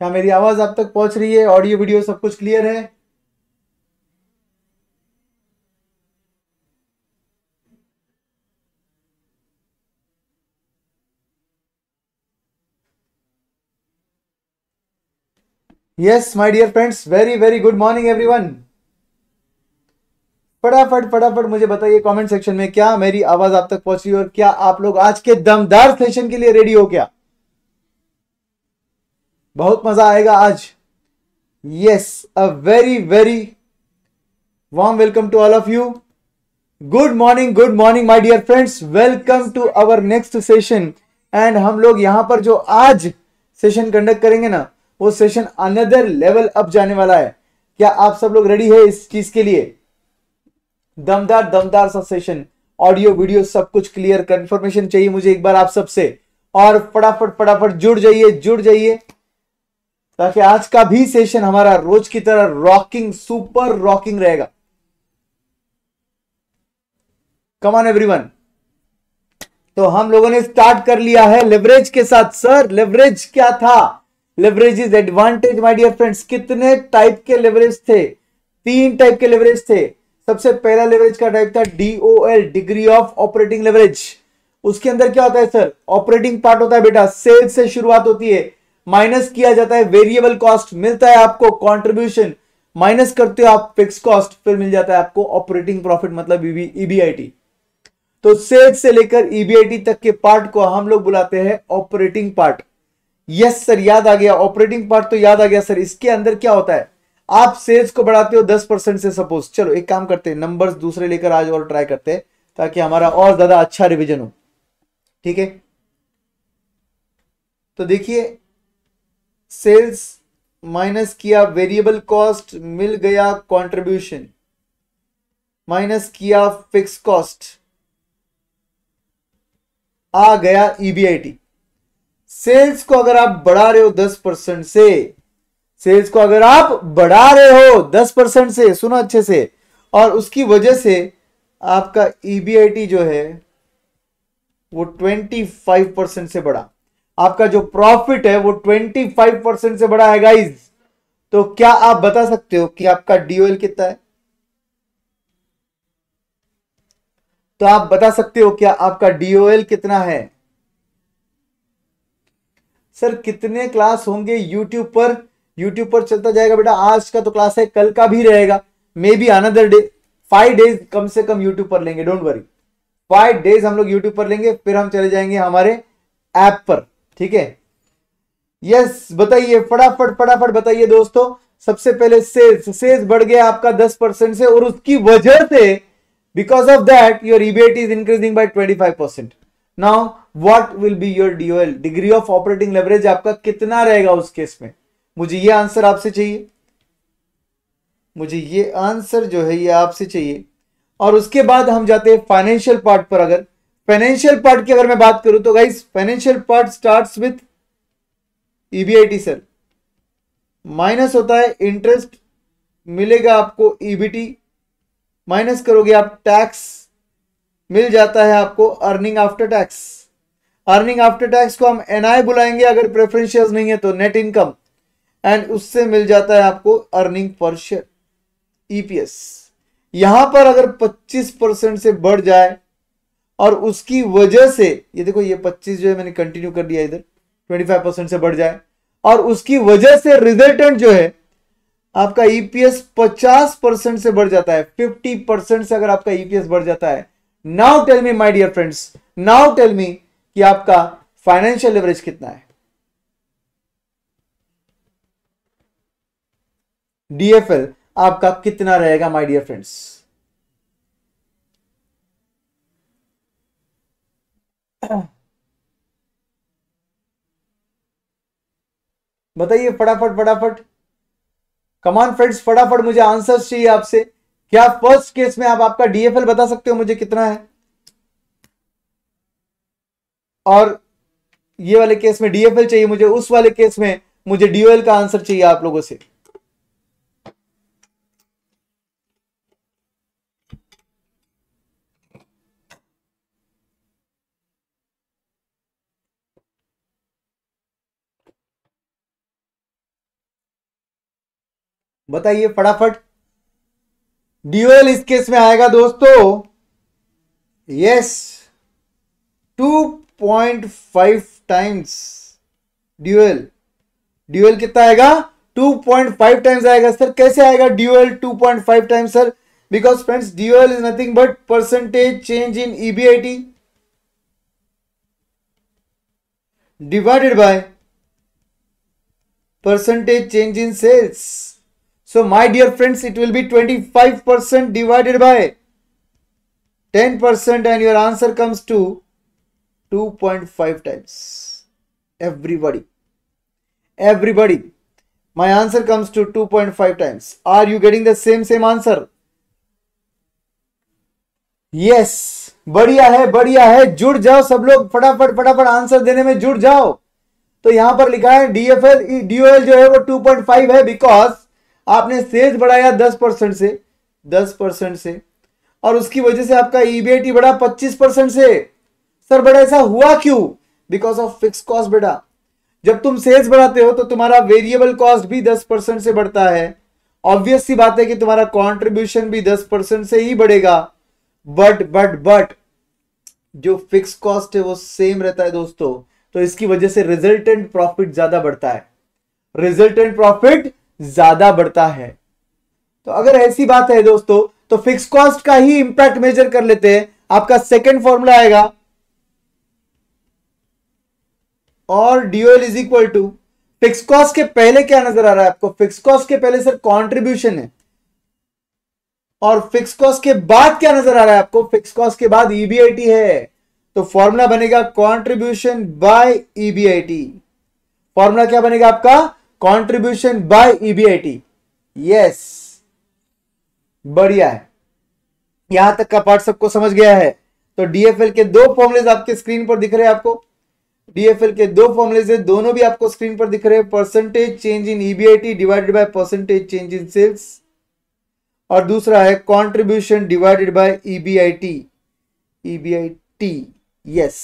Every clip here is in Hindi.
क्या मेरी आवाज आप तक पहुंच रही है ऑडियो वीडियो सब कुछ क्लियर है yes my dear friends very very good morning everyone फटाफट फटाफट मुझे बताइए कमेंट सेक्शन में क्या मेरी आवाज आप तक पहुंची और क्या आप लोग आज के दमदार सेशन के लिए रेडी हो क्या बहुत मजा आएगा आज yes a very very warm welcome to all of you good morning good morning my dear friends welcome to our next session and हम लोग यहां पर जो आज सेशन कंडक्ट करेंगे ना वो सेशन अनदर लेवल अप जाने वाला है क्या आप सब लोग रेडी है इस चीज के लिए दमदार दमदार सा सेशन ऑडियो वीडियो सब कुछ क्लियर कंफर्मेशन चाहिए मुझे एक बार आप सबसे और फटाफट फटाफट जुड़ जाइए जुड़ जाइए ताकि आज का भी सेशन हमारा रोज की तरह रॉकिंग सुपर रॉकिंग रहेगा कमान एवरीवन तो हम लोगों ने स्टार्ट कर लिया है लेवरेज के साथ सर लेवरेज क्या था leverage is advantage my dear friends कितने टाइप के लेवरेज थे तीन टाइप के लेवरेज थे सबसे पहला लेवरेज का टाइप था DOL degree of operating leverage उसके अंदर क्या होता है सर ऑपरेटिंग पार्ट होता है बेटा सेल्स से शुरुआत होती है माइनस किया जाता है वेरिएबल कॉस्ट मिलता है आपको कॉन्ट्रीब्यूशन माइनस करते हो आप फिक्स कॉस्ट फिर मिल जाता है आपको ऑपरेटिंग प्रॉफिट मतलब ईबीआईटी तो सेल्स से लेकर ईबीआईटी तक के पार्ट को हम लोग बुलाते हैं ऑपरेटिंग पार्ट यस सर याद आ गया ऑपरेटिंग पार्ट तो याद आ गया सर इसके अंदर क्या होता है आप सेल्स को बढ़ाते हो दस परसेंट से सपोज चलो एक काम करते हैं नंबर्स दूसरे लेकर आज और ट्राई करते हैं ताकि हमारा और ज्यादा अच्छा रिविजन हो ठीक है तो देखिए सेल्स माइनस किया वेरिएबल कॉस्ट मिल गया कंट्रीब्यूशन माइनस किया फिक्स कॉस्ट आ गया ईबीआईटी e सेल्स को अगर आप बढ़ा रहे हो दस परसेंट से सेल्स को अगर आप बढ़ा रहे हो दस परसेंट से सुनो अच्छे से और उसकी वजह से आपका ईबीआईटी e जो है वो ट्वेंटी फाइव परसेंट से बढ़ा आपका जो प्रॉफिट है वो 25 परसेंट से बड़ा है गाइज तो क्या आप बता सकते हो कि आपका डीओएल कितना है तो आप बता सकते हो क्या आपका डीओएल कितना है सर कितने क्लास होंगे यूट्यूब पर यूट्यूब पर चलता जाएगा बेटा आज का तो क्लास है कल का भी रहेगा maybe another day five days कम से कम यूट्यूब पर लेंगे डोंट वरी फाइव डेज हम लोग यूट्यूब पर लेंगे फिर हम चले जाएंगे हमारे ऐप पर ठीक है यस बताइए फटाफट फटाफट बताइए दोस्तों सबसे पहले सेज सेज बढ़ गया आपका दस परसेंट से और उसकी वजह से because of that your rebate is increasing by twenty five percent now what will be your DOL degree of operating leverage आपका कितना रहेगा उस केस में मुझे ये आंसर आपसे चाहिए मुझे ये आंसर जो है ये आपसे चाहिए और उसके बाद हम जाते हैं फाइनेंशियल पार्ट पर अगर फाइनेंशियल पार्ट की अगर मैं बात करूं तो guys financial part starts with EBIT sale minus होता है इंटरेस्ट मिलेगा आपको ईबीटी e माइनस करोगे आप टैक्स मिल जाता है आपको earning after tax earning after tax को हम एनआई बुलाएंगे अगर प्रेफरेंशियल नहीं है तो नेट इनकम एंड उससे मिल जाता है आपको अर्निंग पर शेयर ईपीएस यहां पर अगर 25 परसेंट से बढ़ जाए और उसकी वजह से ये देखो ये 25 जो है मैंने कंटिन्यू कर दिया इधर 25 परसेंट से बढ़ जाए और उसकी वजह से रिजल्टेंट जो है आपका ईपीएस 50 परसेंट से बढ़ जाता है 50 परसेंट से अगर आपका ईपीएस e बढ़ जाता है now tell me my dear friends now tell me कि आपका फाइनेंशियल लेवरेज कितना है डीएफएल आपका कितना रहेगा माई डियर फ्रेंड्स बताइए फटाफट फटाफट कमान फ्रेंड्स फटाफट मुझे आंसर चाहिए आपसे क्या फर्स्ट केस में आप आपका डीएफएल बता सकते हो मुझे कितना है और ये वाले केस में डीएफएल चाहिए मुझे उस वाले केस में मुझे डीओएल का आंसर चाहिए आप लोगों से बताइए फटाफट ड्यूएल इस केस में आएगा दोस्तों यस 2.5 टाइम्स ड्यूएल ड्यूएल कितना आएगा 2.5 टाइम्स आएगा सर कैसे आएगा DOL 2.5 times sir because friends DOL is nothing but percentage change in EBIT divided by percentage change in sales So my dear friends, it will be 25% divided by 10% and your answer comes to 2.5 times. Everybody. Everybody. My answer comes to 2.5 times. Are you getting the same same answer? Yes. बढ़िया है बढ़िया है जुड़ जाओ सब लोग फटाफट फटाफट आंसर देने में जुड़ जाओ तो यहां पर लिखा है डीएफएल डीओएल जो है वो 2.5 है बिकॉज आपने सेल्स बढ़ाया दस परसेंट से दस परसेंट से और उसकी वजह से आपका ईबीआईटी e बढ़ा पच्चीस परसेंट से सर बड़ा ऐसा हुआ क्यों बिकॉज ऑफ फिक्स कॉस्ट बेटा जब तुम सेल्स बढ़ाते हो तो तुम्हारा वेरिएबल कॉस्ट भी दस परसेंट से बढ़ता है ऑब्वियस सी बात है कि तुम्हारा कॉन्ट्रीब्यूशन भी दस परसेंट से ही बढ़ेगा बट बट बट जो फिक्स कॉस्ट है वो सेम रहता है दोस्तों तो इसकी वजह से रिजल्टेंट प्रॉफिट ज्यादा बढ़ता है रिजल्टेंट प्रॉफिट ज्यादा बढ़ता है तो अगर ऐसी बात है दोस्तों तो फिक्स कॉस्ट का ही इंपैक्ट मेजर कर लेते हैं आपका सेकेंड फॉर्मूला आएगा और DOL is equal to fix cost के पहले क्या नजर आ रहा है आपको फिक्स कॉस्ट के पहले सर कॉन्ट्रीब्यूशन है और फिक्स कॉस्ट के बाद क्या नजर आ रहा है आपको फिक्स कॉस्ट के बाद ईबीआईटी e है तो फॉर्मूला बनेगा कॉन्ट्रीब्यूशन बाय ईबीआईटी फॉर्मूला क्या बनेगा आपका कॉन्ट्रीब्यूशन बाय ईबीआईटी यस बढ़िया है यहां तक का पार्ट सबको समझ गया है तो डीएफएल के दो फॉर्मुलेज आपके स्क्रीन पर दिख रहे हैं आपको डीएफएल के दो फॉर्मुलेज है दोनों भी आपको स्क्रीन पर दिख रहे हैं percentage change in EBIT divided by percentage change in sales और दूसरा है contribution divided by EBIT EBIT yes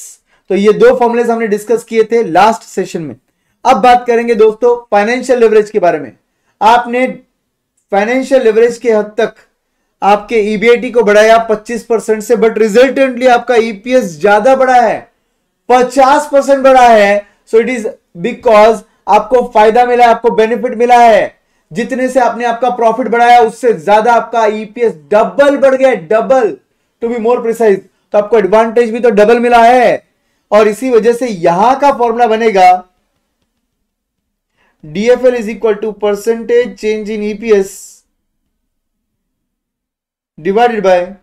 तो ये दो फॉर्मुलेज हमने डिस्कस किए थे लास्ट सेशन में अब बात करेंगे दोस्तों फाइनेंशियल लेवरेज के बारे में आपने फाइनेंशियल लेवरेज के हद तक आपके ईबीआईटी e को बढ़ाया 25 परसेंट से बट रिजल्टेंटली आपका ईपीएस e ज्यादा बढ़ा है 50 परसेंट बढ़ा है सो इट इज बिकॉज आपको फायदा मिला आपको बेनिफिट मिला है जितने से आपने आपका प्रॉफिट बढ़ाया उससे ज्यादा आपका ईपीएस e डबल बढ़ गया double to be more precise तो आपको एडवांटेज भी तो डबल मिला है और इसी वजह से यहां का फॉर्मूला बनेगा DFL is equal to percentage change in EPS divided by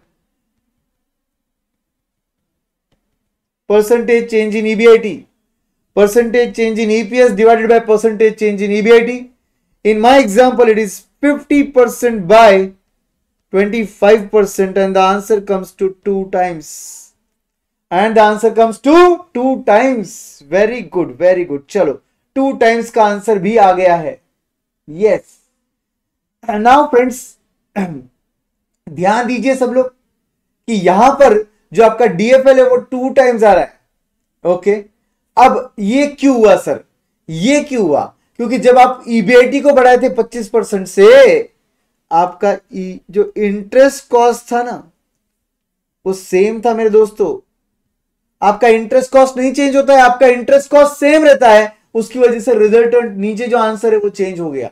percentage change in EBIT percentage change in EPS divided by percentage change in EBIT in my example it is 50% by 25% and the answer comes to 2 times and the answer comes to 2 times very good very good chalo two times का आंसर भी आ गया है यस नाउ फ्रेंड्स ध्यान दीजिए सब लोग कि यहां पर जो आपका डीएफएल है वो टू टाइम्स आ रहा है ओके अब ये क्यों हुआ सर ये क्यों हुआ क्योंकि जब आप ईबीआईटी e को बढ़ाए थे 25 परसेंट से आपका e, जो इंटरेस्ट कॉस्ट था ना वो सेम था मेरे दोस्तों आपका इंटरेस्ट कॉस्ट नहीं चेंज होता है आपका इंटरेस्ट कॉस्ट सेम रहता है उसकी वजह से रिजल्ट नीचे जो आंसर है वो चेंज हो गया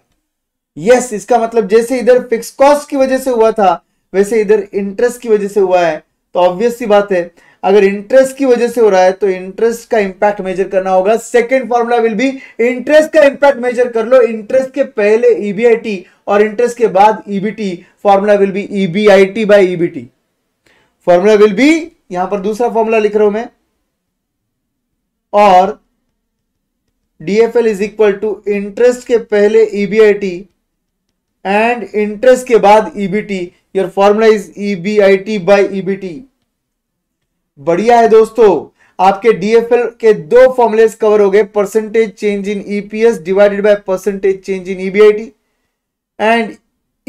यस yes, इसका मतलब जैसे इधर फिक्स कॉस्ट की वजह से हुआ था वैसे इधर इंटरेस्ट की वजह से हुआ है तो ऑब्वियस सी बात है अगर इंटरेस्ट की वजह से हो रहा है तो इंटरेस्ट का इंपैक्ट मेजर करना होगा second formula will be interest का इंपैक्ट मेजर कर लो इंटरेस्ट के पहले ईबीआईटी e और इंटरेस्ट के बाद EBT formula will be EBIT by EBT formula will be यहां पर दूसरा फॉर्मूला लिख रहा हूं मैं और D F L is equal to interest के पहले E B I T and interest के बाद EBT your formula is EBIT by EBT बढ़िया है दोस्तों आपके डीएफएल के दो फॉर्मुलेस कवर हो गए percentage change in EPS divided by percentage change in EBIT and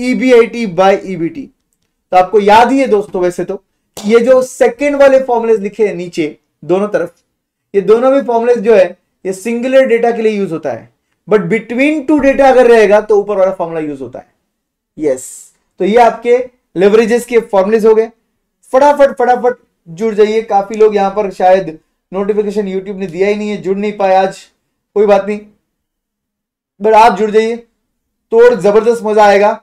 EBIT by EBT तो आपको याद ही है दोस्तों वैसे तो ये जो सेकेंड वाले फॉर्मुलेस लिखे हैं नीचे दोनों तरफ ये दोनों भी फॉर्मुलेस जो है ये सिंगुलर डेटा के लिए यूज होता है बट बिटवीन टू डेटा अगर रहेगा तो ऊपर वाला फॉर्मूला यूज होता है यस yes. तो ये आपके लेवरेजेस के फॉर्मुलेज हो गए फटाफट फटाफट जुड़ जाइए काफी लोग यहां पर शायद नोटिफिकेशन यूट्यूब ने दिया ही नहीं है जुड़ नहीं पाए आज कोई बात नहीं बट आप जुड़ जाइए तो जबरदस्त मजा आएगा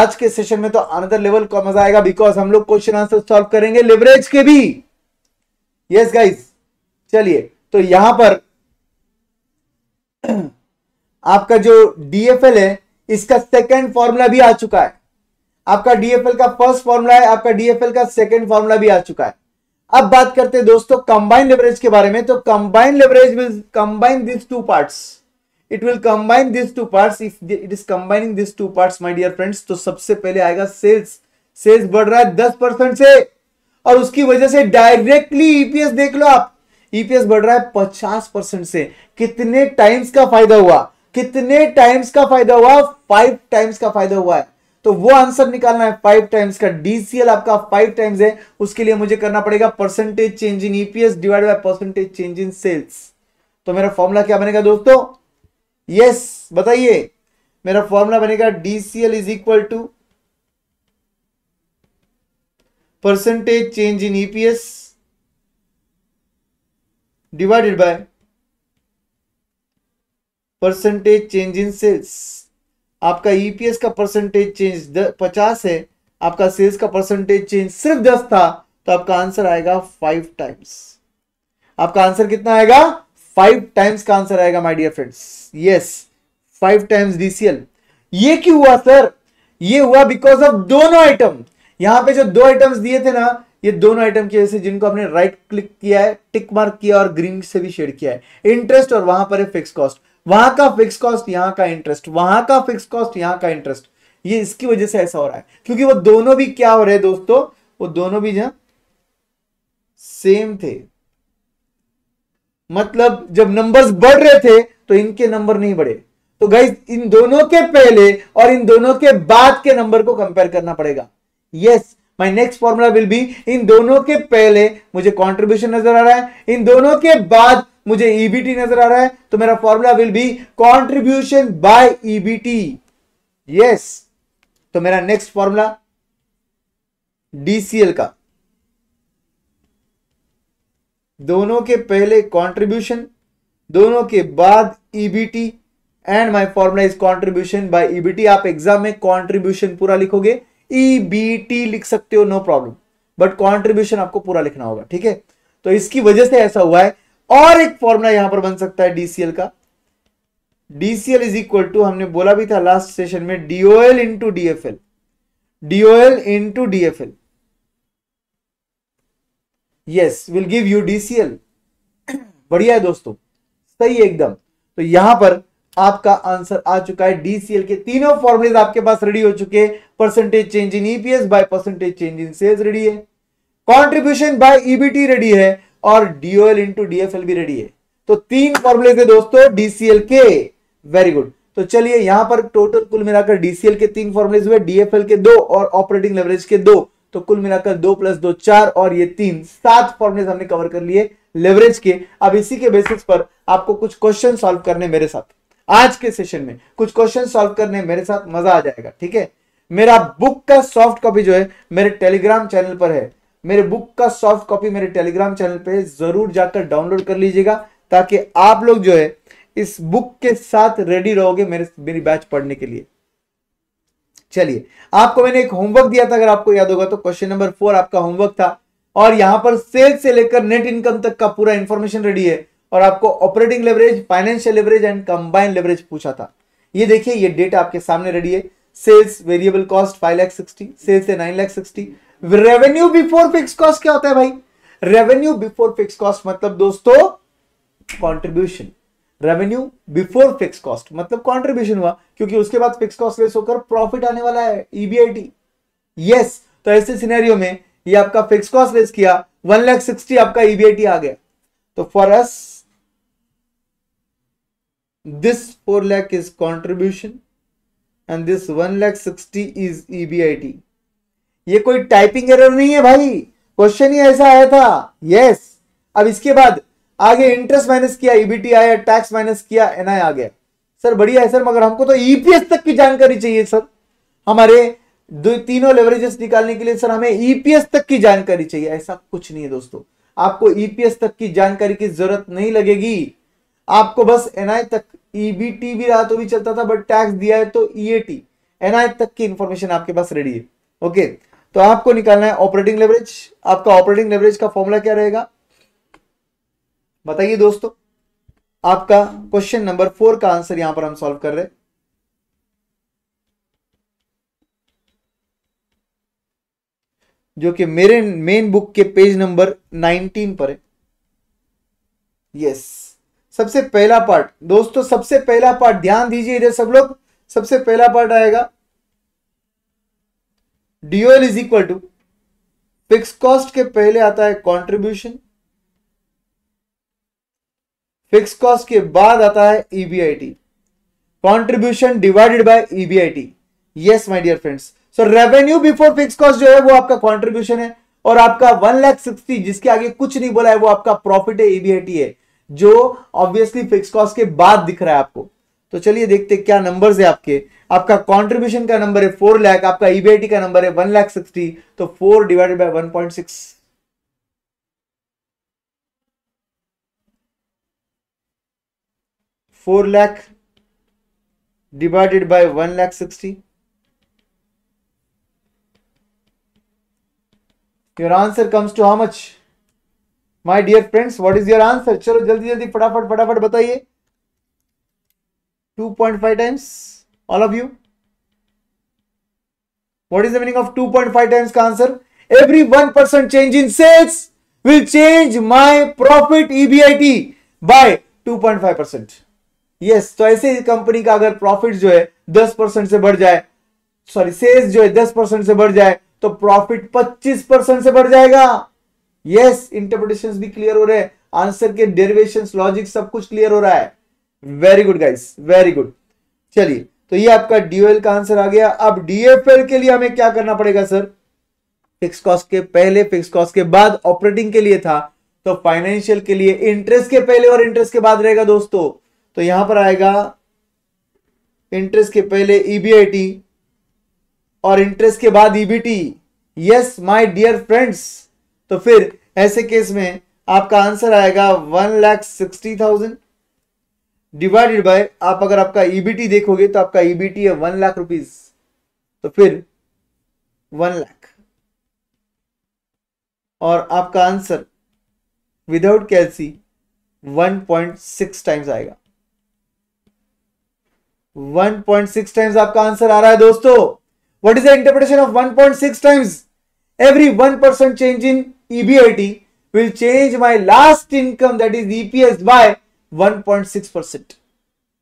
आज के सेशन में तो अनदर लेवल का मजा आएगा बिकॉज हम लोग क्वेश्चन आंसर सॉल्व करेंगे लेवरेज के भी यस गाइज गाइस चलिए तो यहां पर आपका जो डीएफएल है इसका सेकेंड फॉर्मूला भी आ चुका है आपका डीएफएल का फर्स्ट फॉर्मूला है आपका डीएफएल का सेकेंड फॉर्मूला भी आ चुका है अब बात करते हैं दोस्तों कंबाइन लेवरेज के बारे में तो combine leverage will combine this two parts it will combine this two parts if it is combining this two parts my dear friends तो सबसे पहले आएगा सेल्स सेल्स बढ़ रहा है दस परसेंट से और उसकी वजह से डायरेक्टली ईपीएस e देख लो आप ईपीएस e बढ़ रहा है पचास परसेंट से कितने टाइम्स का फायदा हुआ कितने टाइम्स का फायदा हुआ फाइव टाइम्स का फायदा हुआ है तो वो आंसर निकालना है फाइव टाइम्स का डीसीएल आपका फाइव टाइम्स है उसके लिए मुझे करना पड़ेगा percentage change in EPS divide by percentage change in sales तो मेरा फॉर्मूला क्या बनेगा दोस्तों यस बताइए मेरा फॉर्मूला बनेगा DCL is equal to percentage change in EPS divided by percentage change in sales आपका ईपीएस e का परसेंटेज चेंज पचास है आपका सेल्स का परसेंटेज चेंज सिर्फ दस था तो आपका आंसर आएगा फाइव टाइम्स आपका आंसर कितना आएगा फाइव टाइम्स का आंसर आएगा my dear friends yes five times DCL ये क्यों हुआ सर ये हुआ बिकॉज ऑफ दोनों आइटम यहां पे जो दो आइटम्स दिए थे ना ये दोनों आइटम की वजह से जिनको आपने राइट क्लिक किया है टिक मार्क किया और ग्रीन से भी शेड किया है इंटरेस्ट और वहां पर है फिक्स कॉस्ट वहां का फिक्स कॉस्ट यहाँ का इंटरेस्ट वहां का फिक्स कॉस्ट यहाँ का इंटरेस्ट ये इसकी वजह से ऐसा हो रहा है क्योंकि वो दोनों भी क्या हो रहे हैं दोस्तों वो दोनों भी जहां सेम थे मतलब जब नंबर्स बढ़ रहे थे तो इनके नंबर नहीं बढ़े तो गई इन दोनों के पहले और इन दोनों के बाद के नंबर को कंपेयर करना पड़ेगा yes yes, my next formula will be इन दोनों के पहले मुझे कंट्रीब्यूशन नजर आ रहा है इन दोनों के बाद मुझे ईबीटी e नजर आ रहा है तो मेरा formula will be contribution by EBT yes तो मेरा नेक्स्ट फॉर्मूला डीसीएल का दोनों के पहले कंट्रीब्यूशन दोनों के बाद EBT and my formula is contribution by EBT आप एग्जाम में कंट्रीब्यूशन पूरा लिखोगे ई बी टी लिख सकते हो नो प्रॉब्लम बट कॉन्ट्रीब्यूशन आपको पूरा लिखना होगा ठीक है तो इसकी वजह से ऐसा हुआ है और एक फॉर्मूला यहां पर बन सकता है डीसीएल का डीसीएल इज इक्वल टू हमने बोला भी था लास्ट सेशन में DOL into DFL DOL into DFL yes will give you DCL बढ़िया है दोस्तों सही एकदम तो यहां पर आपका आंसर आ चुका है डीसीएल के तीनों फॉर्मुलेज आपके पास रेडी हो चुके हैं percentage change in EPS by percentage change in sales ready है कंट्रीब्यूशन बाय ईबीटी रेडी है और डीओएल इनटू डीएफएल भी रेडी है तो तीन फॉर्मुलेज है दोस्तों डीसीएल के वेरी गुड तो चलिए यहां पर टोटल कुल मिलाकर डीसीएल के तीन फॉर्मुलेज हुए डीएफएल के दो और ऑपरेटिंग लेवरेज के दो तो कुल मिलाकर दो प्लस दो चार और ये तीन सात फॉर्मुलेज हमने कवर कर लिए लेवरेज के अब इसी के बेसिस पर आपको कुछ क्वेश्चन सॉल्व करने मेरे साथ आज के सेशन में कुछ क्वेश्चन सॉल्व करने मेरे साथ मजा आ जाएगा ठीक है मेरा बुक का सॉफ्ट कॉपी जो है मेरे टेलीग्राम चैनल पर है मेरे बुक का सॉफ्ट कॉपी मेरे टेलीग्राम चैनल पर जरूर जाकर डाउनलोड कर लीजिएगा ताकि आप लोग जो है इस बुक के साथ रेडी रहोगे मेरे मेरी बैच पढ़ने के लिए चलिए आपको मैंने एक होमवर्क दिया था अगर आपको याद होगा तो क्वेश्चन नंबर फोर आपका होमवर्क था और यहां पर सेल से लेकर नेट इनकम तक का पूरा इंफॉर्मेशन रेडी है और आपको operating leverage financial leverage and combine leverage पूछा था ये देखिए ये डेटा आपके सामने रेडी है sales variable cost five lakh sixty sales है nine lakh sixty revenue before fix cost क्या होता है भाई रेवेन्यू बिफोर फिक्स कॉस्ट मतलब दोस्तों contribution revenue before fix cost मतलब कॉन्ट्रीब्यूशन हुआ क्योंकि उसके बाद फिक्स कॉस्ट लेस होकर प्रॉफिट आने वाला है ईबीआईटी e यस तो ऐसे सिनेरियो में ये आपका फिक्स कॉस्ट लेस किया वन लैख सिक्सटी आपका ईबीआईटी e आ गया तो for us This 4 lakh is contribution and this 1 lakh 60 is EBIT. ये कोई टाइपिंग एरर नहीं है भाई क्वेश्चन ही ऐसा आया था यस अब इसके बाद आगे इंटरेस्ट माइनस किया ईबीटी e आया टैक्स माइनस किया एनआई आ गया सर बढ़िया है सर मगर हमको तो ईपीएस e तक की जानकारी चाहिए सर हमारे दो तीनों लेवरेजेस निकालने के लिए सर हमें ईपीएस e तक की जानकारी चाहिए ऐसा कुछ नहीं है दोस्तों आपको ईपीएस तक की जानकारी की जरूरत नहीं लगेगी आपको बस एनआई तक ईबीटी e भी रहा तो भी चलता था बट टैक्स दिया है तो ईएटी e एनआई तक की इंफॉर्मेशन आपके पास रेडी है ओके तो आपको निकालना है ऑपरेटिंग लेवरेज आपका ऑपरेटिंग लेवरेज का फॉर्मूला क्या रहेगा बताइए दोस्तों आपका क्वेश्चन नंबर फोर का आंसर यहां पर हम सॉल्व कर रहे हैं जो कि मेरे मेन बुक के पेज नंबर 19 पर है यस yes. सबसे पहला पार्ट दोस्तों सबसे पहला पार्ट ध्यान दीजिए इधर सब लोग सबसे पहला पार्ट आएगा DOL is equal to fix cost के पहले आता है कंट्रीब्यूशन फिक्स कॉस्ट के बाद आता है EBIT contribution divided by EBIT yes my dear friends so revenue before fix cost जो है वो आपका कॉन्ट्रीब्यूशन है और आपका वन लैख सिक्सटी जिसके आगे कुछ नहीं बोला है वो आपका प्रॉफिट है ईबीआईटी e है जो ऑब्वियसली फिक्स कॉस्ट के बाद दिख रहा है आपको तो चलिए देखते क्या नंबर है आपके आपका कॉन्ट्रीब्यूशन का नंबर है फोर लैख आपका ईबीआईटी e का नंबर है वन लैख सिक्सटी तो four divided by one point six four lakh divided by one lakh sixty your answer comes to how much my dear friends what is your answer चलो जल्दी जल्दी फटाफट फटाफट बताइए 2.5 times all of you what is the meaning of 2.5 times का answer every one percent change in sales will change my profit EBIT bye 2.5 percent yes तो ऐसे कंपनी का अगर प्रॉफिट जो है दस से बढ़ जाए सॉरी सेल्स जो है दस से बढ़ जाए तो प्रॉफिट पच्चीस परसेंट से बढ़ जाएगा यस इंटरप्रिटेशन भी क्लियर हो रहे हैं आंसर के डेरिवेशन लॉजिक सब कुछ क्लियर हो रहा है very good guys very good चलिए तो ये आपका डीओएल का आंसर आ गया अब डीएफएल के लिए हमें क्या करना पड़ेगा सर फिक्स कॉस्ट के पहले फिक्स कॉस्ट के बाद ऑपरेटिंग के लिए था तो फाइनेंशियल के लिए इंटरेस्ट के पहले और इंटरेस्ट के बाद रहेगा दोस्तों तो यहां पर आएगा इंटरेस्ट के पहले ईबीआईटी e और इंटरेस्ट के बाद EBT yes my dear friends तो फिर ऐसे केस में आपका आंसर आएगा one lakh sixty thousand divided by आप अगर आपका ईबीटी e देखोगे तो आपका ईबीटी e है वन लाख रुपीज तो फिर वन लाख और आपका answer without calci one point six times आएगा वन पॉइंट सिक्स टाइम्स आपका आंसर आ रहा है दोस्तों is the interpretation of one point six times every one percent change in EBIT will change my last income that is EPS by 1.6 percent.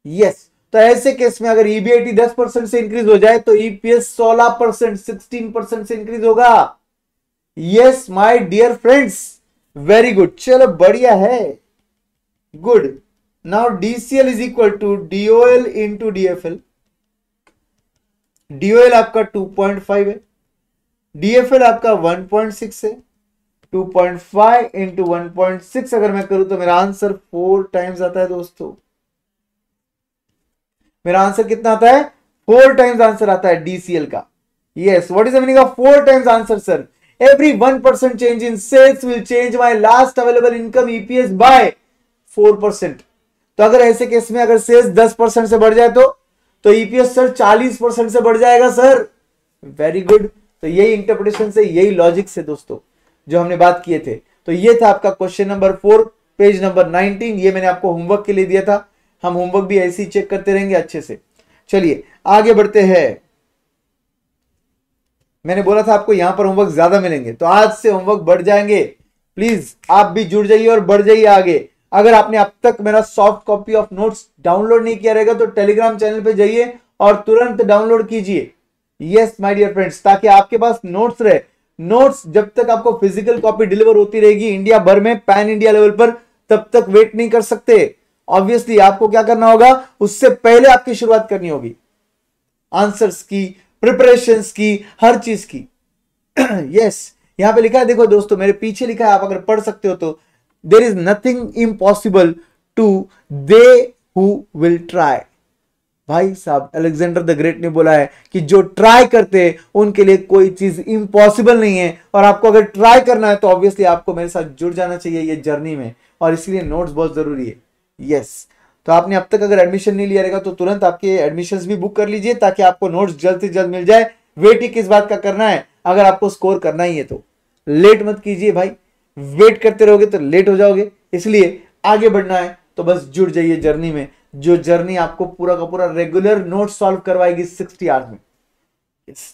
Yes. तो ऐसे केस में अगर ईबीआईटी 10 परसेंट से इंक्रीज हो जाए तो ईपीएस 16 परसेंट सिक्सटीन परसेंट से इंक्रीज होगा yes my dear friends very good चलो बढ़िया है good now DCL is equal to DOL into DFL. DOL आपका 2.5 है डीएफएल आपका 1.6 है 2.5 इंटू वन अगर मैं करूं तो मेरा आंसर फोर टाइम्स आता है दोस्तों मेरा आंसर कितना आता है फोर टाइम्स आंसर आता है डीसीएल का yes what is the meaning of four times answer sir every one percent change in sales will change my last available income EPS by four percent तो अगर ऐसे केस में अगर सेल्स दस परसेंट से बढ़ जाए तो तो ईपीएस e सर चालीस परसेंट से बढ़ जाएगा सर वेरी गुड तो यही इंटरप्रिटेशन से यही लॉजिक से दोस्तों जो हमने बात किए थे तो ये था आपका question number four page number nineteen ये मैंने आपको होमवर्क के लिए दिया था हम होमवर्क भी ऐसे ही चेक करते रहेंगे अच्छे से चलिए आगे बढ़ते हैं मैंने बोला था आपको यहां पर होमवर्क ज्यादा मिलेंगे तो आज से होमवर्क बढ़ जाएंगे प्लीज आप भी जुड़ जाइए और बढ़ जाइए आगे अगर आपने अब तक मेरा soft copy of notes download नहीं किया रहेगा तो टेलीग्राम चैनल पे जाइए और तुरंत डाउनलोड कीजिए यस माय डियर फ्रेंड्स ताकि आपके पास नोट्स रहे नोट्स जब तक आपको फिजिकल कॉपी डिलीवर होती रहेगी इंडिया भर में पैन इंडिया लेवल पर तब तक वेट नहीं कर सकते ऑब्वियसली आपको क्या करना होगा उससे पहले आपकी शुरुआत करनी होगी आंसर्स की प्रिपरेशन की हर चीज की यस yes, यहां पे लिखा है देखो दोस्तों मेरे पीछे लिखा है आप अगर पढ़ सकते हो तो there is nothing impossible to they who will try भाई साहब अलेक्जेंडर द ग्रेट ने बोला है कि जो ट्राई करते हैं उनके लिए कोई चीज इम्पॉसिबल नहीं है और आपको अगर ट्राई करना है तो ऑब्वियसली आपको मेरे साथ जुड़ जाना चाहिए ये जर्नी में और इसलिए नोट्स बहुत जरूरी है यस तो आपने अब तक अगर एडमिशन नहीं लिया रहेगा तो तुरंत आपके एडमिशन भी बुक कर लीजिए ताकि आपको नोट्स जल्द से जल्द मिल जाए वेट ही किस बात का करना है अगर आपको स्कोर करना ही है तो लेट मत कीजिए भाई वेट करते रहोगे तो लेट हो जाओगे इसलिए आगे बढ़ना है तो बस जुड़ जाइए जर्नी में जो जर्नी आपको पूरा का पूरा रेगुलर नोट सॉल्व करवाएगी सिक्सटी आवर्स में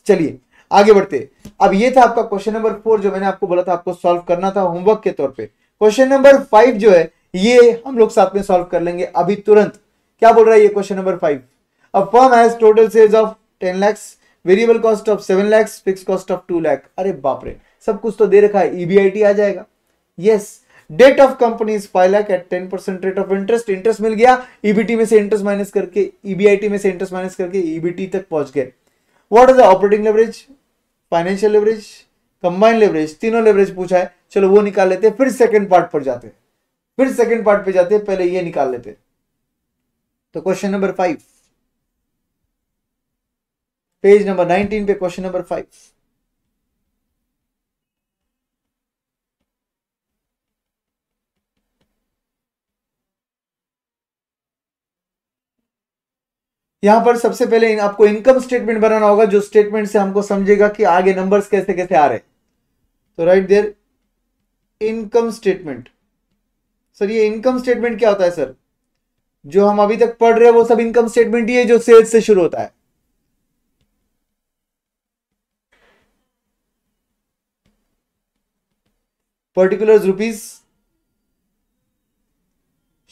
चलिए आगे बढ़ते अब ये था आपका क्वेश्चन नंबर फोर जो मैंने आपको बोला था आपको सॉल्व करना था होमवर्क के तौर पे क्वेश्चन नंबर फाइव जो है ये हम लोग साथ में सॉल्व कर लेंगे अभी तुरंत क्या बोल रहा है ये क्वेश्चन नंबर फाइव अब firm has total sales of ten lakhs variable cost of seven lakhs fix cost of two lakh अरे बापरे सब कुछ तो दे रखा है ईबीआईटी e आ जाएगा yes yes, debt of company is lakh at ten percent rate of interest interest मिल गया ईबीटी e में से इंटरेस्ट माइनस करके ईबीआईटी e में से इंटरेस्ट माइनस करके ईबीटी e तक पहुंच गए what is the operating leverage financial leverage combined leverage तीनों लेवरेज पूछा है चलो वो निकाल लेते हैं फिर सेकेंड पार्ट पर जाते हैं फिर सेकेंड पार्ट पर जाते हैं पहले ये निकाल लेते हैं तो question number five page number nineteen पे क्वेश्चन नंबर फाइव यहां पर सबसे पहले इन, आपको इनकम स्टेटमेंट बनाना होगा जो स्टेटमेंट से हमको समझेगा कि आगे नंबर्स कैसे कैसे आ रहे तो right there income statement sir ये इनकम स्टेटमेंट क्या होता है सर जो हम अभी तक पढ़ रहे हैं वो सब इनकम स्टेटमेंट ही है जो सेल्स से शुरू होता है पर्टिकुलर रुपीज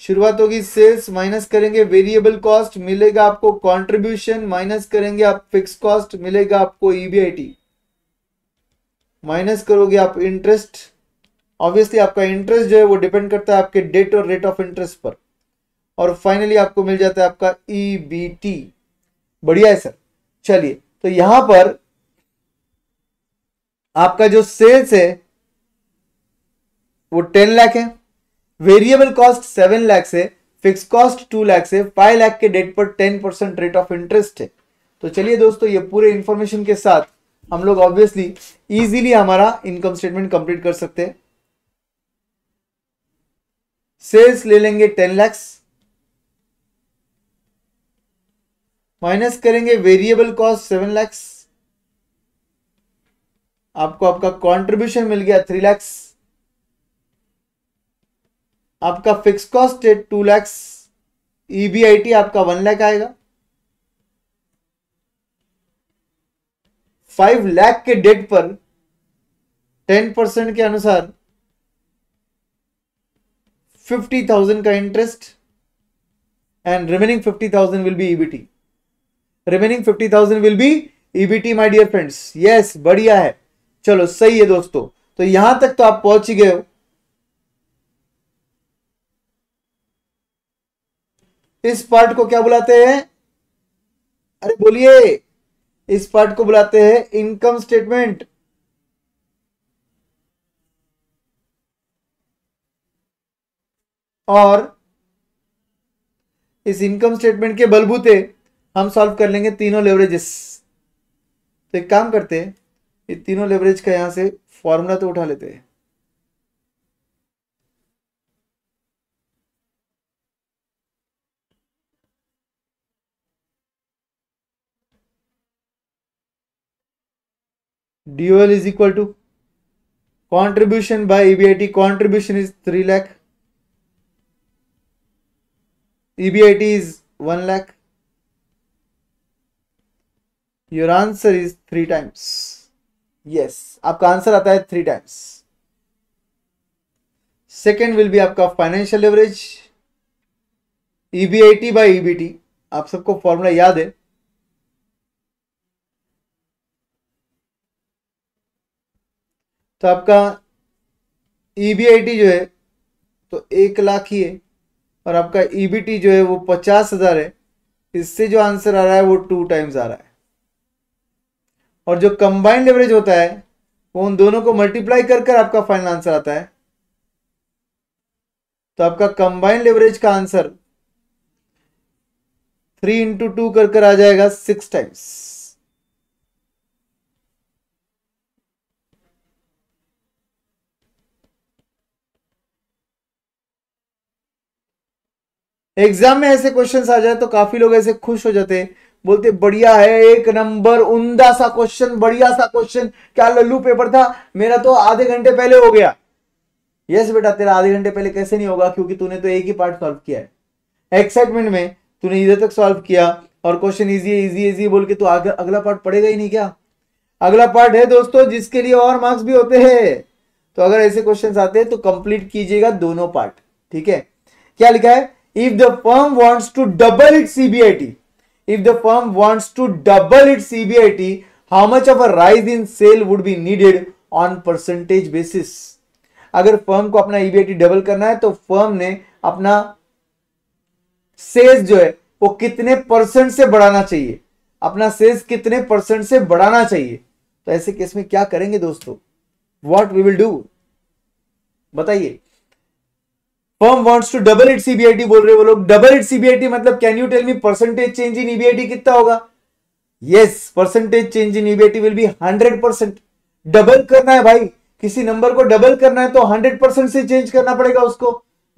शुरुआत होगी सेल्स माइनस करेंगे वेरिएबल कॉस्ट मिलेगा आपको कंट्रीब्यूशन माइनस करेंगे आप फिक्स कॉस्ट मिलेगा आपको ईबीआईटी e माइनस करोगे आप इंटरेस्ट ऑब्वियसली आपका इंटरेस्ट जो है वो डिपेंड करता है आपके डेट और रेट ऑफ इंटरेस्ट पर और फाइनली आपको मिल जाता है आपका ई e बढ़िया है सर चलिए तो यहां पर आपका जो सेल्स है वो टेन लाख है वेरिएबल कॉस्ट सेवन लैक्स से फिक्स कॉस्ट टू लैक्स से फाइव लैख के डेट पर ten percent rate of interest है तो चलिए दोस्तों ये पूरे इंफॉर्मेशन के साथ हम लोग ऑब्वियसली इजीली हमारा इनकम स्टेटमेंट कंप्लीट कर सकते हैं सेल्स ले लेंगे टेन लैक्स माइनस करेंगे वेरिएबल कॉस्ट सेवन लैक्स आपको आपका कंट्रीब्यूशन मिल गया थ्री लैक्स आपका फिक्स कॉस्ट है टू लैक्स ईबीआईटी आपका वन लैख आएगा फाइव लैख के डेट पर टेन परसेंट के अनुसार फिफ्टी थाउजेंड का interest and remaining fifty thousand will be EBT remaining fifty thousand will be EBT my dear friends yes बढ़िया है चलो सही है दोस्तों तो यहां तक तो आप पहुंच ही गए हो इस पार्ट को क्या बुलाते हैं अरे बोलिए इस पार्ट को बुलाते हैं इनकम स्टेटमेंट और इस इनकम स्टेटमेंट के बलबूते हम सॉल्व कर लेंगे तीनों लेवरेजेस तो एक काम करते हैं ये तीनों लेवरेज का यहां से फॉर्मूला तो उठा लेते हैं DOL is equal to contribution by EBIT. Contribution is 3 lakh. EBIT is 1 lakh. Your answer is 3 times. Yes, आपका आंसर आता है 3 times. Second will be आपका financial leverage. EBIT by EBT. आप सबको फॉर्मूला याद है तो आपका ई e जो है तो एक लाख ही है और आपका ई e जो है वो पचास हज़ार है इससे जो आंसर आ रहा है वो टू टाइम्स आ रहा है और जो कंबाइंड एवरेज होता है वो उन दोनों को मल्टीप्लाई कर कर आपका फाइनल आंसर आता है तो आपका कंबाइंड लेवरेज का आंसर थ्री इंटू टू कर कर आ जाएगा सिक्स टाइम्स एग्जाम में ऐसे क्वेश्चन आ जाए तो काफी लोग ऐसे खुश हो जाते हैं बोलते बढ़िया है एक नंबर उमदा सा क्वेश्चन बढ़िया सा क्वेश्चन क्या लल्लू पेपर था मेरा तो आधे घंटे पहले हो गया यस बेटा तेरा आधे घंटे पहले कैसे नहीं होगा क्योंकि तूने तो एक ही पार्ट सॉल्व किया है एक्साइटमेंट में तूने इधर तक सॉल्व किया और क्वेश्चन इजी है इजी इजी बोल के तू अगला पार्ट पढ़ेगा ही नहीं क्या अगला पार्ट है दोस्तों जिसके लिए और मार्क्स भी होते हैं तो अगर ऐसे क्वेश्चन आते हैं तो कंप्लीट कीजिएगा दोनों पार्ट ठीक है क्या लिखा है if the firm wants to double its CBIT, if the firm wants to double its CBIT, how much of a rise in sale would be needed on percentage basis? अगर फर्म को अपना ईबीआईटी डबल करना है तो फर्म ने अपना सेल्स जो है वो कितने परसेंट से बढ़ाना चाहिए अपना सेल्स कितने परसेंट से बढ़ाना चाहिए तो ऐसे केस में क्या करेंगे दोस्तों व्हाट वी विल डू बताइए firm wants to double it CBIT बोल रहे वो लोग डबल इट सीबीआईटी मतलब can you tell me percentage change in EBIT कितना होगा yes percentage change in EBIT will be hundred percent double करना है भाई किसी नंबर को डबल करना है तो हंड्रेड परसेंट से चेंज करना पड़ेगा उसको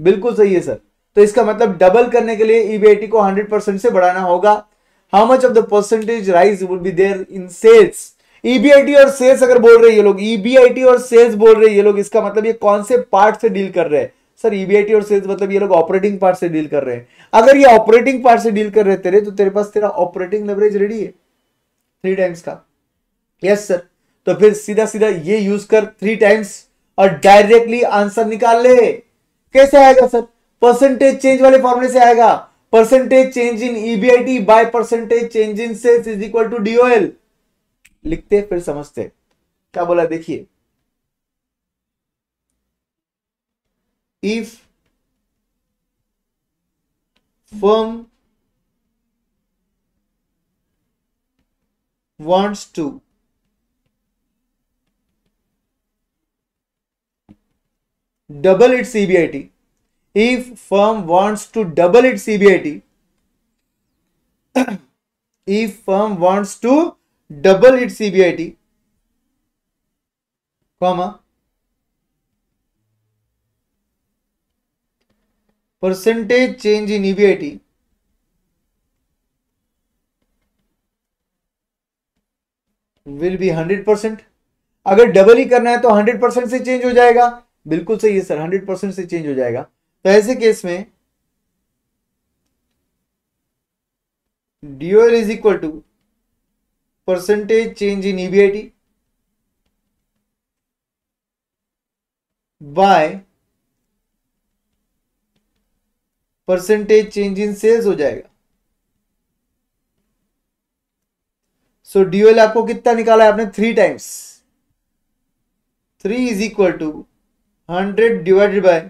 बिल्कुल सही है सर तो इसका मतलब डबल करने के लिए ईबीआईटी e को हंड्रेड परसेंट से बढ़ाना होगा how much of the percentage rise would be there in sales EBIT और सेल्स अगर बोल रहे ये लोग ईबीआईटी e और सेल्स बोल रहे ये लोग इसका मतलब ये कौन से पार्ट से डील कर रहे हैं सर ईबीआईटी e और सेल्स मतलब ये लोग ऑपरेटिंग पार्ट से डील कर रहे हैं अगर ये ऑपरेटिंग पार्ट से डील कर रहे तेरे तो तेरे पास तेरा ऑपरेटिंग लेवरेज रेडी है थ्री टाइम्स का यस सर तो फिर सीधा सीधा ये यूज कर थ्री टाइम्स और डायरेक्टली आंसर निकाल ले कैसे आएगा सर परसेंटेज चेंज वाले फॉर्मुले से आएगा percentage change in EBIT by percentage change in sales is equal to DOL लिखते फिर समझते क्या बोला देखिए if firm wants to double its CBIT, if firm wants to double its CBIT, if firm wants to double its CBIT, comma, percentage change in EBIT will be hundred percent अगर डबल ही करना है तो हंड्रेड परसेंट से चेंज हो जाएगा बिल्कुल सही है सर हंड्रेड परसेंट से चेंज हो जाएगा तो ऐसे केस में DOL is equal to percentage change in EBIT by percentage change in sales हो जाएगा सो so, डीओएल आपको कितना निकाला है आपने three times three is equal to hundred divided by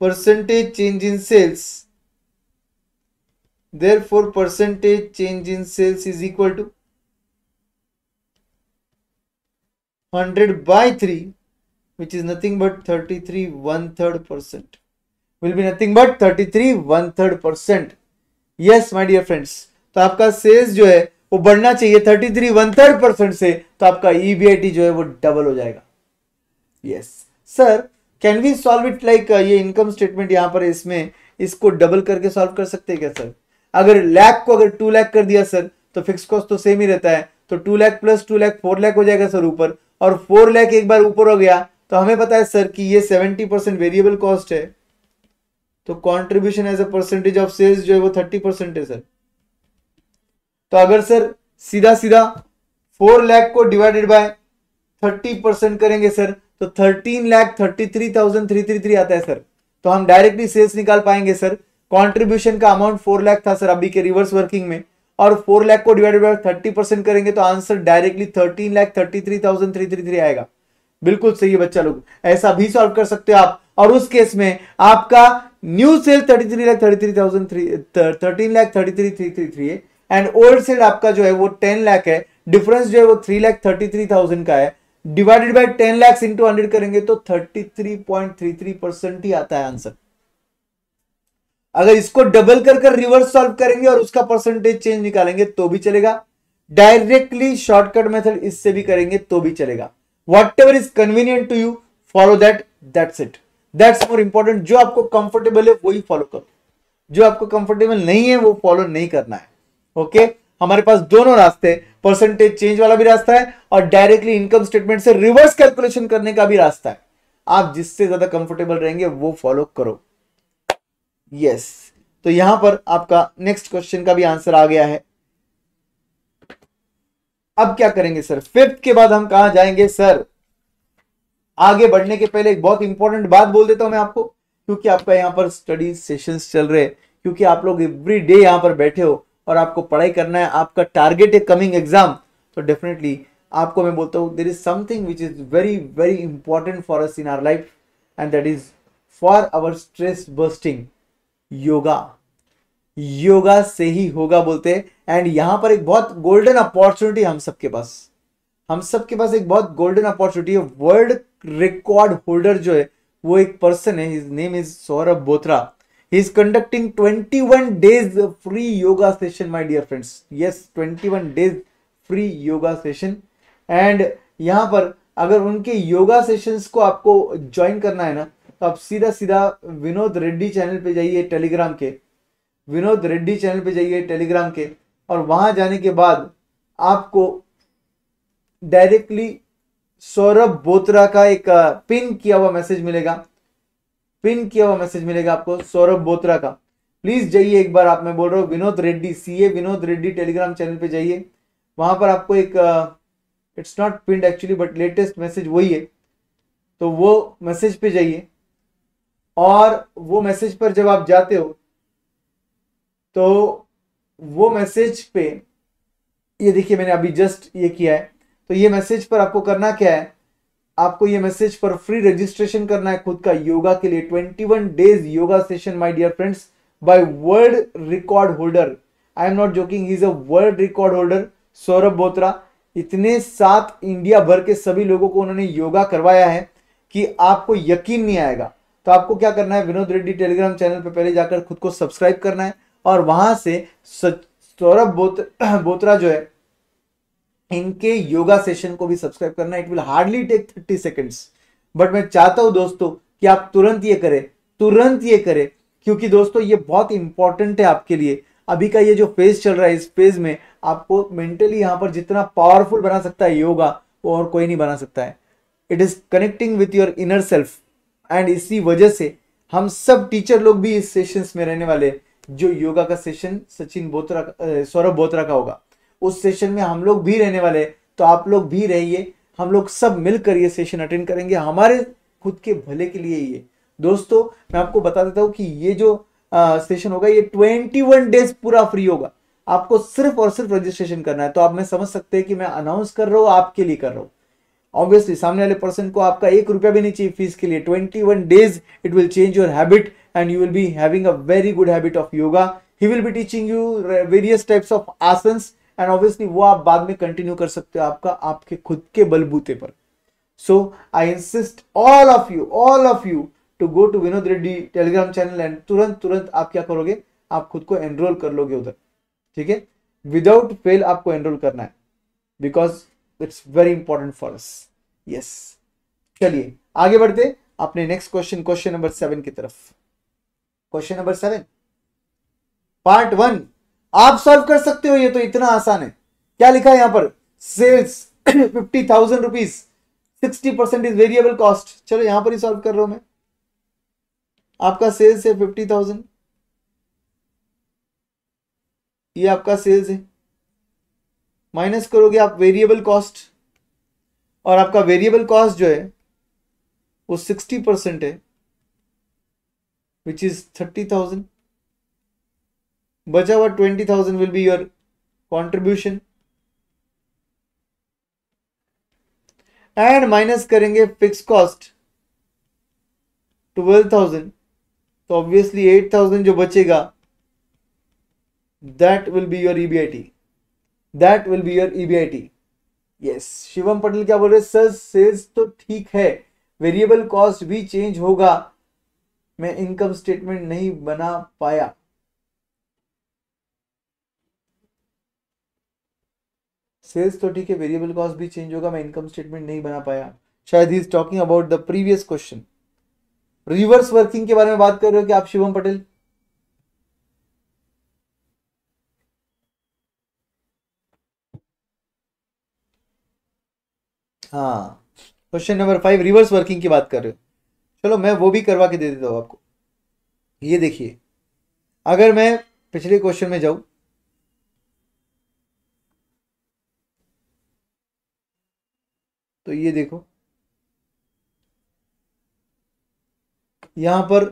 percentage change in sales there four percentage change in sales is equal to hundred by three which is nothing but thirty three one third percent will be nothing but 33 one third percent yes my dear friends तो आपका सेल्स जो है वो बढ़ना चाहिए 33 वन थर्ड परसेंट से तो आपका ईबीआईटी e जो है वो डबल हो जाएगा yes sir can we solve it like ये इनकम स्टेटमेंट यहां पर इसमें इसको डबल करके सॉल्व कर सकते हैं क्या सर अगर लैख को अगर टू लैख कर दिया सर तो फिक्स कॉस्ट तो सेम ही रहता है तो two lakh plus two lakh four lakh हो जाएगा सर ऊपर और फोर लैख एक बार ऊपर हो गया तो हमें पता है सर कि ये सेवेंटी परसेंट वेरिएबल कॉस्ट है तो contribution as a percentage of sales जो है वो थर्टी परसेंट है सर तो अगर सर सीधा सीधा फोर लैख को डिवाइडेड बाय थर्टी परसेंट करेंगे सर तो thirteen lakh thirty three thousand three three three आता है सर तो हम डायरेक्टली सेल्स निकाल पाएंगे सर कॉन्ट्रीब्यूशन का अमाउंट फोर लैख था सर अभी के रिवर्स वर्किंग में और फोर लैख को डिवाइडेड बाय थर्टी परसेंट करेंगे तो answer directly thirteen lakh thirty three thousand three three three आएगा बिल्कुल सही है बच्चा लोग ऐसा भी सॉल्व कर सकते हो आप और उस केस में आपका new sale thirty three lakh thirty three thousand three thirteen lakh thirty three three three three है एंड ओल्ड सेल आपका जो है वो टेन लाख है डिफरेंस जो है वो three lakh thirty three thousand का है divided by ten lakh into hundred करेंगे तो thirty three point three three percent ही आता है आंसर अगर इसको डबल कर कर रिवर्स सॉल्व करेंगे और उसका परसेंटेज चेंज निकालेंगे तो भी चलेगा डायरेक्टली शॉर्टकट मेथड इससे भी करेंगे तो भी चलेगा whatever is convenient to you follow that that's it that's more important जो आपको कंफर्टेबल है वही फॉलो करो जो आपको कंफर्टेबल नहीं है वो फॉलो नहीं करना है ओके okay? हमारे पास दोनों रास्ते परसेंटेज चेंज वाला भी रास्ता है और डायरेक्टली इनकम स्टेटमेंट से रिवर्स कैलकुलेशन करने का भी रास्ता है आप जिससे ज्यादा कंफर्टेबल रहेंगे वो फॉलो करो यस yes. तो यहां पर आपका नेक्स्ट क्वेश्चन का भी आंसर आ गया है अब क्या करेंगे सर फिफ्थ के बाद हम कहा जाएंगे सर आगे बढ़ने के पहले एक बहुत इंपॉर्टेंट बात बोल देता हूं मैं आपको क्योंकि आपका यहाँ पर स्टडी सेशंस चल रहे क्योंकि आप लोग एवरी डे यहाँ पर बैठे हो और आपको पढ़ाई करना है आपका टारगेट है कमिंग एग्जाम तो डेफिनेटली आपको मैं बोलता हूँ there is something which is very very important for us in our life and that is for our stress bursting yoga yoga से ही होगा बोलते हैं एंड यहां पर एक बहुत गोल्डन अपॉर्चुनिटी हम सबके पास हम सबके पास एक बहुत गोल्डन अपॉर्चुनिटी है वर्ल्ड रिकॉर्ड होल्डर जो है वो एक पर्सन है his name is Saurabh Bothra he is conducting 21 days free yoga session my dear friends yes 21 days free yoga session and यहां पर अगर उनके योगा सेशंस को आपको ज्वाइन करना है ना तो आप सीधा सीधा विनोद रेड्डी चैनल पे जाइए टेलीग्राम के विनोद रेड्डी चैनल पे जाइए टेलीग्राम के और वहां जाने के बाद आपको डायरेक्टली सौरभ बोत्रा का एक पिन किया हुआ मैसेज मिलेगा पिन किया हुआ मैसेज मिलेगा आपको सौरभ बोत्रा का प्लीज जाइए एक बार आप मैं बोल रहा हूँ Vinod Reddy C A Vinod Reddy Telegram channel पे जाइए वहां पर आपको एक it's not pinned actually but latest message वही है तो वो मैसेज पे जाइए और वो मैसेज पर जब आप जाते हो तो वो मैसेज पे ये देखिए मैंने अभी जस्ट ये किया है तो ये मैसेज पर आपको करना क्या है आपको ये मैसेज पर फ्री रजिस्ट्रेशन करना है खुद का योगा के लिए 21 days yoga session my dear friends by world record holder I am not joking is a world record holder Saurabh Bothra इतने सात इंडिया भर के सभी लोगों को उन्होंने योगा करवाया है कि आपको यकीन नहीं आएगा तो आपको क्या करना है विनोद रेड्डी टेलीग्राम चैनल पर पहले जाकर खुद को सब्सक्राइब करना है और वहां से सौरभ बोत्रा जो है इनके योगा सेशन को भी सब्सक्राइब करना it will hardly take thirty seconds but मैं चाहता हूं दोस्तों कि आप तुरंत ये करें तुरंत ये करें क्योंकि दोस्तों ये बहुत इंपॉर्टेंट है आपके लिए अभी का ये जो फेज चल रहा है इस फेज में आपको मेंटली यहां पर जितना पावरफुल बना सकता है योगा वो और कोई नहीं बना सकता है it is connecting with your inner self and इसी वजह से हम सब टीचर लोग भी इस सेशन में रहने वाले जो योगा का सेशन सचिन बोत्रा सौरभ बोत्रा का होगा उस सेशन में हम लोग भी रहने वाले हैं तो आप लोग भी रहिए हम लोग सब मिलकर ये सेशन अटेंड करेंगे हमारे खुद के भले के लिए ये दोस्तों मैं आपको बता देता हूँ कि ये जो आ, सेशन होगा ये ट्वेंटी वन डेज पूरा फ्री होगा आपको सिर्फ और सिर्फ रजिस्ट्रेशन करना है तो आप मैं समझ सकते हैं कि मैं अनाउंस कर रहा हूँ आपके लिए कर रहा हूँ ऑब्वियसली सामने वाले पर्सन को आपका एक रुपया भी नहीं चाहिए फीस के लिए twenty one days it will change your habit and you will be having a very good habit of yoga he will be teaching you various types of asanas and obviously वो आप बाद में कंटिन्यू कर सकते हो आपका आपके खुद के बलबूते पर so I insist all of you all of you to go to Vinod Reddy Telegram channel and तुरंत तुरंत आप क्या करोगे आप खुद को एनरोल कर लोगे उधर ठीक है विदाउट फेल आपको एनरोल करना है because it's very important for us yes चलिए आगे बढ़ते अपने next question question number seven की तरफ क्वेश्चन नंबर सेवन पार्ट वन आप सॉल्व कर सकते हो ये तो इतना आसान है क्या लिखा है यहां पर sales fifty thousand rupees sixty percent is variable cost चलो यहां पर ही सॉल्व कर रहा हूं मैं आपका सेल्स है फिफ्टी थाउजेंड ये आपका सेल्स है माइनस करोगे आप वेरिएबल कॉस्ट और आपका वेरिएबल कॉस्ट जो है वो सिक्सटी परसेंट है विच इज थर्टी थाउजेंड बचा हुआ twenty thousand will be your contribution and minus करेंगे फिक्स कॉस्ट ट्वेल्व थाउजेंड तो ऑब्वियसली एट थाउजेंड जो बचेगा that will be your EBIT that will be your EBIT yes Shivam Patel क्या बोल रहे सर सेल्स तो ठीक है वेरिएबल कॉस्ट भी चेंज होगा मैं इनकम स्टेटमेंट नहीं बना पाया सेल्स तो ठीक है वेरिएबल कॉस्ट भी चेंज होगा मैं इनकम स्टेटमेंट नहीं बना पाया शायद he is talking about the previous question reverse working के बारे में बात कर रहे हो कि आप शिवम पटेल हाँ question number five reverse working की बात कर रहे हो चलो मैं वो भी करवा के दे देता हूँ आपको ये देखिए अगर मैं पिछले क्वेश्चन में जाऊं तो ये देखो यहां पर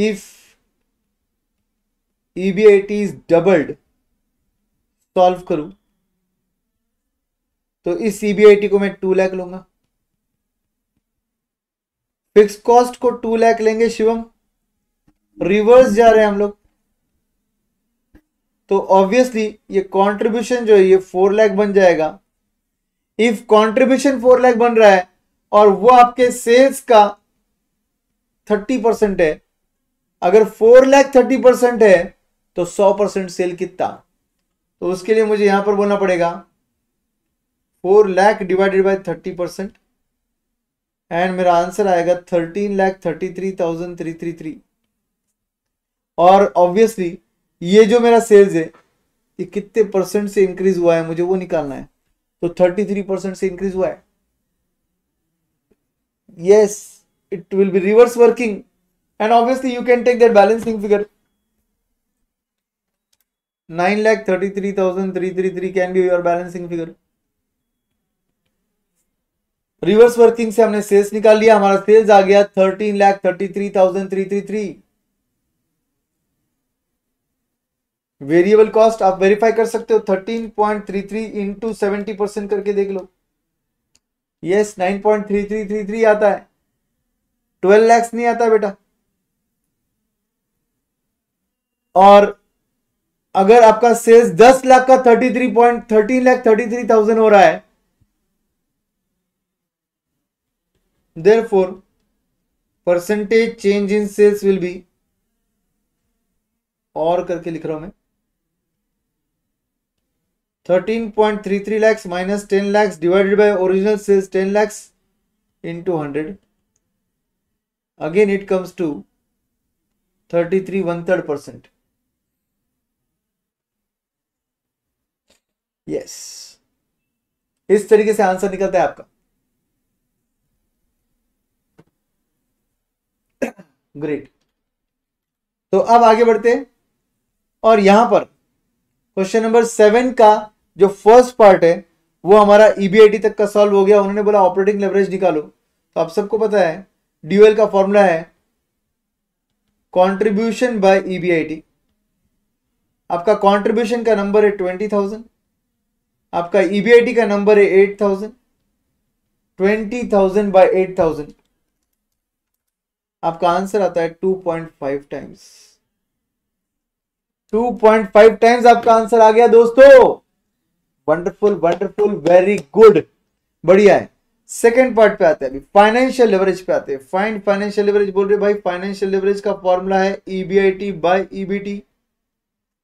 if EBIT is doubled solve करूं तो इस सीबीआईटी e को मैं टू लैख लूंगा फिक्स कॉस्ट को टू लैख लेंगे शिवम रिवर्स जा रहे हैं हम लोग तो ऑब्वियसली ये कंट्रीब्यूशन जो है ये फोर लैख बन जाएगा इफ कंट्रीब्यूशन फोर लैख बन रहा है और वो आपके सेल्स का थर्टी परसेंट है अगर फोर लैख थर्टी परसेंट है तो सौ परसेंट सेल कितना तो उसके लिए मुझे यहां पर बोलना पड़ेगा four lakh divided by thirty percent and मेरा आंसर आएगा thirteen lakh thirty three thousand three three three और ऑब्वियसली ये जो मेरा सेल्स है ये कितने परसेंट से इंक्रीज हुआ है मुझे वो निकालना है तो थर्टी थ्री परसेंट से इंक्रीज हुआ है yes it working and obviously you can take that balancing figure nine lakh thirty three thousand three three three can be your balancing figure reverse working से हमने सेल्स निकाल लिया हमारा सेल्स आ गया thirteen lakh thirty three thousand three three three variable cost आप वेरीफाई कर सकते हो thirteen point three three to seventy percent करके देख लो yes nine point three three three three आता है ट्वेल्व लैक्स नहीं आता बेटा और अगर आपका सेल्स दस लाख का thirty three point thirteen lakh thirty three thousand हो रहा है देर four percentage change in sales will be और करके लिख रहा हूं मैं thirteen point three three lakhs minus ten lakhs divided by original sales ten lakhs into hundred again it comes to thirty three one third percent yes इस तरीके से आंसर निकलता है आपका ग्रेट तो अब आगे बढ़ते हैं और यहां पर क्वेश्चन नंबर सेवन का जो फर्स्ट पार्ट है वो हमारा ईबीआईटी e तक का सॉल्व हो गया उन्होंने बोला ऑपरेटिंग लेवरेज निकालो तो आप सबको पता है ड्यूएल का फॉर्मूला है कंट्रीब्यूशन बाय ईबीआईटी आपका कंट्रीब्यूशन का नंबर है ट्वेंटी थाउजेंड आपका ईबीआईटी e का नंबर है eight thousand twenty thousand by eight thousand आपका आंसर आता है two point five times two point five times आपका आंसर आ गया दोस्तों वंडरफुल वंडरफुल वेरी गुड बढ़िया है सेकेंड पार्ट पे आते हैं अभी फाइनेंशियल लेवरेज पे आते हैं फाइंड फाइनेंशियल लेवरेज बोल रहे भाई फाइनेंशियल लेवरेज का फॉर्मूला है ईबीआईटी बाय ईबीटी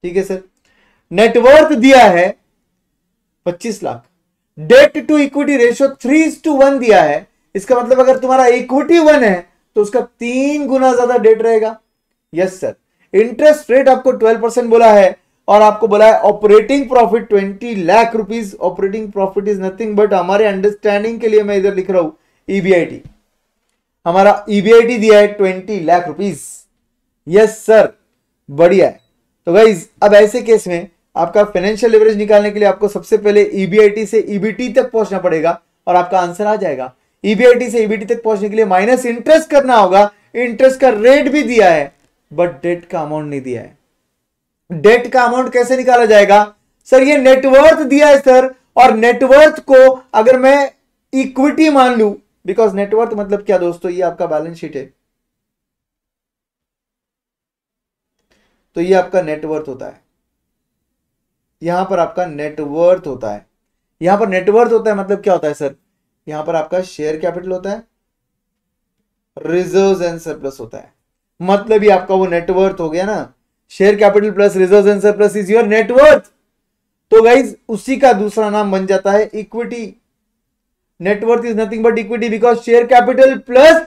ठीक है सर नेटवर्थ दिया है 25 lakh debt to equity ratio three to one दिया है इसका मतलब अगर तुम्हारा इक्विटी वन है तो उसका तीन गुना ज्यादा डेट रहेगा यस सर इंटरेस्ट रेट आपको ट्वेल्व बोला है और आपको बोला है operating profit twenty lakh rupees operating profit is nothing but हमारे अंडरस्टैंडिंग के लिए मैं इधर लिख रहा हूं ईबीआईटी e हमारा ईबीआईटी e दिया है twenty lakh rupees yes sir बढ़िया है तो गाइज अब ऐसे केस में आपका फाइनेंशियल लेवरेज निकालने के लिए आपको सबसे पहले ईबीआईटी e से ईबीटी तक पहुंचना पड़ेगा और आपका आंसर आ जाएगा ईबीआईटी से ईबीटी तक पहुंचने के लिए माइनस इंटरेस्ट करना होगा इंटरेस्ट का रेट भी दिया है बट डेट का अमाउंट नहीं दिया है डेट का अमाउंट कैसे निकाला जाएगा सर ये नेटवर्थ दिया है सर और नेटवर्थ को अगर मैं इक्विटी मान लू बिकॉज नेटवर्थ मतलब क्या दोस्तों ये आपका बैलेंस शीट है तो ये आपका नेटवर्थ होता है यहां पर आपका नेटवर्थ होता है यहां पर नेटवर्थ होता है मतलब क्या होता है सर यहां पर आपका शेयर कैपिटल होता है रिजर्व एंड सरप्लस होता है मतलब ही आपका वो नेटवर्थ हो गया ना share capital plus reserve answer plus is your net worth तो गाइज उसी का दूसरा नाम बन जाता है equity net worth is nothing but equity because share capital plus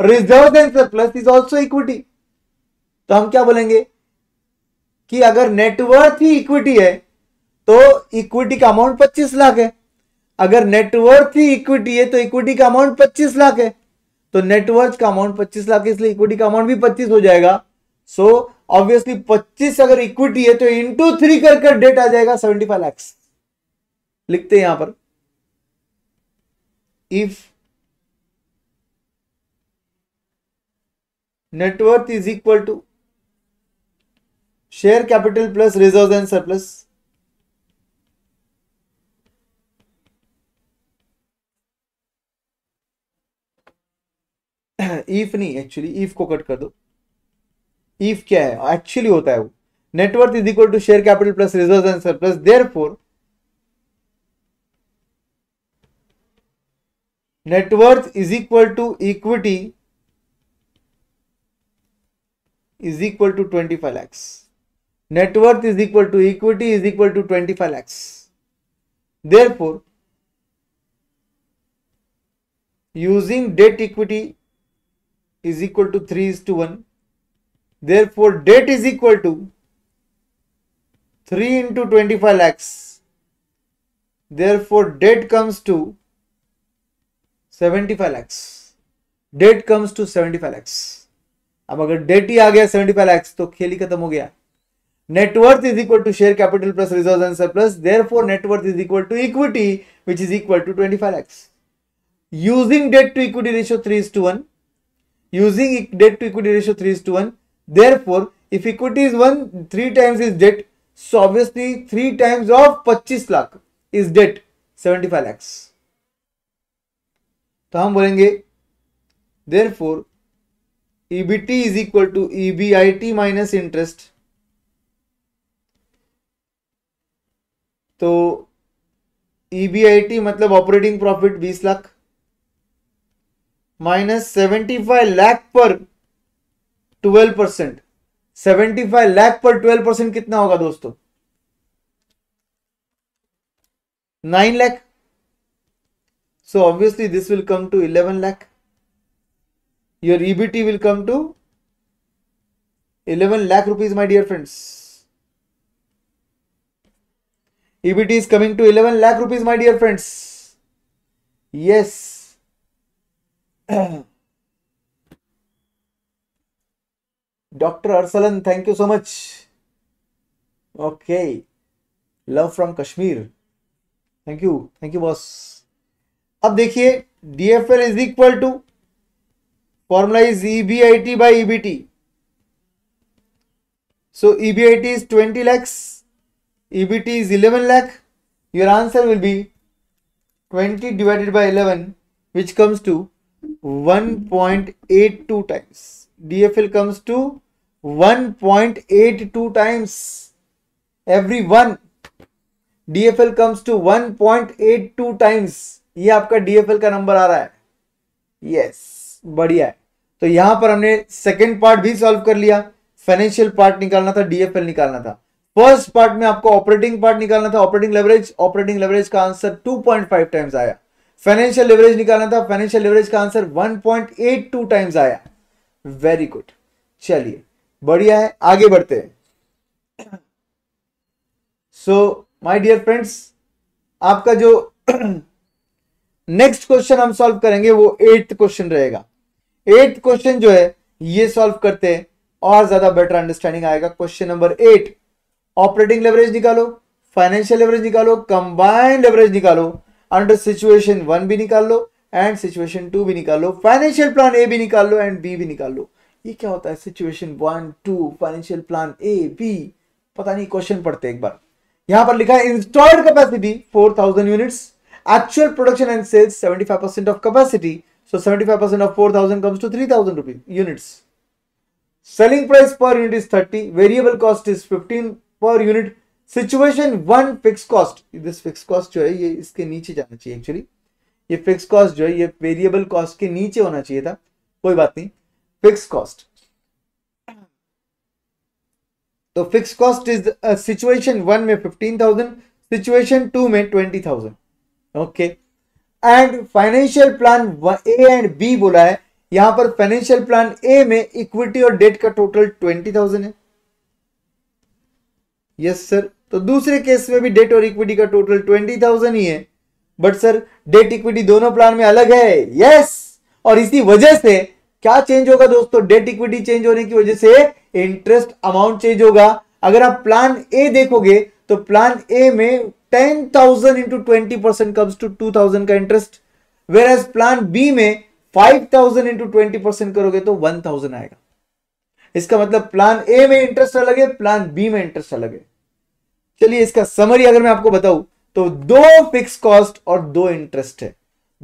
reserve answer plus is also equity तो हम क्या बोलेंगे कि अगर नेटवर्थ ही इक्विटी है तो इक्विटी का अमाउंट 25 लाख है अगर नेटवर्थ ही इक्विटी है तो इक्विटी का अमाउंट 25 लाख है तो नेटवर्थ का अमाउंट 25 लाख इसलिए इक्विटी का अमाउंट भी 25 हो जाएगा सो ऑब्वियसली 25 अगर इक्विटी है तो इंटू थ्री कर कर डेट आ जाएगा 75 लैक्स लिखते हैं यहां पर if net worth is equal to share capital plus reserve and surplus if नहीं एक्चुअली ईफ को कट कर दो ईफ क्या है एक्चुअली होता है वो net worth is equal to share capital plus reserve and surplus therefore net worth is equal to equity is equal to twenty five lakhs net worth is equal to equity is equal to twenty five lakhs therefore using debt equity is equal to three is two one therefore debt is equal to 3 into 25 lakhs therefore debt comes to 75 lakhs debt comes to 75 lakhs अब अगर डेट ही आ गया 75 लाख्स तो खेल ही खत्म हो गया net worth is equal to share capital plus reserve and surplus therefore net worth is equal to equity which is equal to 25 lakhs using debt to equity ratio 3 is to 1 using debt to equity ratio 3 is to 1 therefore if equity is 1 3 times is debt so obviously 3 times of 25 lakh is debt 75 lakhs तो हम बोलेंगे therefore EBT is equal to EBIT minus interest तो ईबीआईटी e मतलब operating profit 20 lakh minus 75 lakh पर twelve percent seventy five lakh पर ट्वेल्व परसेंट कितना होगा दोस्तों nine lakh so obviously this will come to eleven lakh your EBT will come to eleven lakh rupees my dear friends EBT is coming to eleven lakh rupees my dear friends yes Dr. Arsalan, thank you so much. Okay. Love from Kashmir. Thank you, thank you, boss. अब देखिए DFL is equal to formula is EBIT by EBT. So EBIT is 20 lakhs EBT is 11 lakh your answer will be 20 divided by 11 which comes to 1.82 times dfl comes to 1.82 times every one DFL comes to 1.82 times ये आपका DFL का नंबर आ रहा है यस yes, बढ़िया है तो यहां पर हमने सेकेंड पार्ट भी सॉल्व कर लिया फाइनेंशियल पार्ट निकालना था डीएफएल निकालना था फर्स्ट पार्ट में आपको ऑपरेटिंग पार्ट निकालना था ऑपरेटिंग लेवरेज ऑपरेटिंग लेवरेज का आंसर 2.5 टाइम्स आया फाइनेंशियल लेवरेज निकालना था फाइनेंशियल लेवरेज का आंसर 1.82 टाइम्स आया वेरी गुड चलिए बढ़िया है आगे बढ़ते हैं सो माय डियर फ्रेंड्स आपका जो नेक्स्ट क्वेश्चन हम सॉल्व करेंगे वो एट्थ क्वेश्चन रहेगा एट्थ क्वेश्चन जो है ये सॉल्व करते हैं और ज्यादा बेटर अंडरस्टैंडिंग आएगा question number eight operating leverage निकालो फाइनेंशियल लेवरेज निकालो कंबाइंड लेवरेज निकालो अंडर सिचुएशन वन भी निकाल लो एंड सिचुएशन टू भी निकाल लो फाइनेंशियल प्लान ए भी निकाल लो एंड बी भी निकाल लो ये क्या होता है situation one two financial plan A B पता नहीं क्वेश्चन पढ़ते एक बार यहां पर लिखा है installed capacity 4000 units actual production and sales 75% of capacity so 75% of 4000 comes to 3000 rupees units selling price per unit is 30 variable cost is 15 per unit situation one fix cost this fix cost जो है ये इसके नीचे जाना चाहिए एक्चुअली ये फिक्स कॉस्ट जो है ये वेरिएबल कॉस्ट के नीचे होना चाहिए था कोई बात नहीं फिक्स कॉस्ट तो fix cost is situation one में फिफ्टीन थाउजेंड सिचुएशन टू में twenty thousand okay and financial plan A and B बोला है यहां पर फाइनेंशियल प्लान ए में इक्विटी और डेट का टोटल ट्वेंटी थाउजेंड है यस yes, सर तो दूसरे केस में भी डेट और इक्विटी का टोटल ट्वेंटी थाउजेंड ही है बट सर डेट इक्विटी दोनों प्लान में अलग है यस yes! और इसी वजह से क्या चेंज होगा दोस्तों डेट इक्विटी चेंज होने की वजह से इंटरेस्ट अमाउंट चेंज होगा अगर आप प्लान ए देखोगे तो प्लान ए में ten thousand into twenty percent comes to two thousand का interest whereas plan B में five thousand into twenty percent करोगे तो वन थाउजेंड आएगा इसका मतलब प्लान ए में इंटरेस्ट अलग है प्लान बी में इंटरेस्ट अलग है चलिए इसका समरी अगर मैं आपको बताऊं तो दो फिक्स कॉस्ट और दो इंटरेस्ट है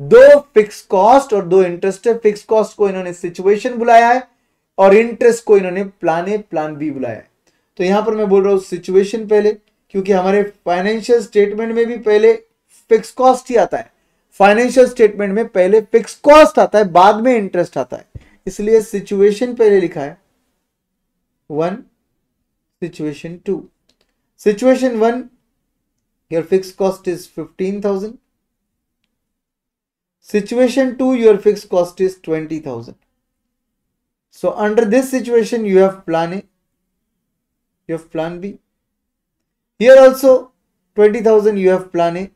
दो फिक्स कॉस्ट और दो इंटरेस्ट है फिक्स कॉस्ट को इन्होंने सिचुएशन बुलाया है और इंटरेस्ट को इन्होंने प्लान ए प्लान बी बुलाया है तो यहां पर मैं बोल रहा हूं सिचुएशन पहले क्योंकि हमारे फाइनेंशियल स्टेटमेंट में भी पहले फिक्स कॉस्ट ही आता है फाइनेंशियल स्टेटमेंट में पहले फिक्स कॉस्ट आता है बाद में इंटरेस्ट आता है इसलिए सिचुएशन पहले लिखा है one situation two situation one your fix cost is fifteen thousand Situation 2, your fixed cost is 20,000. So under this situation, you have plan A. You have plan B. Here also, 20,000, you have plan A.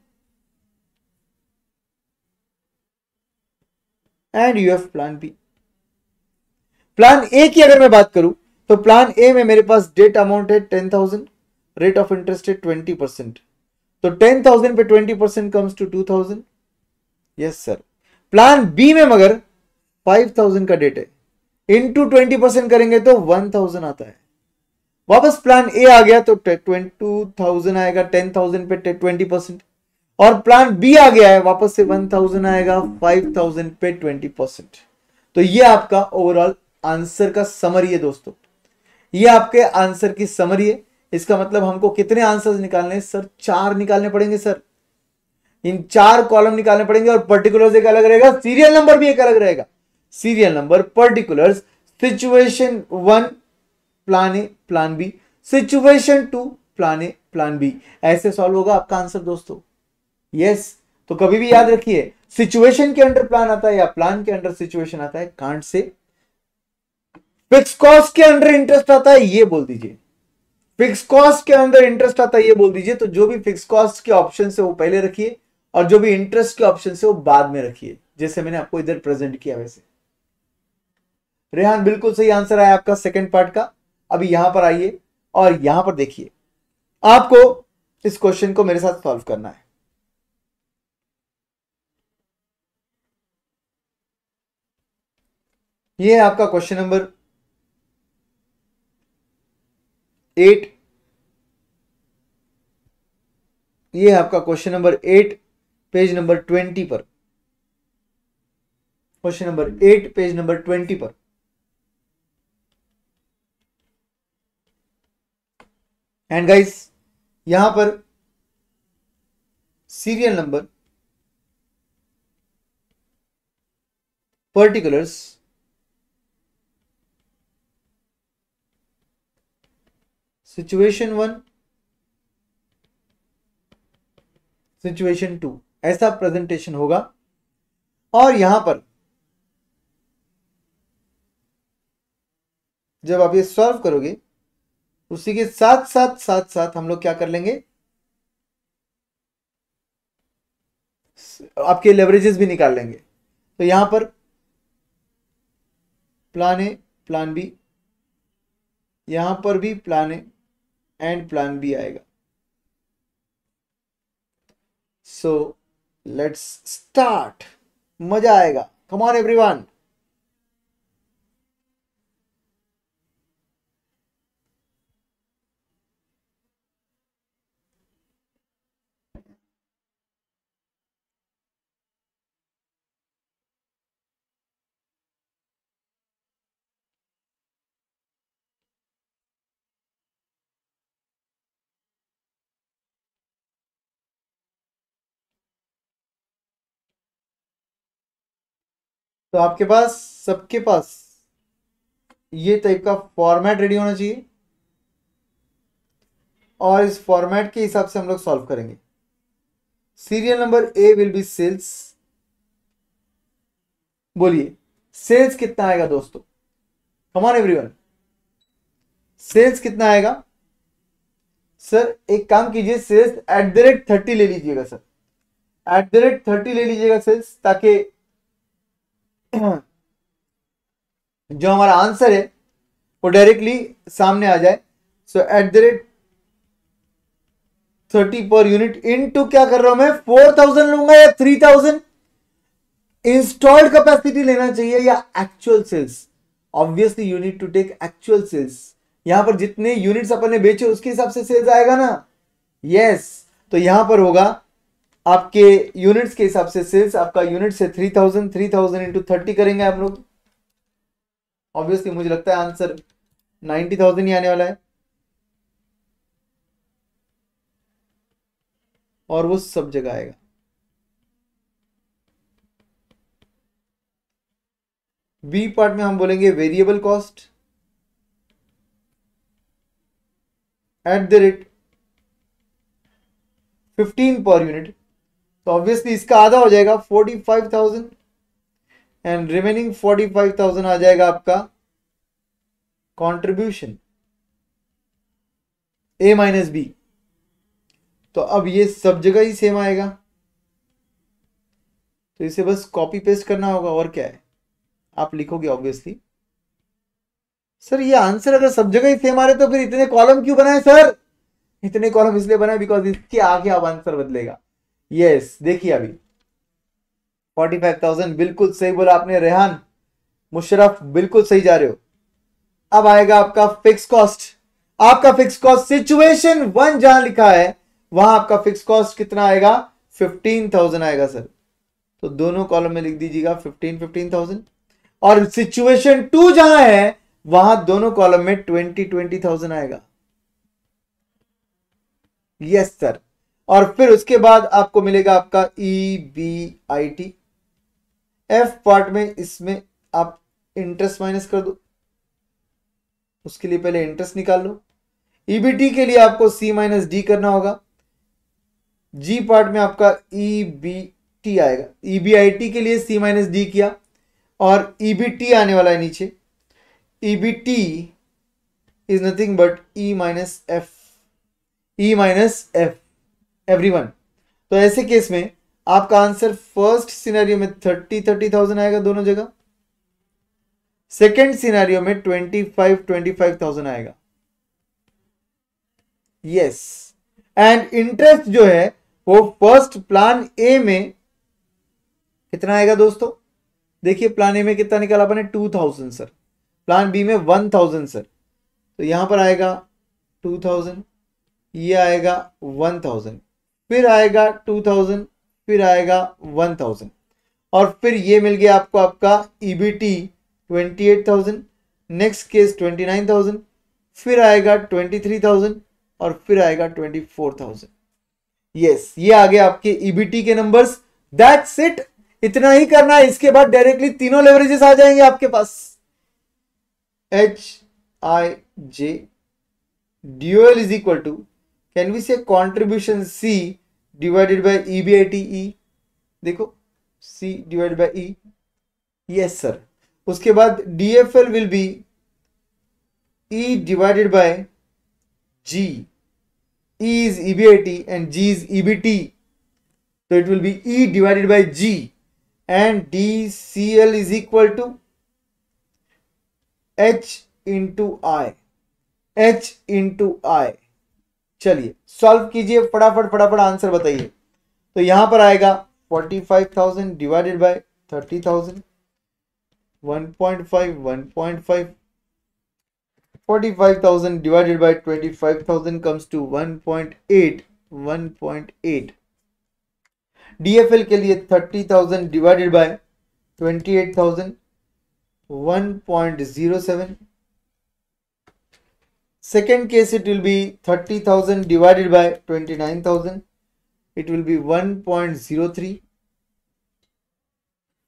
And you have plan B. Plan A ki agar main baat karu, to plan A mein mere paas debt amount hai 10,000, rate of interest hai 20%. So 10,000 by 20% comes to 2,000. Yes sir plan B में मगर 5000 का डेट है इंटू ट्वेंटी परसेंट करेंगे तो 1000 आता है वापस प्लान ए आ गया तो टू आएगा 10000 पे ट्वेंटी परसेंट और प्लान बी आ गया है वापस से वन थाउजेंड आएगा फाइव थाउजेंड पे ट्वेंटी परसेंट तो ये आपका ओवरऑल आंसर का समरी है दोस्तों ये आपके आंसर की समरी है इसका मतलब हमको कितने आंसर्स निकालने सर चार निकालने पड़ेंगे सर इन चार कॉलम निकालने पड़ेंगे और पर्टिकुलर्स एक अलग रहेगा सीरियल नंबर भी एक अलग रहेगा serial number particulars situation one plan A plan B situation two plan A plan B ऐसे सॉल्व होगा आपका आंसर दोस्तों यस तो कभी भी याद रखिए सिचुएशन के अंडर प्लान आता है या प्लान के अंडर सिचुएशन आता है कांट से फिक्स कॉस्ट के अंडर इंटरेस्ट आता है ये बोल दीजिए फिक्स कॉस्ट के अंदर इंटरेस्ट आता है ये बोल दीजिए तो जो भी फिक्स कॉस्ट के ऑप्शन है वो पहले रखिए और जो भी इंटरेस्ट के ऑप्शन है वो बाद में रखिए जैसे मैंने आपको इधर प्रेजेंट किया वैसे रेहान बिल्कुल सही आंसर आया आपका सेकेंड पार्ट का अभी यहां पर आइए और यहां पर देखिए आपको इस क्वेश्चन को मेरे साथ सॉल्व करना है ये है आपका क्वेश्चन नंबर एट ये है आपका question number eight page number twenty पर question number eight page number twenty पर एंड गाइस यहां पर serial number particulars situation one situation two ऐसा प्रेजेंटेशन होगा और यहां पर जब आप ये सॉल्व करोगे उसी के साथ साथ साथ साथ हम लोग क्या कर लेंगे आपके लेवरेजेस भी निकाल लेंगे तो यहां पर प्लान ए प्लान बी यहां पर भी plan A and plan B आएगा सो so, लेट्स स्टार्ट मजा आएगा कम ऑन एवरीवन तो आपके पास सबके पास ये टाइप का फॉर्मेट रेडी होना चाहिए और इस फॉर्मेट के हिसाब से हम लोग सॉल्व करेंगे serial number A will be sales बोलिए सेल्स कितना आएगा दोस्तों कमान एवरीवन सेल्स कितना आएगा सर एक काम कीजिए sales at the rate thirty ले लीजिएगा sir at the rate thirty ले लीजिएगा सेल्स ताकि जो हमारा आंसर है वो डायरेक्टली सामने आ जाए so at the rate thirty per unit into क्या कर रहा हूं मैं फोर थाउजेंड लूंगा या थ्री थाउजेंड इंस्टॉल्ड कैपेसिटी लेना चाहिए या actual sales obviously you need to take actual sales यहां पर जितने यूनिट्स अपन ने बेचे उसके हिसाब से सेल्स आएगा ना यस yes. तो यहां पर होगा आपके यूनिट्स के हिसाब से सेल्स आपका यूनिट से three thousand three thousand into thirty करेंगे हम लोग ऑब्वियसली मुझे लगता है आंसर नाइनटी थाउजेंड ही आने वाला है और वो सब जगह आएगा बी पार्ट में हम बोलेंगे variable cost at the rate fifteen per unit तो ऑब्वियसली इसका आधा हो जाएगा forty five thousand and remaining forty five thousand आ जाएगा आपका कंट्रीब्यूशन ए माइनस बी तो अब ये सब जगह ही सेम आएगा तो इसे बस कॉपी पेस्ट करना होगा और क्या है आप लिखोगे ऑब्वियसली सर ये आंसर अगर सब जगह ही सेम आ रहे तो फिर इतने कॉलम क्यों बनाए सर इतने कॉलम इसलिए बनाए बिकॉज इसके आगे अब आंसर बदलेगा यस देखिए अभी फोर्टी फाइव थाउजेंड बिल्कुल सही बोला आपने रेहान मुशरफ बिल्कुल सही जा रहे हो अब आएगा आपका फिक्स कॉस्ट आपका फिक्स कॉस्ट सिचुएशन वन जहां लिखा है वहां आपका फिक्स कॉस्ट कितना आएगा फिफ्टीन थाउजेंड आएगा सर तो दोनों कॉलम में लिख दीजिएगा फिफ्टीन फिफ्टीन थाउजेंड और सिचुएशन टू जहां है वहां दोनों कॉलम में ट्वेंटी ट्वेंटी थाउजेंड आएगा यस सर और फिर उसके बाद आपको मिलेगा आपका E B I T F part में इसमें आप इंटरेस्ट माइनस कर दो उसके लिए पहले इंटरेस्ट निकाल लो ईबीटी e के लिए आपको सी माइनस डी करना होगा जी पार्ट में आपका ई बी टी आएगा ई बी आई टी के लिए सी माइनस डी किया और ई बी टी आने वाला है नीचे E B T is nothing but E minus F E minus F everyone तो ऐसे केस में आपका आंसर फर्स्ट सिनेरियो में थर्टी थर्टी थाउजेंड आएगा दोनों जगह सेकेंड सिनेरियो में twenty five twenty five thousand आएगा यस एंड इंटरेस्ट जो है वो फर्स्ट प्लान ए में कितना आएगा दोस्तों देखिए प्लान ए में कितना निकाला अपने two thousand sir plan B में वन थाउजेंड सर तो यहां पर आएगा टू थाउजेंड ये आएगा वन थाउजेंड फिर आएगा टू थाउजेंड फिर आएगा वन थाउजेंड और फिर ये मिल गया आपको आपका E B T twenty eight thousand next case twenty nine thousand फिर आएगा ट्वेंटी थ्री थाउजेंड और फिर आएगा ट्वेंटी फोर थाउजेंड यस ये आ गया आपके ईबीटी e के नंबर्स दैट्स इट इतना ही करना है इसके बाद डायरेक्टली तीनों लेवरेजेस आ जाएंगे आपके पास H I J DOL is equal to can we say contribution C divided by E B I T E देखो C divided by E yes sir उसके बाद D F L will be E divided by G E is E B I T and G is E B T तो it will be E divided by G C L is equal to H into I H into I चलिए सॉल्व कीजिए फटाफट फटाफट आंसर बताइए तो यहां पर आएगा forty five thousand divided by thirty thousand one point five one point five forty five thousand divided by twenty five thousand comes to one point eight one point eight DFL के लिए thirty thousand divided by twenty eight thousand one point zero seven Second case it will be 30,000 divided by 29,000. It will be 1.03.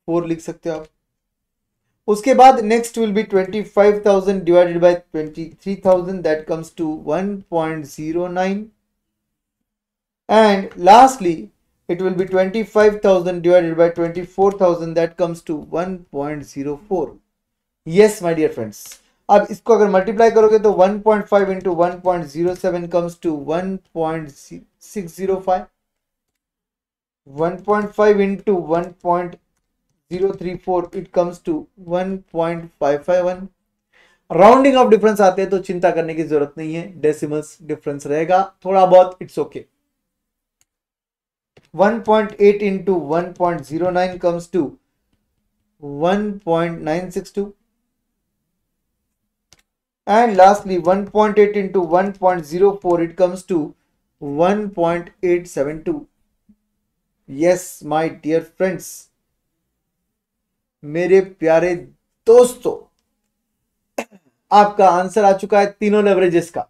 4 लिख सकते हो आप उसके बाद next will be 25,000 divided by 23,000 That comes to 1.09 and lastly it will be 25,000 divided by 24,000 that comes to 1.04 yes my dear friends अब इसको अगर मल्टीप्लाई करोगे तो 1.5 point five into one point zero seven comes to one point six zero five one point five into one point zero three four it comes to one point five five one rounding off difference आते हैं तो चिंता करने की जरूरत नहीं है डेसिमल्स डिफरेंस रहेगा थोड़ा बहुत it's okay one point eight into one point zero nine comes to one point nine six two and lastly 1.8 into 1.04 it comes to 1.872 yes my dear friends मेरे प्यारे दोस्तों आपका आंसर आ चुका है तीनों लेवरेजेस का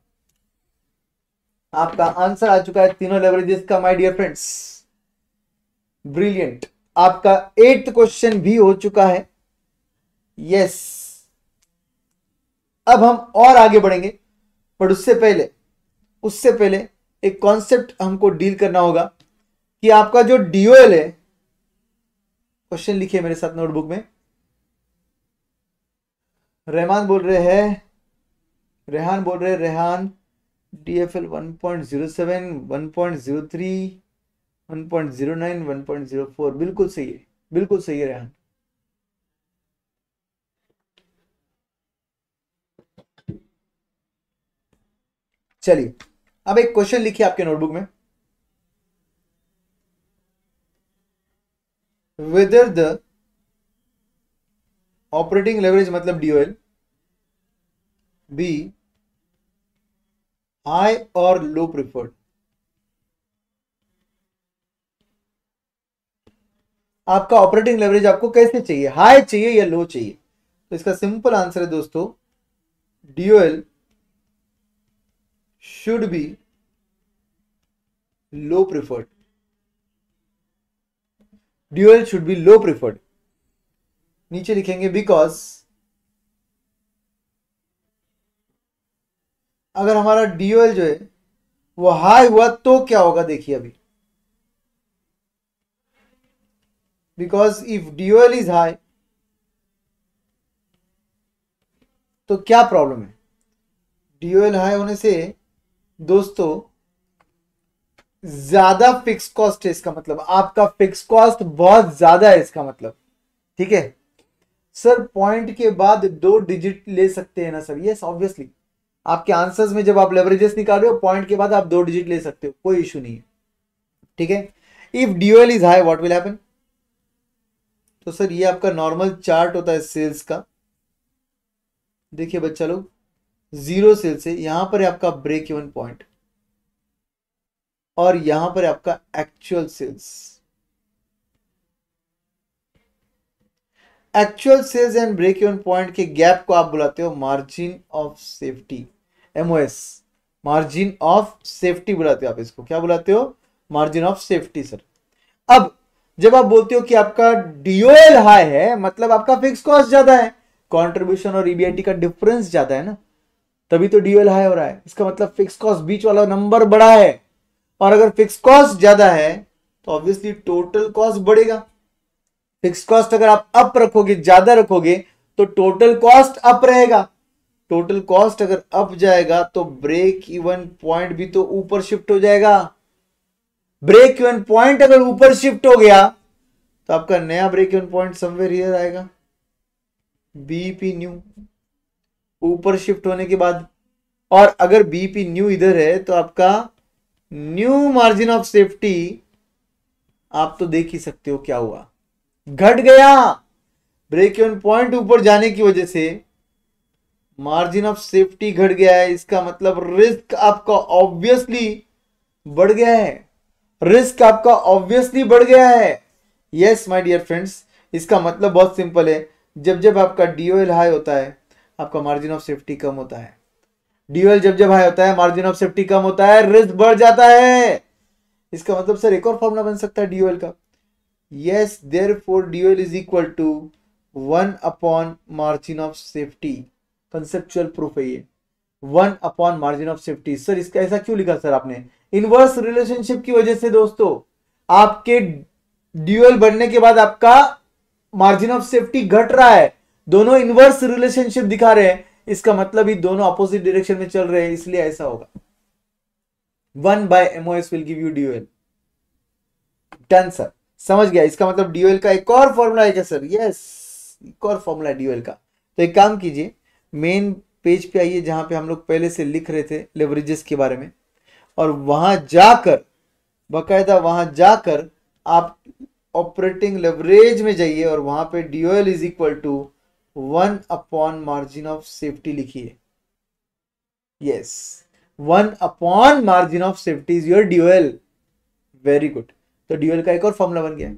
आपका आंसर आ चुका है तीनों लेवरेजेस का माय डियर फ्रेंड्स ब्रिलियंट आपका एट्थ क्वेश्चन भी हो चुका है यस yes. अब हम और आगे बढ़ेंगे पर उससे पहले उससे पहले एक कॉन्सेप्ट हमको डील करना होगा कि आपका जो डीओएल है क्वेश्चन लिखिए मेरे साथ नोटबुक में रहमान बोल रहे हैं रेहान बोल रहे Rehan D F L one point zero seven one point zero three one point zero nine one point zero four बिल्कुल सही है बिल्कुल सही है रेहान चलिए अब एक क्वेश्चन लिखिए आपके नोटबुक में वेदर द ऑपरेटिंग लेवरेज मतलब डीओएल बी हाई और लो प्रिफर्ड आपका ऑपरेटिंग लेवरेज आपको कैसे चाहिए हाई चाहिए या लो चाहिए तो इसका सिंपल आंसर है दोस्तों DOL should be low preferred. Dual should be low preferred. नीचे लिखेंगे बिकॉज अगर हमारा डीओएल जो है वो हाई हुआ तो क्या होगा देखिए अभी because if DOL is high तो क्या प्रॉब्लम है डीओएल हाई होने से दोस्तों ज्यादा फिक्स कॉस्ट है इसका मतलब आपका फिक्स कॉस्ट बहुत ज्यादा है इसका मतलब ठीक है सर पॉइंट के बाद दो डिजिट ले सकते हैं ना सर यस ऑब्वियसली आपके आंसर्स में जब आप लेवरेजेस निकाल रहे हो पॉइंट के बाद आप दो डिजिट ले सकते हो कोई इशू नहीं है ठीक है if DOL is high what will happen तो सर ये आपका नॉर्मल चार्ट होता है सेल्स का देखिए बच्चा लोग जीरो सेल से यहां पर आपका ब्रेक इवन पॉइंट और यहां पर आपका actual sales actual sales and break even point के गैप को आप बुलाते हो margin of safety MOS margin of safety बुलाते हो आप इसको क्या बुलाते हो मार्जिन ऑफ सेफ्टी सर अब जब आप बोलते हो कि आपका डीओएल हाई है मतलब आपका फिक्स कॉस्ट ज्यादा है कॉन्ट्रीब्यूशन और ईबीआईटी e का डिफरेंस ज्यादा है ना तभी तो डीएल हाई हो रहा है इसका मतलब फिक्स कॉस्ट बीच वाला नंबर बड़ा है और अगर फिक्स कॉस्ट ज्यादा है तो ऑब्वियसली टोटल कॉस्ट बढ़ेगा फिक्स कॉस्ट अगर आप अप रखोगे ज्यादा रखोगे तो टोटल कॉस्ट अप रहेगा टोटल कॉस्ट अगर अप जाएगा तो ब्रेक इवन पॉइंट भी तो ऊपर शिफ्ट हो जाएगा ब्रेक इवन पॉइंट अगर ऊपर शिफ्ट हो गया तो आपका नया break even point somewhere here आएगा बीपी न्यू ऊपर शिफ्ट होने के बाद और अगर बीपी न्यू इधर है तो आपका न्यू मार्जिन ऑफ सेफ्टी आप तो देख ही सकते हो क्या हुआ घट गया ब्रेक इवन पॉइंट ऊपर जाने की वजह से मार्जिन ऑफ सेफ्टी घट गया है इसका मतलब रिस्क आपका ऑब्वियसली बढ़ गया है रिस्क आपका ऑब्वियसली बढ़ गया है यस माय डियर फ्रेंड्स इसका मतलब बहुत सिंपल है जब जब आपका डीओएल हाई होता है आपका मार्जिन ऑफ सेफ्टी कम होता है ड्यूएल जब जब हाई होता है मार्जिन ऑफ सेफ्टी कम होता है रिस्क बढ़ जाता है इसका मतलब सर एक और फॉर्मूला बन सकता है ड्यूएल का yes therefore DOL is equal to one upon margin of safety conceptual proof है ये one upon margin of safety sir इसका ऐसा क्यों लिखा सर आपने इनवर्स रिलेशनशिप की वजह से दोस्तों आपके ड्यूएल बढ़ने के बाद आपका मार्जिन ऑफ सेफ्टी घट रहा है दोनों इनवर्स रिलेशनशिप दिखा रहे हैं इसका मतलब ही दोनों अपोजिट डायरेक्शन में चल रहे हैं इसलिए ऐसा होगा one by MOS will give you DOL done sir समझ गया इसका मतलब ड्यूएल का एक और फॉर्मूला है क्या सर यस एक और फॉर्मूला ड्यूएल का तो एक काम कीजिए मेन पेज पे आइए जहां पे हम लोग पहले से लिख रहे थे लेवरेजेस के बारे में और वहां जाकर बकायदा वहां जाकर आप ऑपरेटिंग लेवरेज में जाइए और वहां पे DOL is equal to one upon margin of safety लिखिए yes one upon margin of safety is your DOL very good तो ड्यूएल का एक और फॉर्मूला बन गया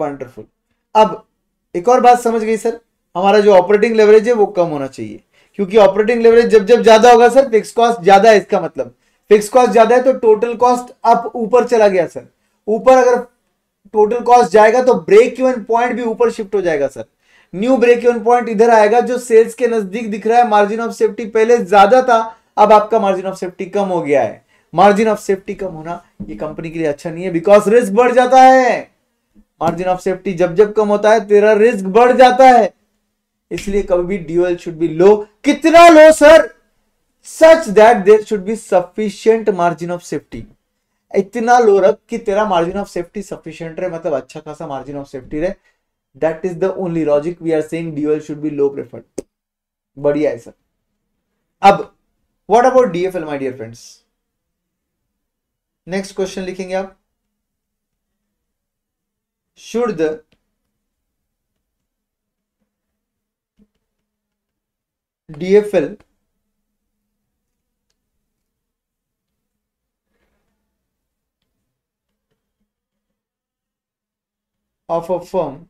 वंडरफुल अब एक और बात समझ गई सर हमारा जो ऑपरेटिंग लेवरेज है वो कम होना चाहिए क्योंकि ऑपरेटिंग लेवरेज जब जब ज्यादा होगा सर फिक्स कॉस्ट ज्यादा है इसका मतलब फिक्स कॉस्ट ज्यादा है तो टोटल कॉस्ट अप ऊपर चला गया सर ऊपर अगर टोटल कॉस्ट जाएगा तो ब्रेक इवन पॉइंट भी ऊपर शिफ्ट हो जाएगा sir new break even point इधर आएगा जो सेल्स के नजदीक दिख रहा है मार्जिन ऑफ सेफ्टी पहले ज्यादा था अब आपका मार्जिन ऑफ सेफ्टी कम हो गया है मार्जिन ऑफ सेफ्टी कम होना ये कंपनी के लिए अच्छा नहीं है बिकॉज रिस्क बढ़ जाता है मार्जिन ऑफ सेफ्टी जब जब कम होता है तेरा रिस्क बढ़ जाता है इसलिए कभी भी ड्यूएल शुड बी लो कितना low sir such that there should be sufficient margin of safety इतना लो रख कि तेरा मार्जिन ऑफ सेफ्टी सफिशियंट रहे मतलब अच्छा खासा मार्जिन ऑफ सेफ्टी रहे That is the only logic we are saying dual should be low preferred. but yeah sir. अब what about DFL my dear friends? Next question लिखेंगे आप Should the DFL of a firm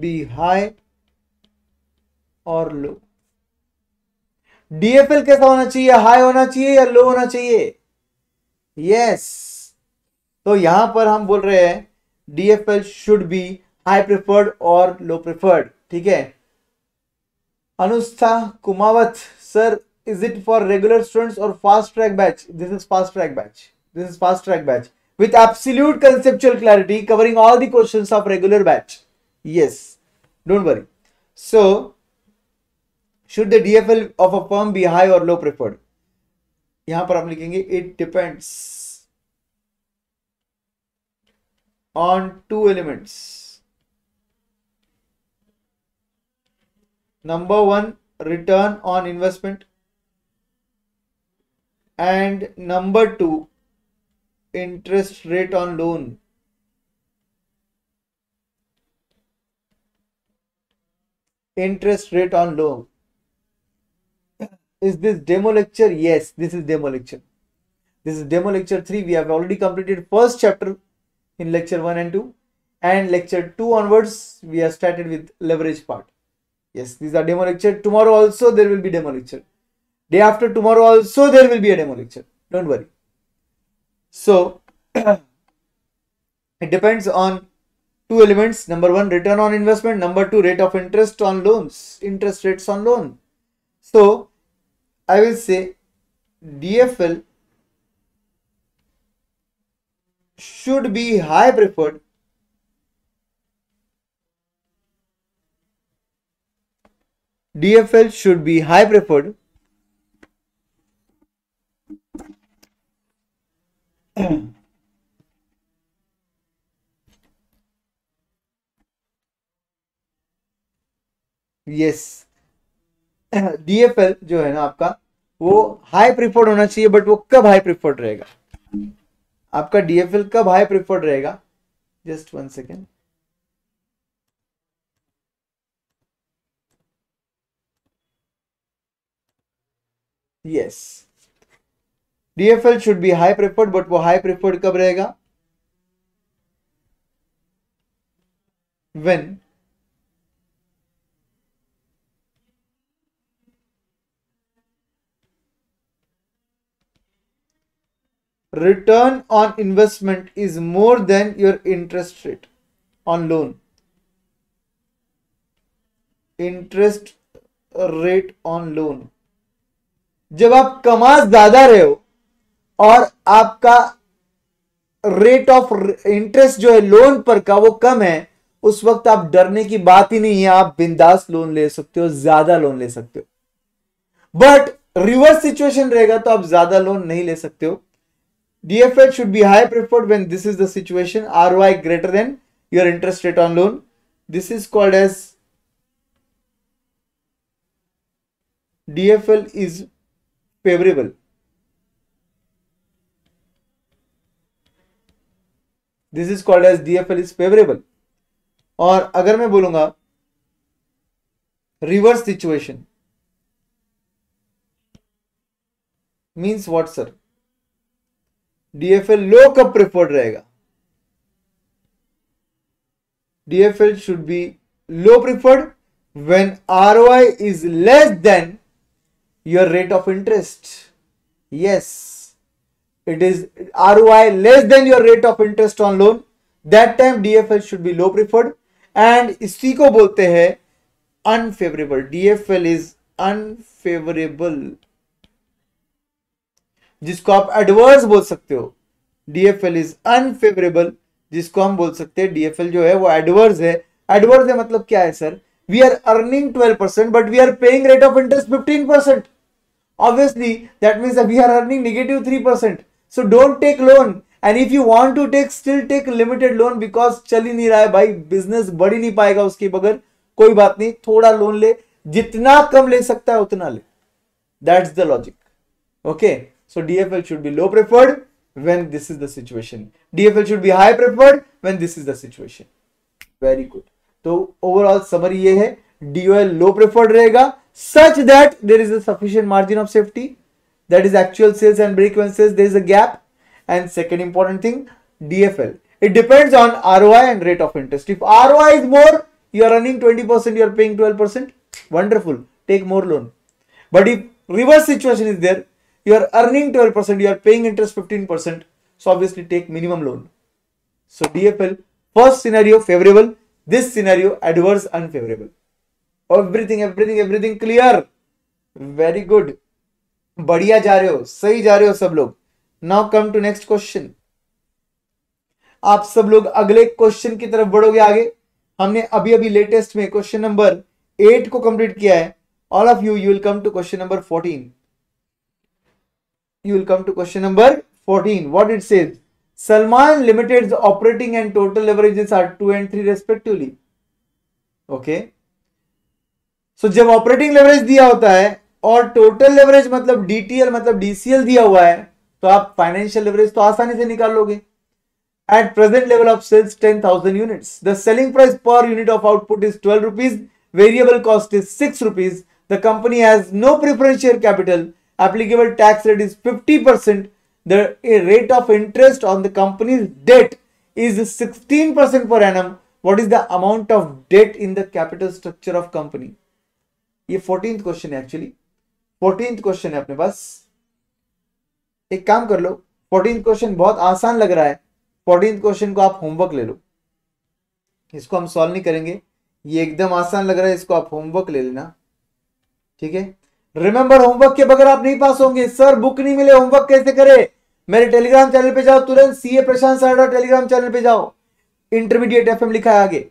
be high और लो डीएफएल कैसा होना चाहिए हाई होना चाहिए या लो होना चाहिए यस तो यहां पर हम बोल रहे हैं DFL should be high preferred और लो प्रेफर्ड ठीक है Anushtha Kumawat sir is it for regular students और fast track batch this is fast track batch this is fast track batch with absolute conceptual clarity covering all the question of regular batch Yes, don't worry. So, should the DFL of a firm be high or low preferred? yahan par आप likhenge it depends on two elements number 1 return on investment and number 2 interest rate on loan interest rate on loan. Is this demo lecture? Yes, this is demo lecture. This is demo lecture 3. We have already completed first chapter in lecture 1 and 2. And lecture 2 onwards, we have started with leverage part. Yes, these are demo lecture. Tomorrow also there will be demo lecture. Day after tomorrow also there will be a demo lecture. Don't worry. So, it depends on two elements number one return on investment number two rate of interest on loans interest rates on loan so i will say dfl should be high preferred DFL should be high preferred yes DFL जो है ना आपका वो हाई प्रिफर्ड होना चाहिए बट वो कब हाई प्रिफर्ड रहेगा आपका डीएफएल कब हाई प्रिफर्ड रहेगा just one second yes DFL should be high preferred but वो हाई प्रिफर्ड कब रहेगा when return on investment is more than your interest rate on loan interest rate on loan जब आप कमा ज्यादा रहे हो और आपका रेट ऑफ इंटरेस्ट जो है लोन पर का वो कम है उस वक्त आप डरने की बात ही नहीं है आप बिंदास लोन ले सकते हो ज्यादा लोन ले सकते हो बट रिवर्स सिचुएशन रहेगा तो आप ज्यादा लोन नहीं ले सकते हो DFH should be high preferred when this is the situation ROI greater than your interest rate on loan. This is called as DFL is favorable. This is called as DFL is favorable. Or favourable और अगर reverse situation means what, sir? DFL low कब प्रेफर्ड रहेगा DFL should be low preferred when R is less than your rate of interest yes it is ROI less than your rate of interest on loan that time DFL should be low preferred and इसी को बोलते हैं अनफेवरेबल डीएफएल इज अनफेवरेबल जिसको आप एडवर्स बोल सकते हो डीएफएल इज अनफेवरेबल जिसको हम बोल सकते हैं डीएफएल जो है वो एडवर्स है एडवर्स है मतलब क्या है sir we are earning twelve percent but we are paying rate of interest fifteen percent obviously that mean we are earning negative three percent so don't take loan and if you want to take still take limited loan because चल ही नहीं रहा है भाई बिजनेस बढ़ ही नहीं पाएगा उसके बगैर कोई बात नहीं थोड़ा लोन ले जितना कम ले सकता है उतना ले that's the logic okay okay? So DFL should be low preferred when this is the situation. DFL should be high preferred when this is the situation. Very good. So overall summary: ये है डीओएल लो प्रेफर्ड रहेगा सच such that there is a sufficient margin of safety. That is actual sales and break even sales there is a gap. And second important thing, DFL. it depends on ROI and rate of interest. If ROI is more, you are earning 20%, you are paying 12%. Wonderful. Take more loan. But if reverse situation is there, you are earning 12%, you are paying interest 15%. So obviously take minimum loan. So DFL, first scenario favorable, this scenario adverse unfavorable. Everything, everything, everything clear. Very good. बढ़िया जा रहे हो सही जा रहे हो सब लोग now come to next question आप सब लोग अगले क्वेश्चन की तरफ बढ़ोगे आगे हमने अभी अभी लेटेस्ट में क्वेश्चन नंबर एट को कंप्लीट किया है all of you you will come to question number fourteen you will come to question number 14. What it says? Salman Limited's operating and total leverages are 2 and 3 respectively. Okay. So so, जब ऑपरेटिंग लेवरेज दिया होता है और टोटल लेवरेज मतलब डीटीएल मतलब डीसीएल दिया हुआ है तो आप फाइनेंशियल लेवरेज तो आसानी से निकाल लोगे at present level of sales ten thousand units the selling price per unit of output is twelve rupees variable cost is six rupees the company has no preferential capital applicable tax rate is 50%, the rate of interest on the company's debt is 16% per annum. What is the amount of debt in the capital structure of company? ये फोर्टीन क्वेश्चन है एक्चुअली फोर्टीन क्वेश्चन है अपने पास एक काम कर लो फोर्टीन क्वेश्चन बहुत आसान लग रहा है फोर्टीन क्वेश्चन को आप होमवर्क ले लो इसको हम सॉल्व नहीं करेंगे ये एकदम आसान लग रहा है इसको आप होमवर्क ले लेना ठीक है रिमेंबर होमवर्क के बगैर आप नहीं पास होंगे सर बुक नहीं मिले होमवर्क कैसे करे मेरे टेलीग्राम चैनल पे जाओ तुरंत CA Prashant Sarda Telegram channel पे जाओ इंटरमीडिएट एफ लिखा है आगे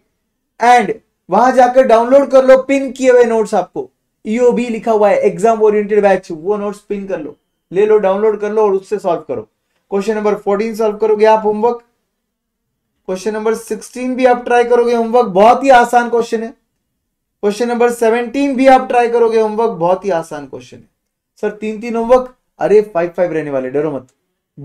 एंड वहां जाकर डाउनलोड कर लो पिन किए हुए नोट्स आपको ईओबी e लिखा हुआ है एग्जाम ओरिएंटेड बैच वो नोट्स पिन कर लो ले लो डाउनलोड कर लो और उससे सॉल्व करो क्वेश्चन नंबर फोर्टीन सॉल्व करोगे आप होमवर्क क्वेश्चन नंबर सिक्सटीन भी आप ट्राई करोगे होमवर्क बहुत ही आसान क्वेश्चन है क्वेश्चन नंबर सेवनटीन भी आप ट्राई करोगे होमवर्क बहुत ही आसान क्वेश्चन है सर तीन तीन होमवर्क अरे फाइव फाइव रहने वाले डरो मत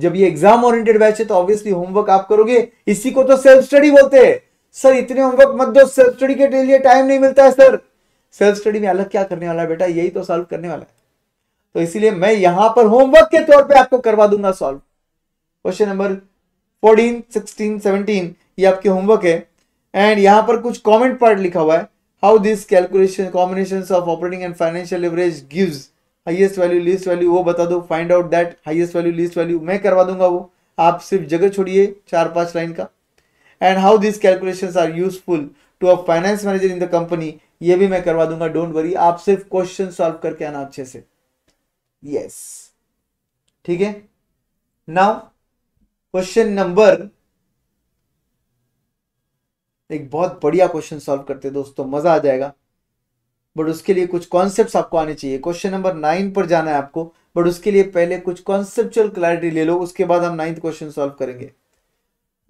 जब ये एग्जाम ओरिएंटेड बैच है तो ऑब्वियसली होमवर्क आप करोगे इसी को तो सेल्फ स्टडी बोलते हैं सर इतने होमवर्क मत दो सेल्फ स्टडी के लिए टाइम नहीं मिलता है सर सेल्फ स्टडी में अलग क्या करने वाला है बेटा यही तो सॉल्व करने वाला है तो इसीलिए मैं यहां पर होमवर्क के तौर पे आपको करवा दूंगा solve question number fourteen sixteen seventeen ये आपके होमवर्क है एंड यहां पर कुछ कॉमेंट पार्ट लिखा हुआ है how this calculation combinations of operating and financial leverage gives highest value least value वो बता दो find out that highest value least value मैं करवा दूंगा वो आप सिर्फ जगह छोड़िए चार पांच लाइन का and how this calculations are useful to a finance manager in the company ये भी मैं करवा दूंगा डोंट वरी आप सिर्फ क्वेश्चन सॉल्व करके आना अच्छे से यस yes. ठीक है नाउ क्वेश्चन नंबर एक बहुत बढ़िया क्वेश्चन सॉल्व करते दोस्तों मज़ा आ जाएगा बट उसके लिए कुछ कॉन्सेप्ट आपको आने चाहिए क्वेश्चन नंबर नाइन पर जाना है आपको बट उसके लिए पहले कुछ कॉन्सेप्चुअल क्लैरिटी ले लो उसके बाद हम नाइन्थ क्वेश्चन सॉल्व करेंगे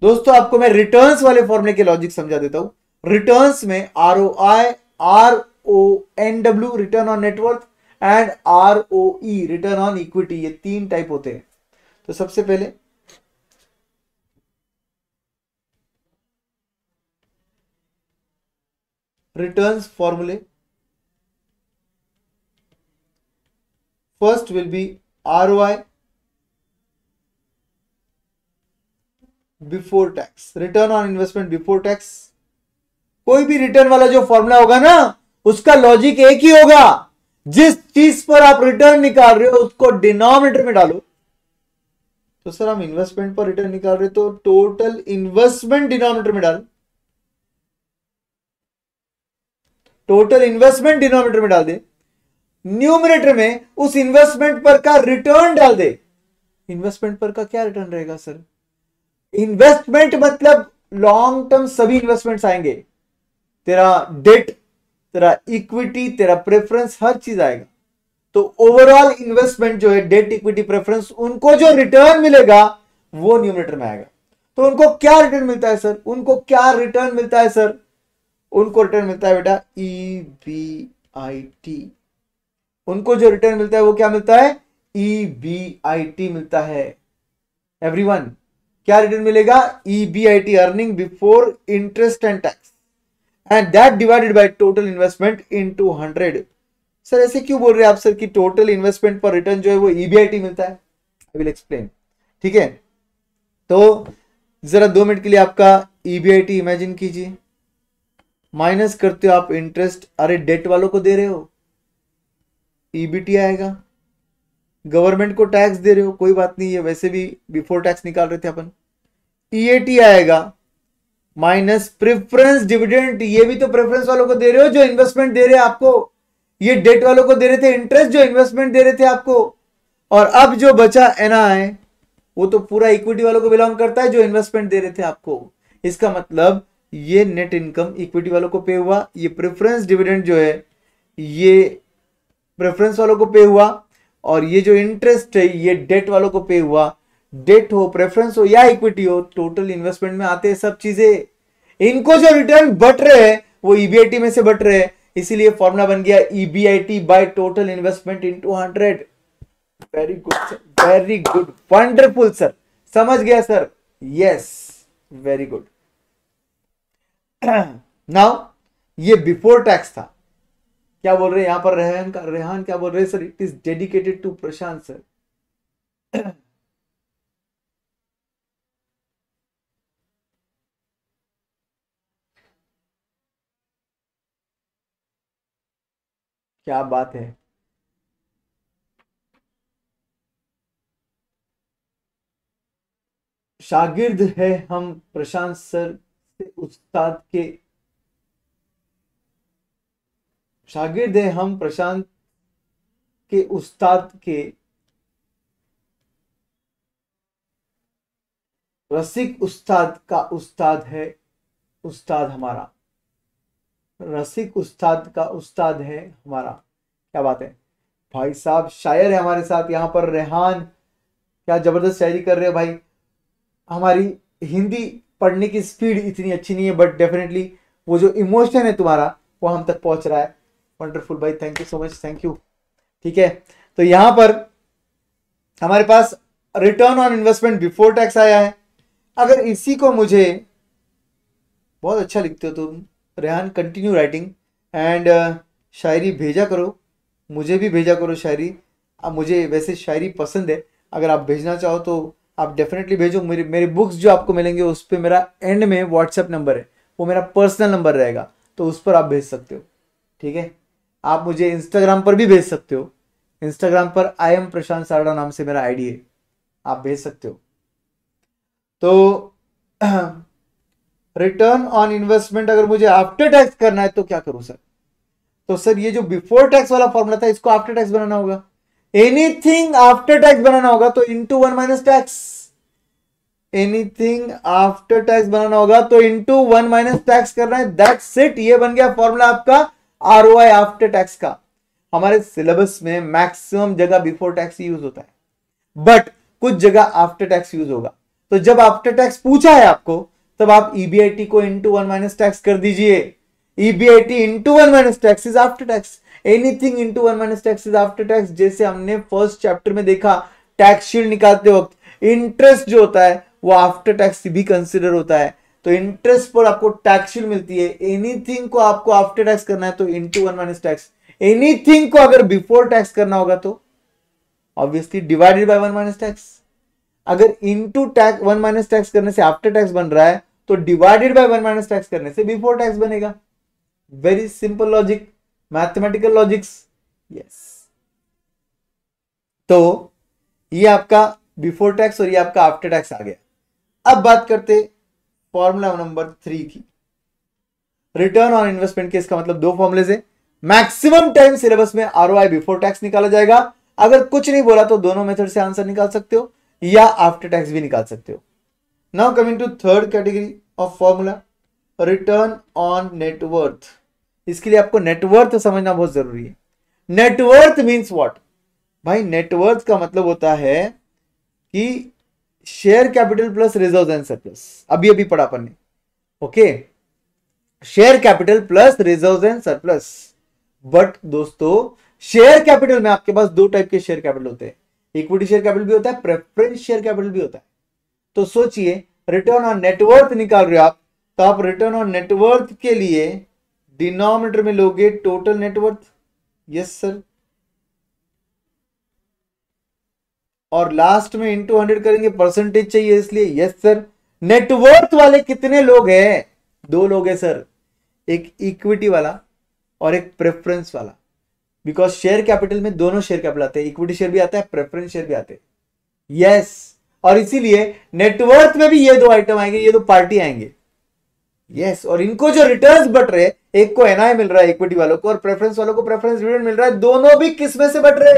दोस्तों आपको मैं रिटर्न वाले फॉर्मुले के लॉजिक समझा देता हूं रिटर्न में R O I R O N W return on net worth and R O return on equity ये तीन टाइप होते हैं तो सबसे पहले returns formulae first will be roi before tax return on investment before tax कोई भी रिटर्न वाला जो फॉर्मूला होगा ना उसका लॉजिक एक ही होगा जिस चीज पर आप रिटर्न निकाल रहे हो उसको डिनोमिनेटर में डालो तो सर हम इन्वेस्टमेंट पर रिटर्न निकाल रहे हो तो टोटल इन्वेस्टमेंट डिनोमिनेटर में डालो टोटल इन्वेस्टमेंट डिनोमिनेटर में डाल दे न्यूमिनेटर में उस इन्वेस्टमेंट पर का रिटर्न डाल दे इन्वेस्टमेंट पर का क्या रिटर्न रहेगा सर इन्वेस्टमेंट मतलब लॉन्ग टर्म सभी इन्वेस्टमेंट आएंगे तेरा डेट तेरा इक्विटी तेरा प्रेफरेंस हर चीज आएगा तो ओवरऑल इन्वेस्टमेंट जो है डेट इक्विटी प्रेफरेंस उनको जो रिटर्न मिलेगा वो न्यूमिनेटर में आएगा तो उनको क्या रिटर्न मिलता है सर उनको क्या रिटर्न मिलता है सर उनको रिटर्न मिलता है बेटा ई बी आई टी उनको जो रिटर्न मिलता है वो क्या मिलता है ई बी आई टी मिलता है एवरीवन क्या रिटर्न मिलेगा E B I T earning before interest and tax and that divided by total investment into hundred sir ऐसे क्यों बोल रहे हैं आप सर कि टोटल इन्वेस्टमेंट पर रिटर्न जो है वो ईबीआईटी e मिलता है आई विल एक्सप्लेन ठीक है तो जरा दो मिनट के लिए आपका ईबीआईटी e इमेजिन कीजिए माइनस करते हो आप इंटरेस्ट अरे डेट वालों को दे रहे हो ईबीटी e आएगा गवर्नमेंट को टैक्स दे रहे हो कोई बात नहीं है वैसे भी बिफोर टैक्स निकाल रहे थे अपन ईएटी e आएगा माइनस प्रेफरेंस डिविडेंड ये भी तो प्रेफरेंस वालों को दे रहे हो जो इन्वेस्टमेंट दे रहे हैं आपको ये डेट वालों को दे रहे थे इंटरेस्ट जो इन्वेस्टमेंट दे रहे थे आपको और अब जो बचा एनआई वो तो पूरा इक्विटी वालों को बिलोंग करता है जो इन्वेस्टमेंट दे रहे थे आपको इसका मतलब ये नेट इनकम इक्विटी वालों को पे हुआ ये प्रेफरेंस डिविडेंड जो है ये प्रेफरेंस वालों को पे हुआ और ये जो इंटरेस्ट है ये डेट वालों को पे हुआ डेट हो प्रेफरेंस हो या इक्विटी हो टोटल इन्वेस्टमेंट में आते हैं सब चीजें इनको जो रिटर्न बट रहे हैं वो ईबीआईटी e में से बट रहे हैं इसीलिए फॉर्मुला बन गया EBIT by total investment into hundred very good sir very good wonderful sir समझ गया sir yes very good now ये बिफोर टैक्स था क्या बोल रहे हैं यहां पर रेहान का रेहान क्या बोल रहे हैं sir it is dedicated to Prashant sir क्या बात है शागिर्द है हम प्रशांत सर से उस्ताद के शागिर्द है हम प्रशांत के उस्ताद के रसिक उस्ताद का उस्ताद है उस्ताद हमारा रसिक उस्ताद का उस्ताद है हमारा क्या बात है भाई साहब शायर है हमारे साथ यहाँ पर रेहान क्या जबरदस्त शायरी कर रहे हैं भाई हमारी हिंदी पढ़ने की स्पीड इतनी अच्छी नहीं है बट डेफिनेटली वो जो इमोशन है तुम्हारा वो हम तक पहुंच रहा है वंडरफुल भाई thank you so much thank you ठीक है तो यहां पर हमारे पास return on investment before tax आया है अगर इसी को मुझे बहुत अच्छा लिखते हो तुम रेहान कंटिन्यू राइटिंग एंड शायरी भेजा करो मुझे भी भेजा करो शायरी अब मुझे वैसे शायरी पसंद है अगर आप भेजना चाहो तो आप डेफिनेटली भेजो मेरी मेरी बुक्स जो आपको मिलेंगे उस पर मेरा एंड में व्हाट्सएप नंबर है वो मेरा पर्सनल नंबर रहेगा तो उस पर आप भेज सकते हो ठीक है आप मुझे इंस्टाग्राम पर भी भेज सकते हो इंस्टाग्राम पर आई एम प्रशांत सारडा नाम से मेरा आईडी है आप भेज सकते हो तो रिटर्न ऑन इन्वेस्टमेंट अगर मुझे आफ्टर टैक्स करना है तो क्या करूं सर तो सर ये जो बिफोर टैक्स वाला फॉर्मूला था इसको आफ्टर टैक्स बनाना होगा एनीथिंग आफ्टर टैक्स बनाना होगा तो into one minus tax anything after tax बनाना होगा तो इंटू वन माइनस टैक्स करना है दैट सिट ये बन गया फॉर्मूला आपका आर आफ्टर टैक्स का हमारे सिलेबस में मैक्सिमम जगह बिफोर टैक्स यूज होता है बट कुछ जगह आफ्टर टैक्स यूज होगा तो जब आफ्टर टैक्स पूछा है आपको तब आप ईबीआईटी e को इंटू वन माइनस टैक्स कर दीजिए EBIT into one minus tax is after tax anything into one minus tax is after tax जैसे हमने फर्स्ट चैप्टर में देखा टैक्स शील्ड निकालते वक्त इंटरेस्ट जो होता है वो आफ्टर टैक्स भी कंसिडर होता है तो इंटरेस्ट पर आपको टैक्स शील्ड मिलती है एनीथिंग को आपको आफ्टर टैक्स करना है तो into one minus tax anything को अगर बिफोर टैक्स करना होगा तो obviously divided by one minus tax अगर into tax one minus tax करने से आफ्टर टैक्स बन रहा है तो divided by one minus tax करने से बिफोर टैक्स बनेगा very simple logic mathematical logics yes तो ये आपका बिफोर टैक्स और ये आपका आफ्टर टैक्स आ गया अब बात करते फॉर्मूला नंबर थ्री की रिटर्न ऑन इन्वेस्टमेंट के इसका मतलब दो फॉर्मुले से मैक्सिमम टाइम सिलेबस में आर बिफोर टैक्स निकाला जाएगा अगर कुछ नहीं बोला तो दोनों मेथड से आंसर निकाल सकते हो या आफ्टर टैक्स भी निकाल सकते हो now coming to third category of formula return on net worth इसके लिए आपको नेटवर्थ समझना बहुत जरूरी है नेटवर्थ मीन्स वॉट भाई नेटवर्थ का मतलब होता है कि share capital plus reserve and surplus अभी अभी पढ़ा अपन ने okay share capital plus reserve and surplus but दोस्तों शेयर कैपिटल में आपके पास दो टाइप के शेयर कैपिटल होते हैं इक्विटी शेयर कैपिटल भी होता है प्रेफरेंस शेयर कैपिटल भी होता है तो सोचिए रिटर्न ऑन नेटवर्थ निकाल रहे हो आप तो आप रिटर्न ऑन नेटवर्थ के लिए डिनोमिनेटर में लोगे टोटल नेटवर्थ यस सर और लास्ट में इंटू हंड्रेड करेंगे परसेंटेज चाहिए इसलिए यस सर नेटवर्थ वाले कितने लोग हैं दो लोग हैं सर एक इक्विटी वाला और एक प्रेफरेंस वाला बिकॉज शेयर कैपिटल में दोनों शेयर कैपिटल आते हैं इक्विटी शेयर भी आता है प्रेफरेंस शेयर भी आते हैं यस और इसीलिए नेटवर्थ में भी ये दो आइटम आएंगे ये दो पार्टी आएंगे यस yes, और इनको जो रिटर्न बट रहे एक को एनआई मिल रहा है इक्विटी वालों को और प्रेफरेंस वालों को प्रेफरेंस डिविडेंड मिल रहा है दोनों भी किस में से बट रहे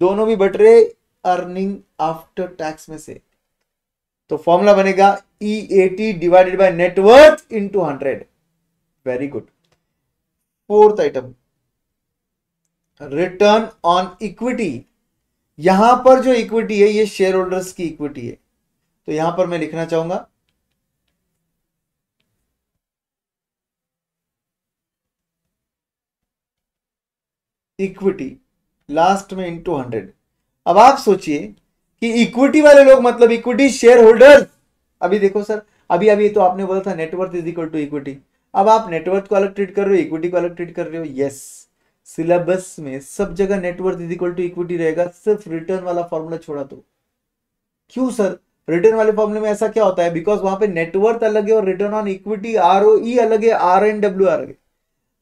दोनों भी बट रहे अर्निंग आफ्टर टैक्स में से तो फॉर्मूला बनेगा E T divided by net worth to hundred very good fourth item return on equity यहां पर जो इक्विटी है ये शेयर होल्डर्स की इक्विटी है तो यहां पर मैं लिखना चाहूंगा इक्विटी लास्ट में इंटू हंड्रेड अब आप सोचिए कि इक्विटी वाले लोग मतलब इक्विटी शेयर होल्डर्स अभी देखो सर अभी अभी तो आपने बोला था net worth is equal to equity अब आप नेटवर्थ को अलग ट्रीट कर रहे हो इक्विटी को अलग ट्रीट कर रहे हो यस सिलेबस में सब जगह net worth is equal to equity रहेगा सिर्फ रिटर्न वाला फॉर्मूला छोड़ा तो क्यों सर रिटर्न वाले फॉर्मूले में ऐसा क्या होता है बिकॉज वहां पे नेटवर्थ अलग है और रिटर्न ऑन इक्विटी आर अलग है आर एन डब्ल्यू अलग है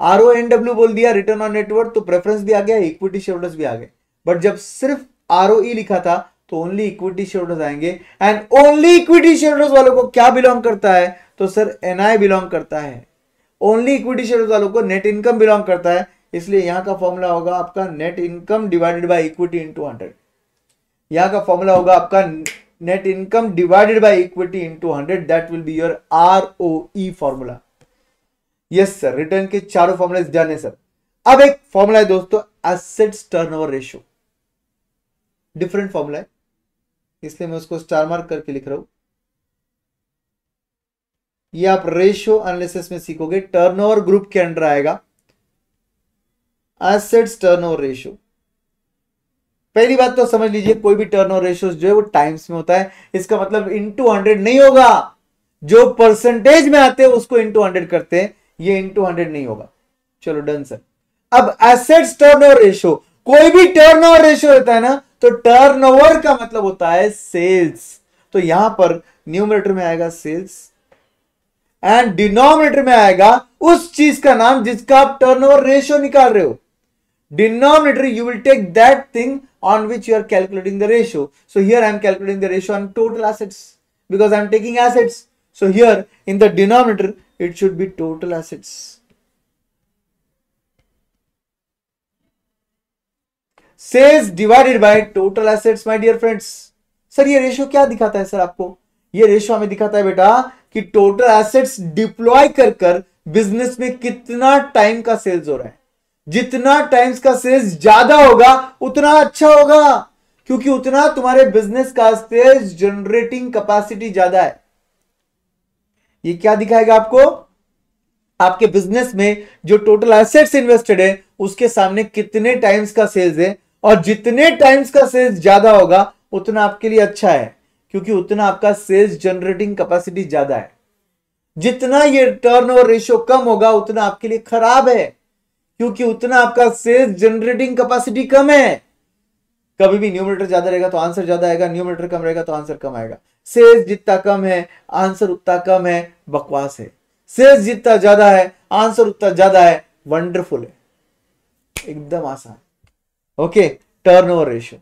आर ओ एन डब्ल्यू बोल दिया रिटर्न ऑन नेटवर्क तो प्रेफरेंस भी आ गया इक्विटी शेयर भी आ गए बट जब सिर्फ आर ओ e लिखा था तो ओनली इक्विटी शेयर आएंगे एंड ओनली इक्विटी शेयर वालों को क्या बिलोंग करता है तो सर एनआई बिलोंग करता है ओनली इक्विटी शेयर वालों को नेट इनकम बिलोंग करता है इसलिए यहाँ का फॉर्मूला होगा आपका net income divided by equity into hundred यहाँ का फॉर्मूला होगा आपका net income divided by equity into 100 that will be your ओ फॉर्मूला यस सर रिटर्न के चारों फॉर्मुले डन है सर अब एक फॉर्मूला है दोस्तों assets turnover ratio different formula है इसलिए मैं उसको स्टार मार्क करके लिख रहा हूं ये आप रेशियो एनालिसिस में सीखोगे टर्नओवर ग्रुप के अंडर आएगा एसेट्स टर्नओवर रेशियो पहली बात तो समझ लीजिए कोई भी टर्न ओवर रेशियो जो है वो टाइम्स में होता है इसका मतलब इंटू हंड्रेड नहीं होगा जो परसेंटेज में आते हैं उसको इंटू हंड्रेड करते हैं ये टू हंड्रेड नहीं होगा चलो डन सर अब एसेट्स टर्न ओवर रेशियो कोई भी टर्न ओवर रेशियो रहता है ना तो टर्न ओवर का मतलब होता है सेल्स तो यहां पर न्यूमरेटर में आएगा सेल्स एंड डिनोमिनेटर में आएगा उस चीज का नाम जिसका आप टर्न ओवर रेशियो निकाल रहे हो denominator you will take that thing on which you are calculating the ratio so here I am calculating the ratio on total assets because I am taking assets so here in the denominator it should be total assets. Sales divided by total assets, my dear friends. Sir ye ratio क्या दिखाता है सर आपको ये रेशो हमें दिखाता है बेटा कि टोटल एसेट्स डिप्लॉय कर कर बिजनेस में कितना टाइम का सेल्स हो रहा है जितना टाइम्स का सेल्स ज्यादा होगा उतना अच्छा होगा क्योंकि उतना तुम्हारे बिजनेस का सेल्स जनरेटिंग कैपेसिटी ज्यादा है ये क्या दिखाएगा आपको आपके बिजनेस में जो टोटल एसेट्स इन्वेस्टेड है उसके सामने कितने टाइम्स का सेल्स है और जितने टाइम्स का सेल्स ज्यादा होगा उतना आपके लिए अच्छा है क्योंकि उतना आपका सेल्स जनरेटिंग कैपेसिटी ज्यादा है जितना ये टर्न ओवर रेशियो कम होगा उतना आपके लिए खराब है क्योंकि उतना आपका सेल्स जनरेटिंग कैपेसिटी कम है कभी भी न्यूमिनेटर ज्यादा रहेगा तो आंसर ज्यादा आएगा न्यूमिनेटर कम रहेगा तो आंसर कम आएगा शेष जितना कम है आंसर उतना कम है बकवास है शेष जितना ज्यादा है आंसर उतना ज्यादा है वंडरफुल है एकदम आसान ओके ओवर रेशियो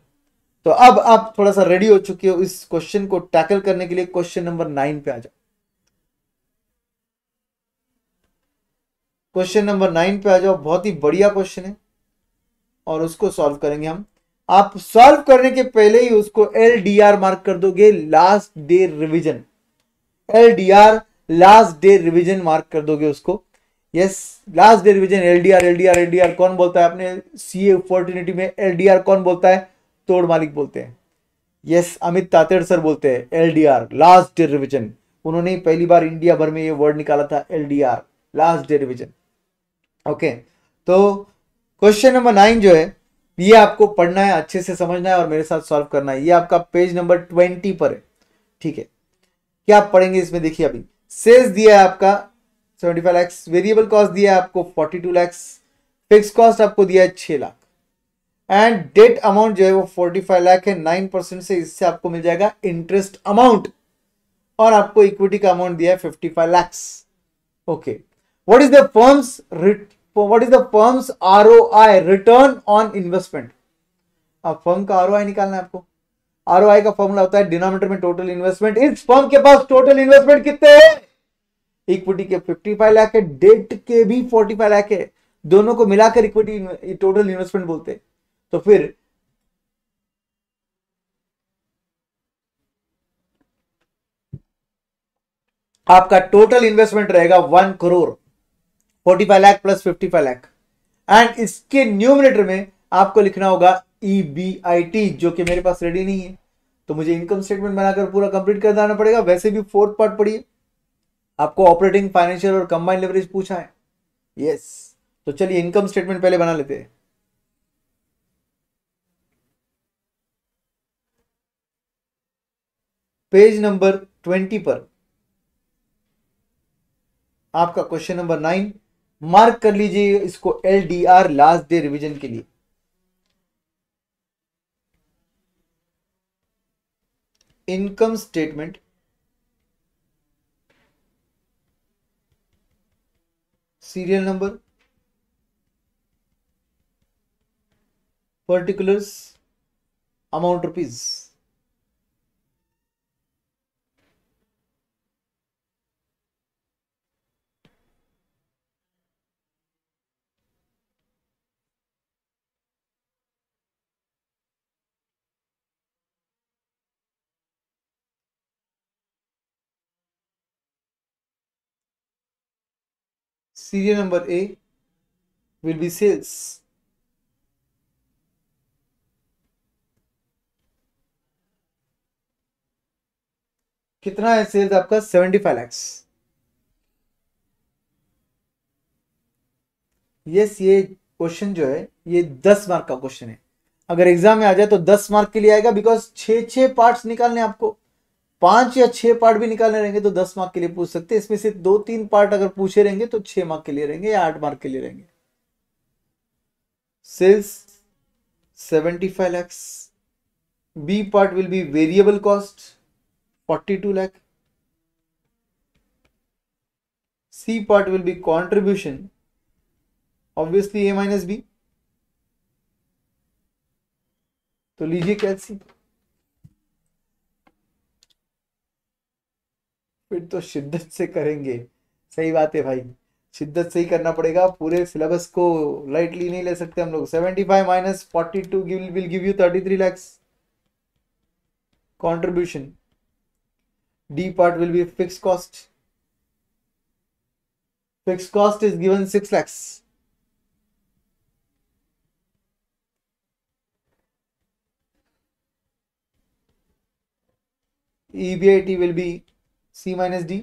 तो अब आप थोड़ा सा रेडी हो चुके हो इस क्वेश्चन को टैकल करने के लिए क्वेश्चन नंबर नाइन पे आ जाओ क्वेश्चन नंबर नाइन पे आ जाओ बहुत ही बढ़िया क्वेश्चन है और उसको सॉल्व करेंगे हम आप सॉल्व करने के पहले ही उसको एल डी आर मार्क कर दोगे last day revision L D R last day revision mark कर दोगे उसको yes last day revision L D R कौन बोलता है आपने सी अपॉर्चुनिटी में आर कौन बोलता है तोड़ मालिक बोलते हैं यस अमित तातेड़ सर बोलते हैं L D R last day revision उन्होंने पहली बार इंडिया भर में ये वर्ड निकाला था L D R last day revision okay तो क्वेश्चन नंबर नाइन जो है ये आपको पढ़ना है अच्छे से समझना है और मेरे साथ सॉल्व करना है ये आपका पेज नंबर ट्वेंटी पर है ठीक है क्या आप पढ़ेंगे इसमें देखिए अभी सेल्स दिया है आपका seventy five lakhs variable cost दिया है आपको forty two lakhs fix cost आपको दिया है छह लाख एंड डेट अमाउंट जो है वो फोर्टी फाइव लैख है नाइन परसेंट से इससे आपको मिल जाएगा इंटरेस्ट अमाउंट और आपको इक्विटी का अमाउंट दिया है fifty five lakhs okay what is the firm's रिट what is the firm's ROI return on investment अब फर्म का आर निकालना है आपको आर का फॉर्मूला होता है डिनोमीटर में टोटल इन्वेस्टमेंट इस फर्म के पास टोटल इन्वेस्टमेंट कितने हैं इक्विटी के 55 लाख है डेट के भी 45 लाख है दोनों को मिलाकर इक्विटी टोटल इन्वेस्टमेंट बोलते हैं तो फिर आपका टोटल इन्वेस्टमेंट रहेगा one crore forty five lakh plus fifty five lakh and इसके न्यूमिनेटर में आपको लिखना होगा ई बी आई टी जो कि मेरे पास रेडी नहीं है तो मुझे इनकम स्टेटमेंट बनाकर पूरा कंप्लीट कर देना पड़ेगा वैसे भी फोर्थ पार्ट पढ़िए आपको ऑपरेटिंग फाइनेंशियल और कंबाइंड लेवरेज पूछा है यस तो चलिए इनकम स्टेटमेंट पहले बना लेते हैं पेज नंबर ट्वेंटी पर आपका क्वेश्चन नंबर नाइन मार्क कर लीजिए इसको L D R last day revision के लिए income statement serial number particulars amount rupees serial number A will be sales. कितना है सेल्स आपका सेवेंटी फाइव लैक्स यस ये क्वेश्चन जो है ये दस मार्क का क्वेश्चन है अगर एग्जाम में आ जाए तो दस मार्क के लिए आएगा बिकॉज छ छः पार्ट्स निकालने आपको पांच या छह पार्ट भी निकालने रहेंगे तो दस मार्क के लिए पूछ सकते हैं इसमें से दो तीन पार्ट अगर पूछे रहेंगे तो छह मार्क के लिए रहेंगे या आठ मार्क के लिए रहेंगे sales seventy five lakhs B part will be variable cost forty two lakh C part will be contribution obviously A minus B तो लीजिए कैसी फिर तो शिद्दत से करेंगे सही बात है भाई शिद्दत से ही करना पड़ेगा पूरे सिलेबस को लाइटली नहीं ले सकते हम लोग seventy five minus forty two will give you thirty three lakhs contribution D part will be fix cost fix cost is given six lakhs EBIT will be C minus D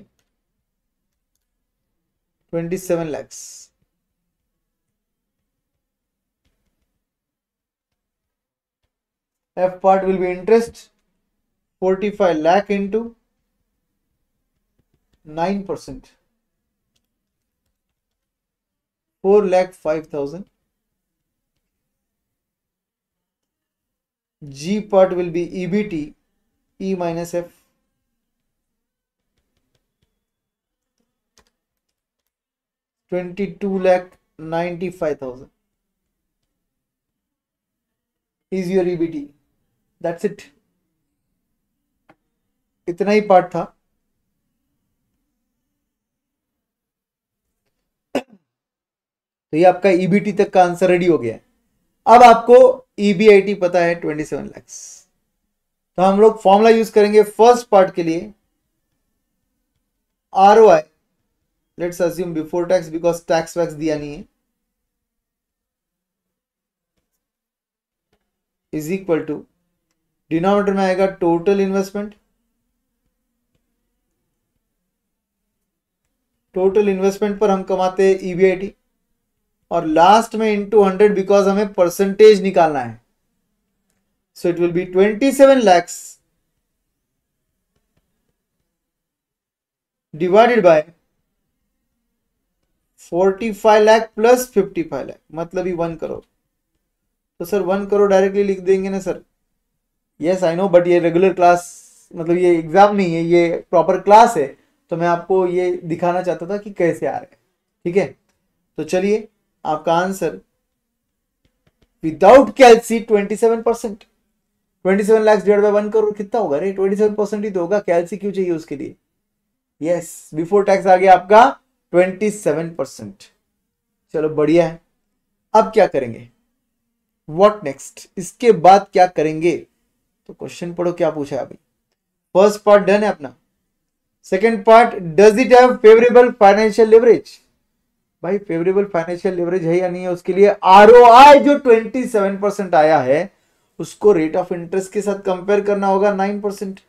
27 lakhs. F part will be interest 45 lakh into 9 percent 4 lakh 5000 G part will be EBT E minus F 22 lakh 95,000 is your EBT. That's it इतना ही पार्ट था तो ये आपका ईबीटी e तक का आंसर रेडी हो गया है अब आपको ईबीआईटी e पता है ट्वेंटी सेवन लैक्स तो हम लोग फॉर्मूला यूज करेंगे फर्स्ट पार्ट के लिए R O I let's assume before tax because tax वैक्स दिया नहीं है इज इक्वल टू डिनोमीटर में आएगा टोटल इन्वेस्टमेंट टोटल इन्वेस्टमेंट पर हम कमाते हैं ईबीआईटी e और लास्ट में टू हंड्रेड बिकॉज हमें परसेंटेज निकालना है so it will be twenty seven lakhs divided by forty five lakh plus fifty five lakh मतलब ही वन करोड़ तो सर वन करोड़ डायरेक्टली लिख देंगे ना sir yes I know but ये रेगुलर क्लास मतलब ये एग्जाम नहीं है ये प्रॉपर क्लास है तो मैं आपको ये दिखाना चाहता था कि कैसे आ रहे हैं ठीक है तो चलिए आपका आंसर विदाउट कैलसी twenty seven percent twenty seven lakhs divide by one crore कितना होगा अरे ट्वेंटी सेवन परसेंट ही तो होगा कैलसी क्यों चाहिए उसके लिए यस बिफोर टैक्स आ गया आपका ट्वेंटी सेवन परसेंट चलो बढ़िया है अब क्या करेंगे वॉट नेक्स्ट इसके बाद क्या करेंगे तो क्वेश्चन पढ़ो क्या पूछा है अभी फर्स्ट पार्ट डन है अपना second part does it have favourable financial leverage भाई फेवरेबल फाइनेंशियल लेवरेज है या नहीं है उसके लिए आर जो सेवन परसेंट आया है उसको रेट ऑफ इंटरेस्ट के साथ कंपेयर करना होगा नाइन परसेंट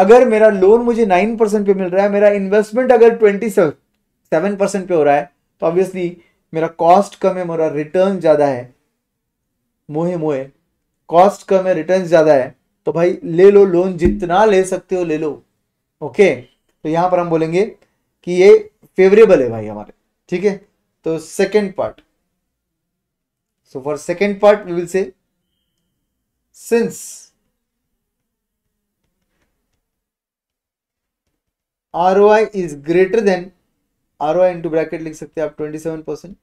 अगर मेरा लोन मुझे नाइन परसेंट पे मिल रहा है मेरा इन्वेस्टमेंट अगर ट्वेंटी सेवन परसेंट पे हो रहा है तो ऑब्वियसली मेरा कॉस्ट कम है मेरा रिटर्न ज़्यादा है मोहे मोहे कॉस्ट कम है रिटर्न ज़्यादा है तो भाई ले लो लोन जितना ले सकते हो ले लो ओके तो यहां पर हम बोलेंगे कि ये फेवरेबल है भाई हमारे ठीक है तो second part so for second part we will say since R O I is greater than R O I into bracket लिख सकते हैं आप twenty seven percent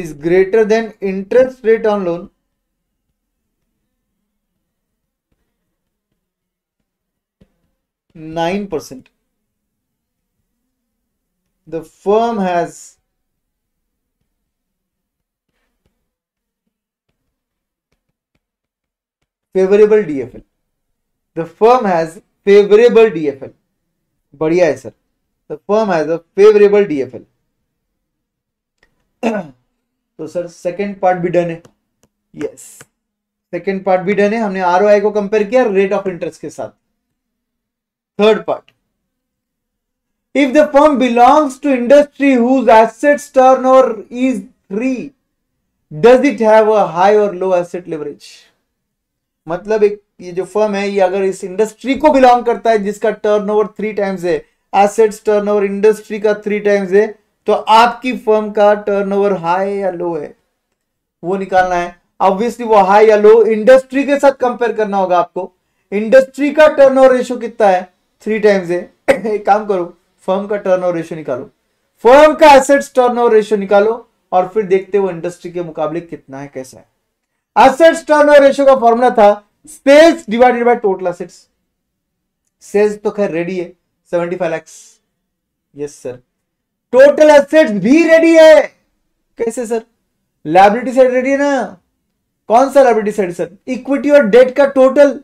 is greater than interest rate on loan nine percent the firm has favourable DFL the firm has favourable DFL बढ़िया है sir the firm has a favourable DFL तो सर सेकंड पार्ट भी डन है यस सेकंड पार्ट भी डन है हमने आरओआई को कंपेयर किया रेट ऑफ इंटरेस्ट के साथ third part if the firm belongs to industry whose assets turnover is 3 does it have a high or low asset leverage मतलब एक ये जो फर्म है ये अगर इस इंडस्ट्री को बिलोंग करता है जिसका टर्नओवर थ्री टाइम्स है एसेट्स टर्नओवर इंडस्ट्री का थ्री टाइम्स है तो आपकी फर्म का टर्नओवर हाई या लो है वो निकालना है ऑब्वियसली वो हाई या लो इंडस्ट्री के साथ कंपेयर करना होगा आपको इंडस्ट्री का टर्नओवर रेशियो कितना है थ्री टाइम्स है एक काम करो फर्म का टर्नओवर रेशियो निकालो फर्म का एसेट्स टर्नओवर रेशियो निकालो और फिर देखते हो इंडस्ट्री के मुकाबले कितना है कैसा है असेट्स टर्नओवर रेशियो का फॉर्मूला था sales divided by total assets sales तो खैर रेडी है seventy five lakhs yes sir total assets भी रेडी है कैसे सर लाइबिलिटी साइड रेडी है ना कौन सा लाइबिलिटी साइड सर इक्विटी और डेट का टोटल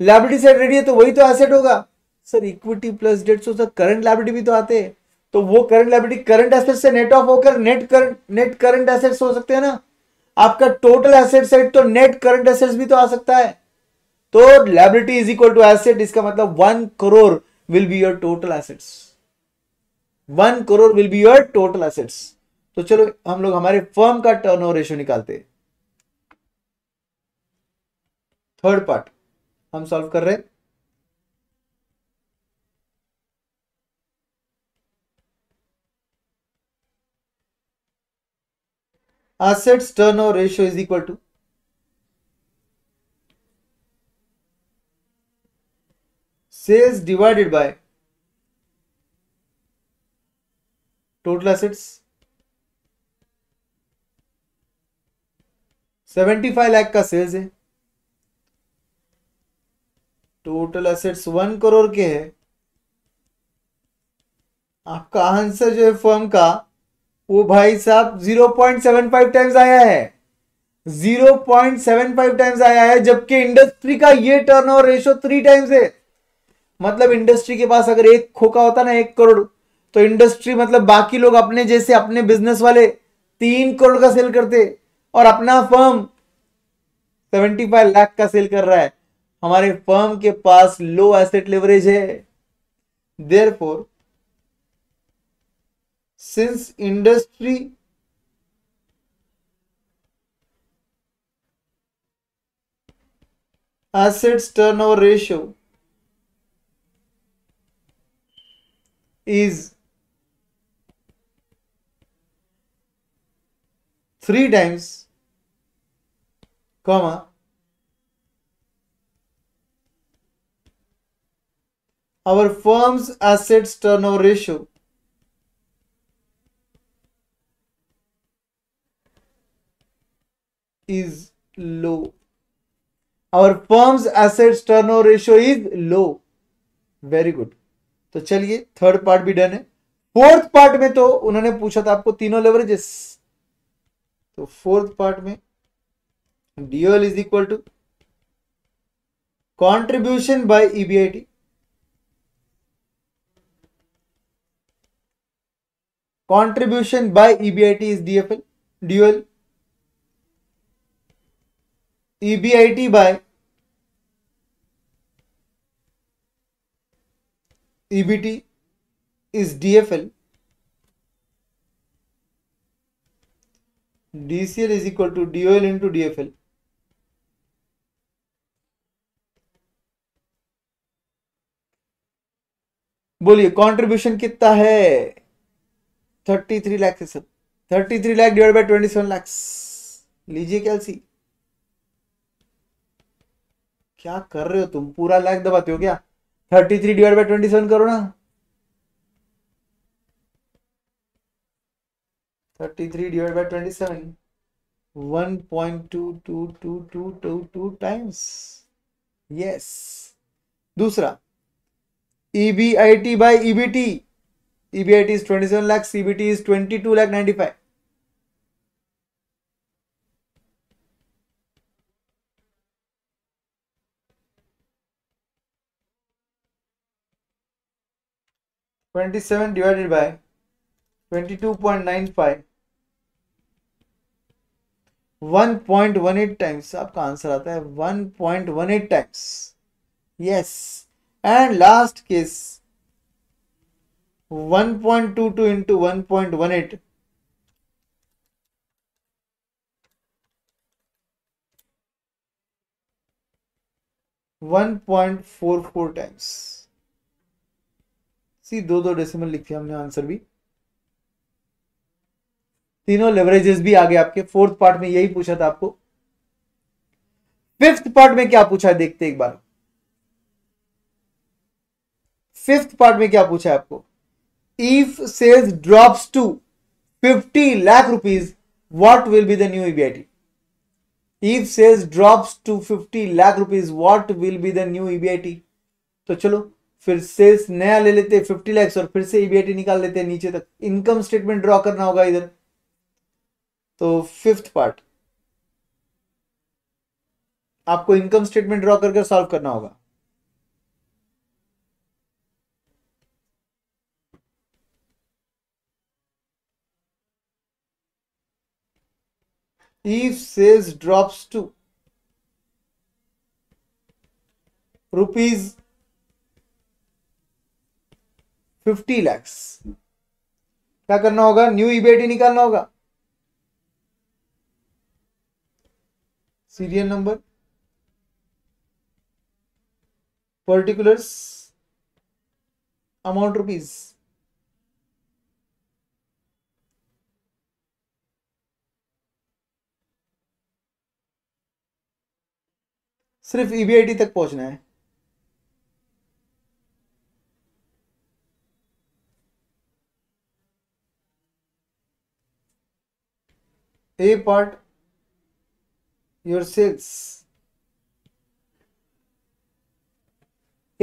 लाइबिलिटी साइड रेडी है तो वही तो एसेट होगा sir equity plus debt so sir current liability भी तो आते हैं तो वो करंट लाइबिलिटी करंट एसेट से नेट ऑफ होकर net current net current assets हो सकते हैं ना आपका टोटल एसेट साइड तो नेट करंट एसेट भी तो आ सकता है तो liability is equal to asset इसका मतलब one crore will be your total assets one crore will be your total assets तो चलो हम लोग हमारे फर्म का टर्न ओवर रेशियो निकालते हैं थर्ड पार्ट हम सॉल्व कर रहे हैं assets turnover ratio is equal to sales divided by total assets 75 lakh का सेल्स है टोटल असेट्स वन करोड़ के है आपका आंसर जो है फर्म का वो भाई साहब 0.75 टाइम्स आया है 0.75 टाइम्स आया है जबकि इंडस्ट्री का ये टर्नओवर रेशियो थ्री टाइम्स है मतलब इंडस्ट्री के पास अगर एक खोखा होता ना एक करोड़ तो इंडस्ट्री मतलब बाकी लोग अपने जैसे अपने बिजनेस वाले तीन करोड़ का सेल करते और अपना फर्म सेवेंटी फाइव लाख का सेल कर रहा है हमारे फर्म के पास लो एसेट लेवरेज है देर four since industry assets turnover ratio is 3 times comma our firm's assets turnover ratio is low. Our firm's assets turnover ratio is low. Very good तो चलिए थर्ड पार्ट भी डन है फोर्थ पार्ट में तो उन्होंने पूछा था आपको तीनों लेवरेजेस तो फोर्थ पार्ट में DOL is equal to contribution by EBIT contribution by EBIT is DFL DUL. EBIT by EBT is DFL DCL is equal to DOL into DFL बोलिए कंट्रीब्यूशन कितना है thirty three lakh thirty three lakh divide by twenty seven lakhs लीजिए क्या सी क्या कर रहे हो तुम पूरा लाख दबाते हो क्या thirty three divide by twenty seven करो ना thirty three divide by twenty seven one point two two two two two two times yes दूसरा EBIT by EBT EBIT is twenty seven lakhs EBT is twenty two lakh ninety five twenty twenty seven divided two point nine five one point one eight times आपका आंसर आता है one one point eight times yes and last case one point two two into one one one point point eight four four times सी दो दो डेसिमल लिखे हमने आंसर भी तीनों लेवरेजेस भी आ गए आपके फोर्थ पार्ट में यही पूछा था आपको फिफ्थ पार्ट में क्या पूछा है देखते एक बार फिफ्थ पार्ट में क्या पूछा है आपको if sales drops to 50 lakh rupees what will be the new EBIT if sales drops to 50 lakh rupees what will be the new EBIT तो चलो फिर सेल्स नया ले लेते फिफ्टी लैक्स और फिर से ईबीआईटी e निकाल लेते हैं नीचे तक इनकम स्टेटमेंट ड्रॉ करना होगा इधर तो फिफ्थ पार्ट आपको इनकम स्टेटमेंट ड्रॉ करके सॉल्व करना होगा if sales drops to rupees fifty lakhs क्या करना होगा न्यू ईबीआईटी निकालना होगा serial number particulars amount rupees सिर्फ ईबीआईटी तक पहुंचना है a part your sales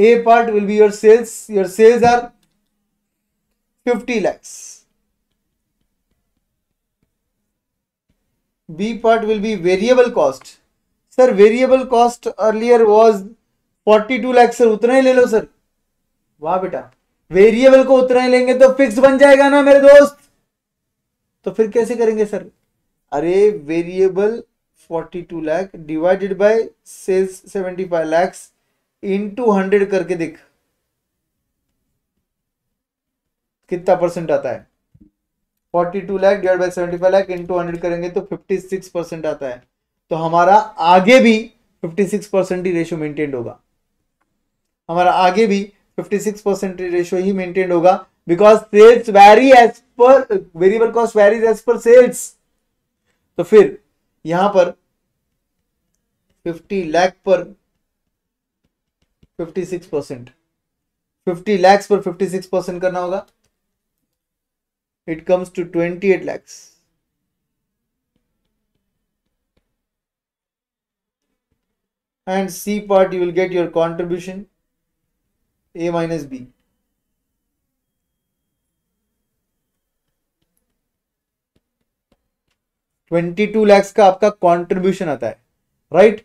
a part will be your sales your sales are 50 lakhs b part will be variable cost sir variable cost earlier was 42 lakhs sir उतना ही ले लो sir वाह बेटा वेरिएबल को उतना ही लेंगे तो फिक्स बन जाएगा ना मेरे दोस्त तो फिर कैसे करेंगे sir array variable 42 lakh divided by sales 75 lakhs into 100 करके देख कितना परसेंट आता है 42 lakh divide by 75 lakh into 100 करेंगे तो 56 परसेंट आता है तो हमारा आगे भी 56 परसेंट ही रेशियो मेंटेन होगा हमारा आगे भी 56 परसेंट रेशियो ही मेंटेन होगा बिकॉज सेल्स वेरी एज पर वेरिएबल कॉस्ट वेरीज एज पर सेल्स तो फिर यहां पर 50 लाख पर 56 परसेंट फिफ्टी लैक्स पर 56 परसेंट करना होगा it comes to 28 eight lakhs and C part you will get your contribution A minus B twenty two lakhs का आपका कॉन्ट्रीब्यूशन आता है राइट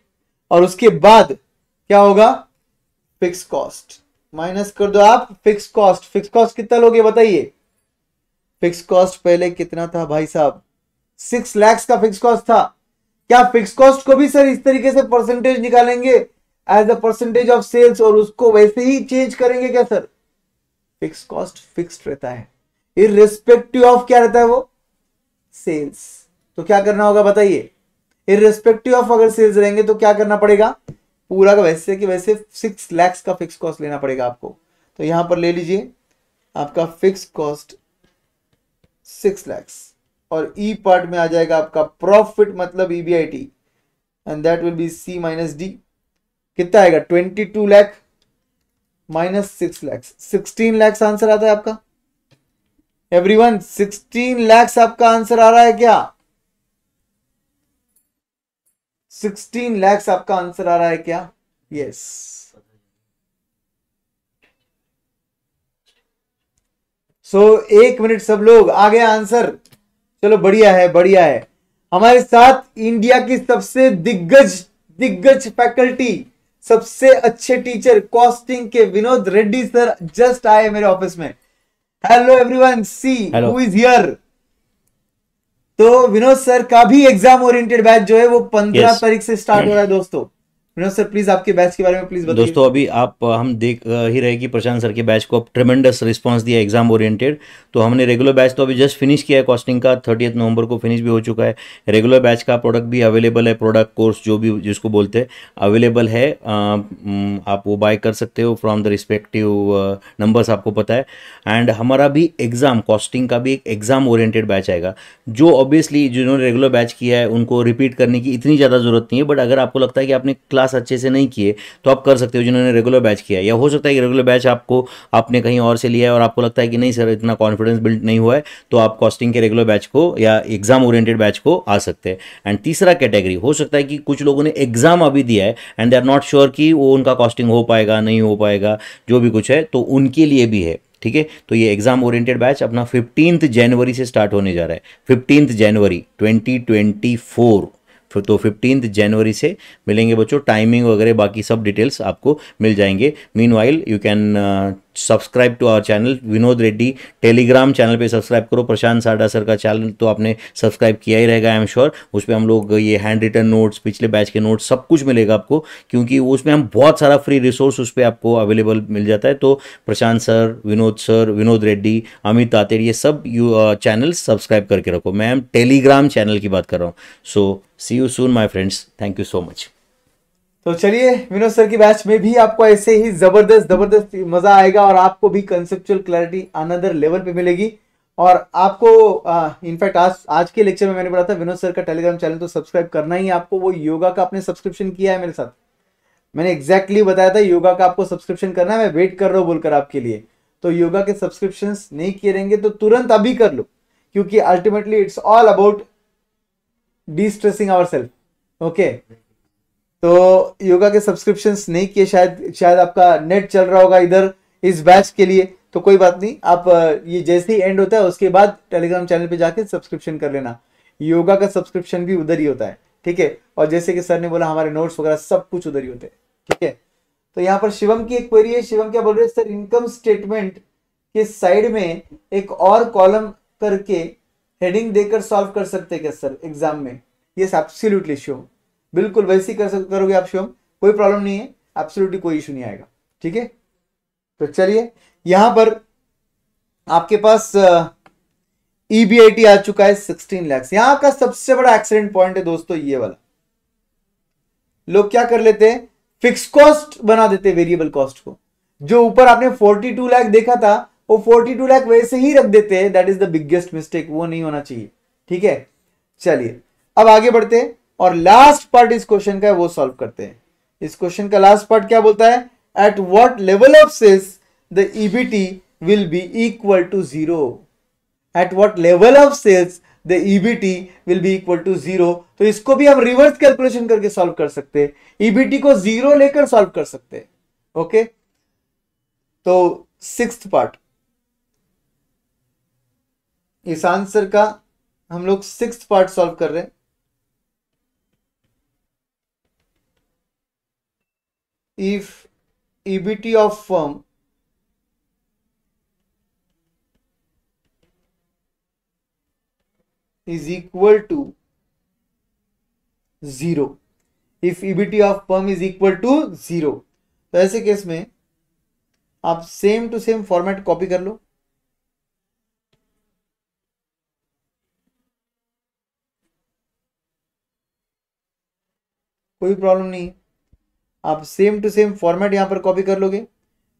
और उसके बाद क्या होगा फिक्स कॉस्ट माइनस कर दो आप फिक्स कॉस्ट फिक्स कॉस्ट कितना लोगे बताइए फिक्स कॉस्ट पहले कितना था भाई साहब सिक्स लैक्स का फिक्स कॉस्ट था क्या फिक्स कॉस्ट को भी सर इस तरीके से परसेंटेज निकालेंगे as a percentage of sales और उसको वैसे ही चेंज करेंगे क्या सर फिक्स कॉस्ट फिक्स रहता है इरिस्पेक्टिव ऑफ क्या रहता है वो सेल्स तो क्या करना होगा बताइए इरिस्पेक्टिव ऑफ अगर सेल्स रहेंगे तो क्या करना पड़ेगा पूरा का वैसे कि वैसे सिक्स लैक्स का फिक्स कॉस्ट लेना पड़ेगा आपको तो यहां पर ले लीजिए आपका फिक्स कॉस्ट सिक्स लैक्स और ई e पार्ट में आ जाएगा आपका प्रॉफिट मतलब EBIT and that will be C minus D कितना आएगा twenty two lakh minus six lakhs sixteen lakhs answer आता है आपका एवरीवन सिक्सटीन लैक्स आपका आंसर आ रहा है क्या सिक्सटीन लैक्स आपका आंसर आ रहा है क्या यस सो so, एक मिनट सब लोग आ गया आंसर चलो बढ़िया है बढ़िया है हमारे साथ इंडिया की सबसे दिग्गज दिग्गज फैकल्टी सबसे अच्छे टीचर कॉस्टिंग के विनोद रेड्डी सर जस्ट आए मेरे ऑफिस में hello everyone see who is here तो विनोद सर का भी एग्जाम ओरिएंटेड बैच जो है वो पंद्रह तारीख से स्टार्ट हो रहा है दोस्तों सर प्लीज आपके बैच के बारे में प्लीज बताइए दोस्तों अभी आप हम देख ही रहे कि प्रशांत सर के बैच को अब ट्रेमेंडस रिस्पांस दिया एग्जाम ओरिएंटेड तो हमने रेगुलर बैच तो अभी जस्ट फिनिश किया है कॉस्टिंग का थर्टीथ नवंबर को फिनिश भी हो चुका है रेगुलर बैच का प्रोडक्ट भी अवेलेबल है प्रोडक्ट कोर्स जो भी जिसको बोलते हैं अवेलेबल है आप वो बाय कर सकते हो फ्रॉम द रिस्पेक्टिव नंबर्स आपको पता है एंड हमारा भी एग्ज़ाम कॉस्टिंग का भी एक एग्ज़ाम ओरिएंटेड बैच आएगा जो ऑब्वियसली जिन्होंने रेगुलर बैच किया है उनको रिपीट करने की इतनी ज़्यादा ज़रूरत नहीं है बट अगर आपको लगता है कि आपने क्लास क्लास अच्छे से नहीं किए तो आप कर सकते हो जिन्होंने रेगुलर बैच किया या हो सकता है कि रेगुलर बैच आपको आपने कहीं और से लिया है और आपको लगता है कि नहीं सर इतना कॉन्फिडेंस बिल्ड नहीं हुआ है तो आप कॉस्टिंग के रेगुलर बैच को या एग्जाम ओरिएंटेड बैच को आ सकते हैं एंड तीसरा कैटेगरी हो सकता है कि कुछ लोगों ने एग्जाम अभी दिया है and they are not sure कि वो उनका कॉस्टिंग हो पाएगा नहीं हो पाएगा जो भी कुछ है तो उनके लिए भी है ठीक है तो ये एग्जाम ओरिएंटेड बैच अपना फिफ्टींथ जनवरी से स्टार्ट होने जा रहा है fifteenth January twenty twenty four तो फिफ्टीन जनवरी से मिलेंगे बच्चों टाइमिंग वगैरह बाकी सब डिटेल्स आपको मिल जाएंगे mean you can subscribe to our channel Vinod Reddy Telegram channel पे सब्सक्राइब करो प्रशांत साडा सर का चैनल तो आपने सब्सक्राइब किया ही रहेगा आई एम श्योर उस पर हम लोग ये हैंड रिटर्न नोट्स पिछले बैच के नोट्स सब कुछ मिलेगा आपको क्योंकि उसमें हम बहुत सारा फ्री रिसोर्स उस पर आपको अवेलेबल मिल जाता है तो प्रशांत सर विनोद सर विनोद रेड्डी अमित तातेर ये सब यू चैनल सब्सक्राइब करके रखो मैं टेलीग्राम चैनल की बात कर रहा हूँ so see you soon my friends thank you so much तो चलिए विनोद सर की बैच में भी आपको ऐसे ही जबरदस्त जबरदस्त मजा आएगा और आपको भी कंसेप्चुअल क्लैरिटी अनदर लेवल पे मिलेगी और आपको इनफैक्ट आज आज के लेक्चर में मैंने बोला था विनोद सर का टेलीग्राम चैनल तो सब्सक्राइब करना ही आपको वो योगा का आपने सब्सक्रिप्शन किया है मेरे साथ मैंने एग्जैक्टली exactly बताया था योगा का आपको सब्सक्रिप्शन करना है मैं वेट कर रहा हूँ बोलकर आपके लिए तो योगा के सब्सक्रिप्शन नहीं किए रहेंगे तो तुरंत अभी कर लो क्योंकि ultimately it's all about destressing our self okay तो योगा के सब्सक्रिप्शंस नहीं किए शायद शायद आपका नेट चल रहा होगा इधर इस बैच के लिए तो कोई बात नहीं आप ये जैसे ही एंड होता है उसके बाद टेलीग्राम चैनल पे जाके सब्सक्रिप्शन कर लेना योगा का सब्सक्रिप्शन भी उधर ही होता है ठीक है और जैसे कि सर ने बोला हमारे नोट्स वगैरह सब कुछ उधर ही होते हैं ठीक है तो यहाँ पर शिवम की एक क्वेरी है शिवम क्या बोल रहे हैं सर इनकम स्टेटमेंट के साइड में एक और कॉलम करके हेडिंग देकर सॉल्व कर सकते क्या सर एग्जाम में ये एब्सोल्युटली श्योर बिल्कुल वैसे ही कर करोगे आप शिवम कोई प्रॉब्लम नहीं है एब्सोल्युटली कोई इशू नहीं आएगा ठीक है तो चलिए यहां पर आपके पास ईबीआईटी e आ चुका है सिक्सटीन लैक्स यहां का सबसे बड़ा एक्सीडेंट पॉइंट है दोस्तों ये वाला लोग क्या कर लेते हैं फिक्स कॉस्ट बना देते वेरिएबल कॉस्ट को जो ऊपर आपने 42 लाख देखा था वो 42 लाख वैसे ही रख देते हैं that is the biggest mistake वो नहीं होना चाहिए ठीक है चलिए अब आगे बढ़ते हैं और लास्ट पार्ट इस क्वेश्चन का है वो सॉल्व करते हैं इस क्वेश्चन का लास्ट पार्ट क्या बोलता है at what level of sales the EBT will be equal to zero at what level of sales the EBT will be equal to zero तो इसको भी हम रिवर्स कैलकुलेशन करके सॉल्व कर सकते हैं ईबीटी e को जीरो लेकर सॉल्व कर सकते हैं ओके तो सिक्स पार्ट इस आंसर का हम लोग सिक्स पार्ट सॉल्व कर रहे हैं if EBT of firm is equal to zero. if EBT of firm is equal to zero, तो ऐसे केस में आप same to same format copy कर लो कोई प्रॉब्लम नहीं आप सेम टू सेम फॉर्मेट यहाँ पर कॉपी कर लोगे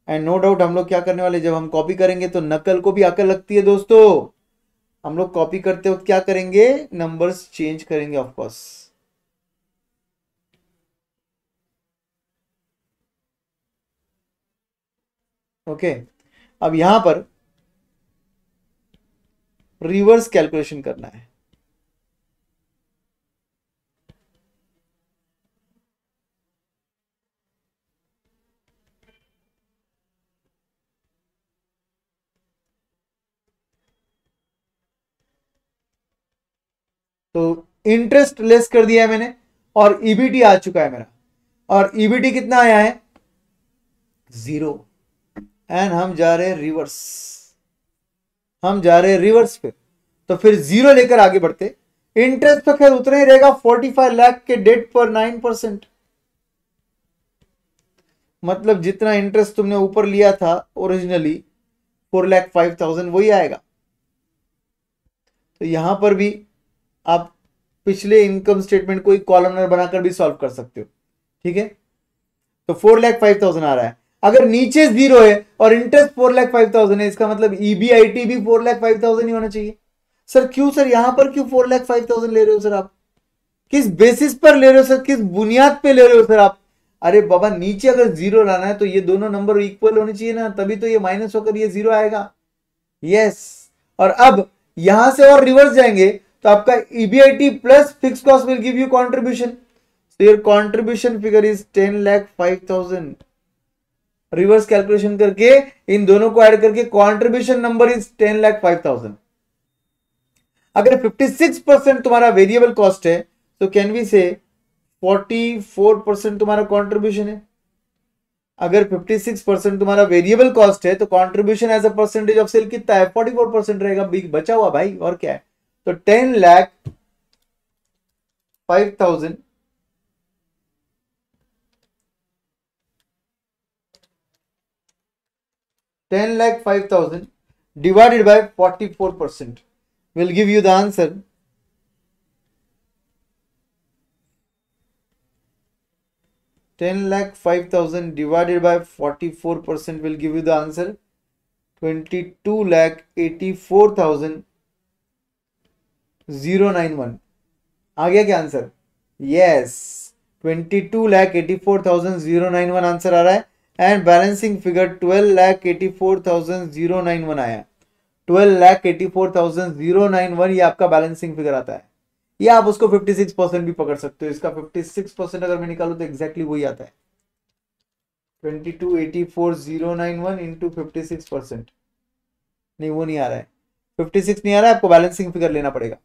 एंड नो डाउट हम लोग क्या करने वाले जब हम कॉपी करेंगे तो नकल को भी अकल लगती है दोस्तों हम लोग कॉपी करते वक्त क्या करेंगे नंबर्स चेंज करेंगे ऑफकोर्स ओके अब यहां पर रिवर्स कैलकुलेशन करना है तो इंटरेस्ट लेस कर दिया है मैंने और ईबीटी e आ चुका है मेरा और ईबीटी e कितना आया है जीरो एंड हम जा रहे हैं रिवर्स हम जा रहे हैं रिवर्स पे तो फिर जीरो लेकर आगे बढ़ते इंटरेस्ट तो खैर उतना ही रहेगा फोर्टी फाइव लाख के डेट पर नाइन परसेंट मतलब जितना इंटरेस्ट तुमने ऊपर लिया था originally four lakh five thousand वही आएगा तो यहां पर भी आप पिछले इनकम स्टेटमेंट को एक कॉलमनर बनाकर भी सॉल्व कर सकते हो ठीक है तो फोर लैख फाइव थाउजेंड आ रहा है अगर नीचे जीरो है और interest four lakh five thousand है इसका मतलब ईबीआईटी e भी फोर लैख फाइव थाउजेंड ही होना चाहिए सर क्यों सर यहां पर क्यों फोर लैख फाइव थाउजेंड ले रहे हो सर आप किस बेसिस पर ले रहे हो सर किस बुनियाद पे ले रहे हो सर आप अरे बाबा नीचे अगर जीरो लाना है तो ये दोनों नंबर इक्वल होने चाहिए ना तभी तो ये माइनस होकर ये जीरो आएगा यस और अब यहां से और रिवर्स जाएंगे तो आपका EBIT plus fix cost will give you contribution your contribution figure is ten lakh five thousand reverse calculation करके इन दोनों को ऐड करके contribution number is ten lakh five thousand अगर फिफ्टी सिक्स परसेंट तुम्हारा वेरिएबल कॉस्ट है तो can we say forty four percent तुम्हारा कॉन्ट्रीब्यूशन है अगर फिफ्टी सिक्स परसेंट तुम्हारा वेरिएबल कॉस्ट है तो contribution as a percentage of sale कितना है फोर परसेंट रहेगा बिग बचा हुआ भाई और क्या है So 10 lakh 5000 10 lakh 5000 divided by 44 percent will give you the answer Ten lakh five thousand divided by forty four percent will give you the answer twenty two lakh eighty four thousand zero nine one आ गया क्या answer yes twenty two lakh eighty four thousand zero nine one answer आ रहा है and balancing figure twelve lakh eighty four thousand zero nine one आया twelve lakh eighty four thousand zero nine one ये आपका बैलेंसिंग फिगर आता है ये आप उसको फिफ्टी सिक्स परसेंट भी पकड़ सकते हो इसका फिफ्टी सिक्स परसेंट अगर मैं निकालू तो एक्जैक्टली वही आता है twenty two eighty four zero nine one into fifty six percent नहीं वो नहीं आ रहा है फिफ्टी सिक्स नहीं आ रहा है आपको बैलेंसिंग फिगर लेना पड़ेगा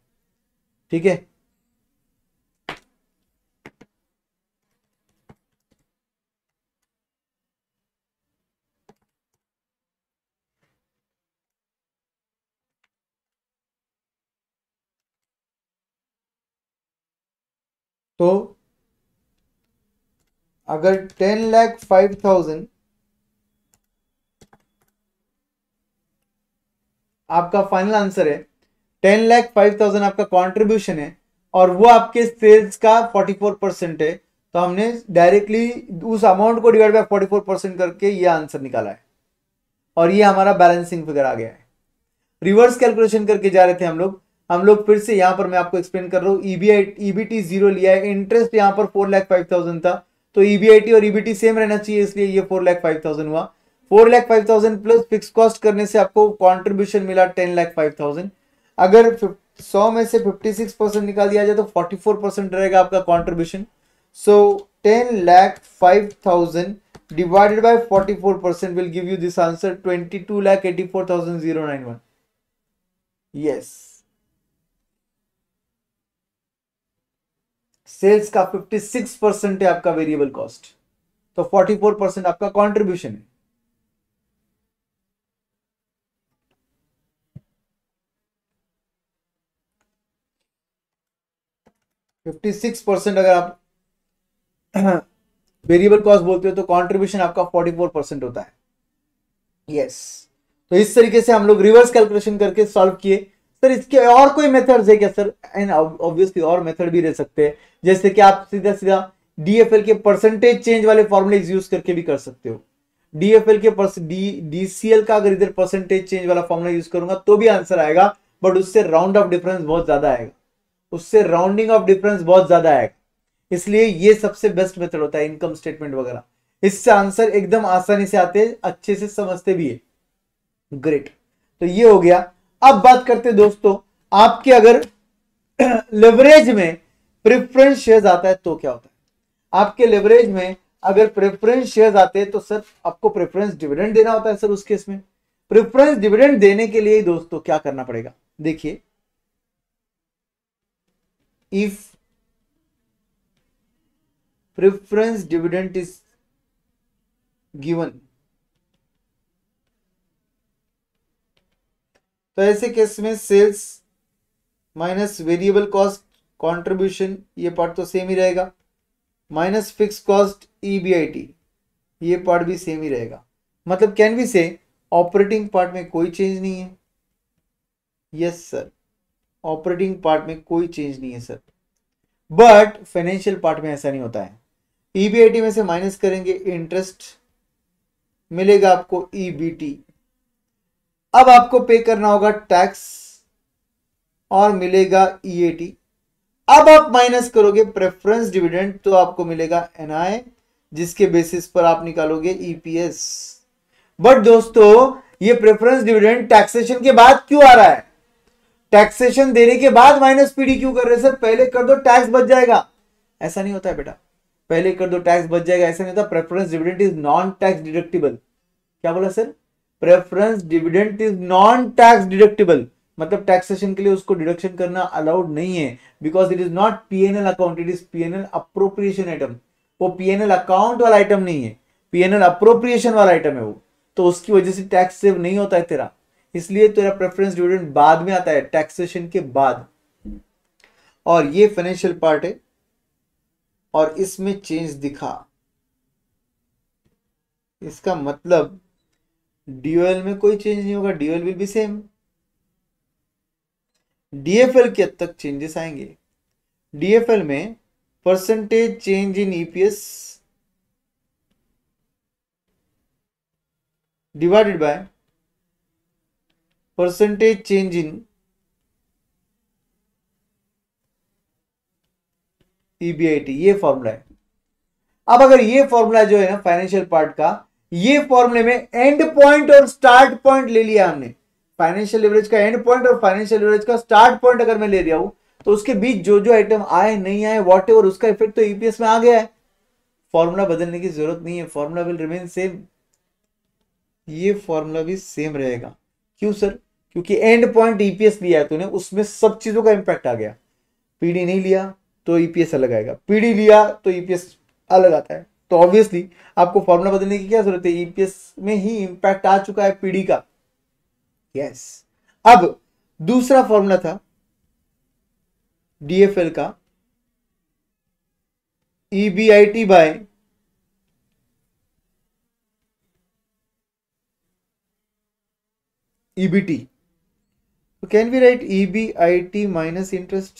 ठीक है तो अगर टेन लैख फाइव थाउजेंड आपका फाइनल आंसर है टेन लैख फाइव थाउजेंड आपका कॉन्ट्रीब्यूशन है और वो आपके सेल्स का फोर्टी फोर परसेंट है तो हमने डायरेक्टली उस अमाउंट को divide by forty four percent करके ये आंसर निकाला है और ये हमारा बैलेंसिंग फिगर आ गया है रिवर्स कैलकुलेशन करके जा रहे थे हम लोग हम लोग फिर से यहाँ पर मैं आपको एक्सप्लेन कर रहा हूँ ईबीआई e जीरो e लिया है इंटरेस्ट यहाँ पर फोर लैख फाइव थाउजेंड था तो ईबीआईटी e और ईबीटी सेम रहना चाहिए इसलिए ये फोर लैख फाइव थाउजेंड हुआ four lakh five thousand plus fix cost करने से आपको कॉन्ट्रीब्यूशन मिला टेन लैख फाइव थाउजेंड अगर सौ में से फिफ्टी सिक्स परसेंट निकाल दिया जाए तो फोर्टी फोर परसेंट रहेगा आपका contribution so ten lakh five thousand divided by 44 twenty two give eighty four thousand zero nine one yes sales का 56 परसेंट है आपका वेरिएबल कॉस्ट तो 44 परसेंट आपका कॉन्ट्रीब्यूशन है फिफ्टी सिक्स परसेंट अगर आप वेरिएबल कॉस्ट बोलते हो तो कंट्रीब्यूशन आपका फोर्टी फोर परसेंट होता है यस yes. तो इस तरीके से हम लोग रिवर्स कैलकुलेशन करके सॉल्व किए सर इसके और कोई मेथड्स है क्या सर एंड ऑब्वियसली और मेथड भी रह सकते हैं जैसे कि आप सीधा सीधा डीएफएल के परसेंटेज चेंज वाले फॉर्मुले यूज करके भी कर सकते हो डीएफएल के डीसीएल का अगर इधर परसेंटेज चेंज वाला फॉर्मुला यूज करूंगा तो भी आंसर आएगा बट उससे राउंड ऑफ डिफरेंस बहुत ज्यादा आएगा उससे राउंडिंग ऑफ डिफरेंस बहुत ज्यादा आएगा इसलिए ये सबसे बेस्ट मेथड होता है इनकम स्टेटमेंट वगैरह इससे आंसर एकदम आसानी से आते हैं अच्छे से समझते भी है ग्रेट तो ये हो गया अब बात करते दोस्तों आपके अगर लेवरेज में प्रेफरेंस शेयर्स आता है तो क्या होता है आपके लेवरेज में अगर प्रेफरेंस शेयर्स आते हैं तो सर आपको प्रेफरेंस डिविडेंड देना होता है सर उस केस में प्रेफरेंस डिविडेंड देने के लिए दोस्तों क्या करना पड़ेगा देखिए if preference dividend is given तो ऐसे केस में sales minus variable cost contribution ये पार्ट तो सेम ही रहेगा माइनस फिक्स कॉस्ट ई ये पार्ट भी सेम ही रहेगा मतलब can we say operating part में कोई चेंज नहीं है yes yes, sir operating part में कोई चेंज नहीं है सर बट फाइनेंशियल पार्ट में ऐसा नहीं होता है ईबीआईटी e में से माइनस करेंगे इंटरेस्ट मिलेगा आपको ईबीटी e अब आपको पे करना होगा टैक्स और मिलेगा ईएटी e अब आप माइनस करोगे प्रेफरेंस डिविडेंड तो आपको मिलेगा एनआई जिसके बेसिस पर आप निकालोगे ईपीएस बट दोस्तों ये प्रेफरेंस डिविडेंड टैक्सेशन के बाद क्यों आ रहा है टैक्सेशन देने के बाद माइनस पीडी क्यों कर रहे सर पहले कर दो टैक्स बच जाएगा ऐसा नहीं होता है बेटा पहले कर दो टैक्स बच जाएगा ऐसा नहीं होता preference dividend is non tax deductible क्या बोला sir preference dividend is non tax deductible मतलब टैक्सेशन के लिए उसको डिडक्शन करना अलाउड नहीं है because it is not PNL account it is PNL appropriation item वो पीएनएल अकाउंट वाला आइटम नहीं है पीएनएल अप्रोप्रिएशन वाला आइटम है वो तो उसकी वजह से टैक्स सेव नहीं होता है तेरा इसलिए तेरा प्रेफरेंस डिविडेंड बाद में आता है टैक्सेशन के बाद और ये फाइनेंशियल पार्ट है और इसमें चेंज दिखा इसका मतलब डीओएल में कोई चेंज नहीं होगा DOL will be same DFL के हद तक चेंजेस आएंगे डीएफएल में percentage change in EPS divided by percentage change in EBIT e ये फॉर्मूला है अब अगर ये फॉर्मूला जो है ना फाइनेंशियल पार्ट का ये फॉर्मूले में एंड पॉइंट और स्टार्ट पॉइंट ले लिया हमने फाइनेंशियल लेवरेज का एंड पॉइंट और फाइनेंशियल लेवरेज का स्टार्ट पॉइंट अगर मैं ले रहा हूं तो उसके बीच जो जो आइटम आए नहीं आए वॉट एवर उसका इफेक्ट तो ईपीएस e में आ गया है फॉर्मूला बदलने की जरूरत नहीं है फॉर्मूला विल रिमेन सेम ये फॉर्मूला भी सेम रहेगा क्यों सर क्योंकि एंड पॉइंट ईपीएस लिया है तूने उसमें सब चीजों का इंपैक्ट आ गया पीडी नहीं लिया तो ईपीएस e अलग आएगा पीडी लिया तो ईपीएस e अलग आता है तो ऑब्वियसली आपको फॉर्मूला बदलने की क्या जरूरत है ईपीएस e में ही इंपैक्ट आ चुका है पीडी का यस yes. अब दूसरा फॉर्मूला था डीएफएल का ईबीआईटी बाय ईबीटी तो can we write E B I T minus interest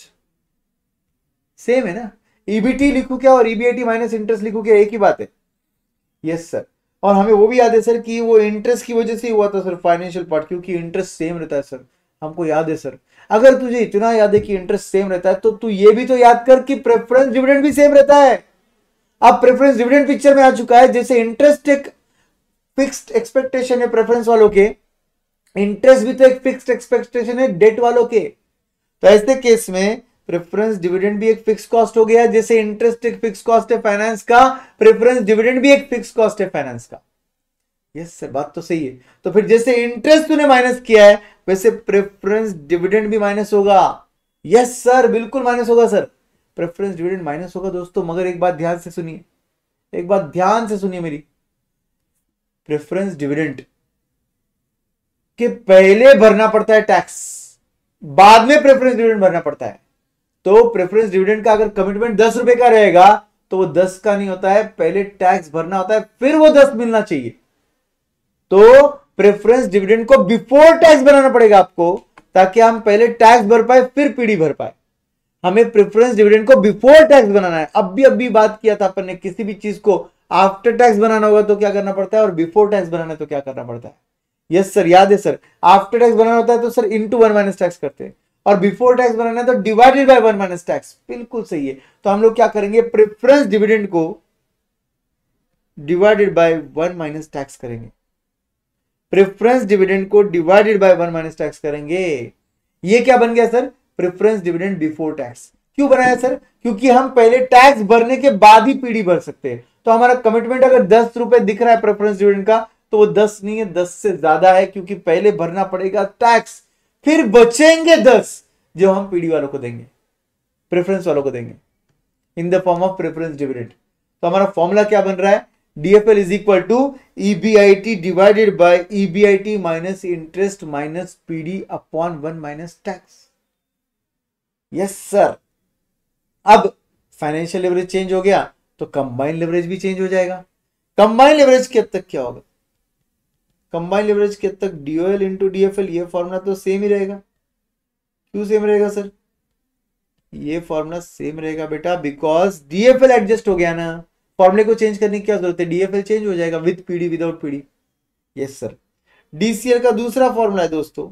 same है ना ईबीटी e लिखू क्या और ईबीआईटी माइनस इंटरेस्ट लिखू क्या एक ही बात है यस सर और हमें वो भी याद है सर कि वो इंटरेस्ट की वजह से ही हुआ था सर फाइनेंशियल पार्ट क्योंकि इंटरेस्ट सेम रहता है सर हमको याद है सर अगर तुझे इतना याद है कि इंटरेस्ट सेम रहता है तो तू ये भी तो याद कर कि प्रेफरेंस डिविडेंड भी सेम रहता है अब प्रेफरेंस डिविडेंड पिक्चर में आ चुका है जैसे इंटरेस्ट एक फिक्स्ड एक्सपेक्टेशन है प्रेफरेंस वालों के इंटरेस्ट भी तो एक फिक्स्ड एक्सपेक्टेशन है डेट वालों के तो ऐसे केस में प्रेफरेंस डिविडेंड भी एक फिक्स कॉस्ट हो गया जैसे इंटरेस्ट एक फिक्स कॉस्ट है फाइनेंस का प्रेफरेंस डिविडेंड भी एक फिक्स कॉस्ट है फाइनेंस का यस सर बात तो सही है तो फिर जैसे इंटरेस्ट तूने माइनस किया है वैसे प्रेफरेंस डिविडेंड भी माइनस होगा यस सर बिल्कुल माइनस होगा सर प्रेफरेंस डिविडेंड माइनस होगा दोस्तों मगर एक बात ध्यान से सुनिए एक बात ध्यान से सुनिए मेरी प्रेफरेंस डिविडेंड कि पहले भरना पड़ता है टैक्स बाद में प्रेफरेंस डिविडेंड भरना पड़ता है तो प्रेफरेंस डिविडेंड का अगर कमिटमेंट दस रुपए का रहेगा तो वो दस का नहीं होता है पहले टैक्स भरना होता है फिर वो दस मिलना चाहिए तो प्रेफरेंस डिविडेंड को बिफोर टैक्स बनाना पड़ेगा आपको ताकि हम पहले टैक्स भर पाए फिर पीढ़ी भर पाए हमें प्रेफरेंस डिविडेंड को बिफोर टैक्स बनाना है अब भी अब भी बात किया था अपन ने किसी भी चीज को आफ्टर टैक्स बनाना होगा तो क्या करना पड़ता है और बिफोर टैक्स बनाना तो क्या करना पड़ता है यस सर याद है सर आफ्टर टैक्स बनाना होता है तो sir into one minus tax करते हैं और बिफोर टैक्स बनाना है तो divided by one minus tax बिल्कुल सही है तो हम लोग क्या करेंगे प्रेफरेंस डिविडेंड को divided by one minus tax करेंगे प्रेफरेंस डिविडेंड को divided by one minus tax करेंगे ये क्या बन गया sir preference dividend before tax क्यों बनाया सर क्योंकि हम पहले टैक्स भरने के बाद ही पीढ़ी भर सकते हैं तो हमारा कमिटमेंट अगर दस रुपए दिख रहा है प्रेफरेंस डिविडेंड का तो वो दस नहीं है दस से ज्यादा है क्योंकि पहले भरना पड़ेगा टैक्स फिर बचेंगे दस जो हम पीडी वालों को देंगे प्रेफरेंस वालों को देंगे in the form of preference dividend तो हमारा फॉर्मूला क्या बन रहा है DFL is equal to EBIT divided by EBIT minus interest minus PD upon one minus tax yes sir अब फाइनेंशियल लेवरेज चेंज हो गया तो कंबाइंड लेवरेज भी चेंज हो जाएगा कंबाइंड लेवरेज अब तक क्या होगा कंबाइन लेवरेज के तक डीओएल इंटू डीएफएल ये फॉर्मूला तो सेम ही रहेगा क्यों सेम रहेगा सर ये फॉर्मूला सेम रहेगा बेटा बिकॉज डीएफएल एडजस्ट हो गया ना फॉर्मूले को चेंज करने की क्या जरूरत है डीएफएल चेंज हो जाएगा with PD without PD yes sir DCL का दूसरा फॉर्मूला है दोस्तों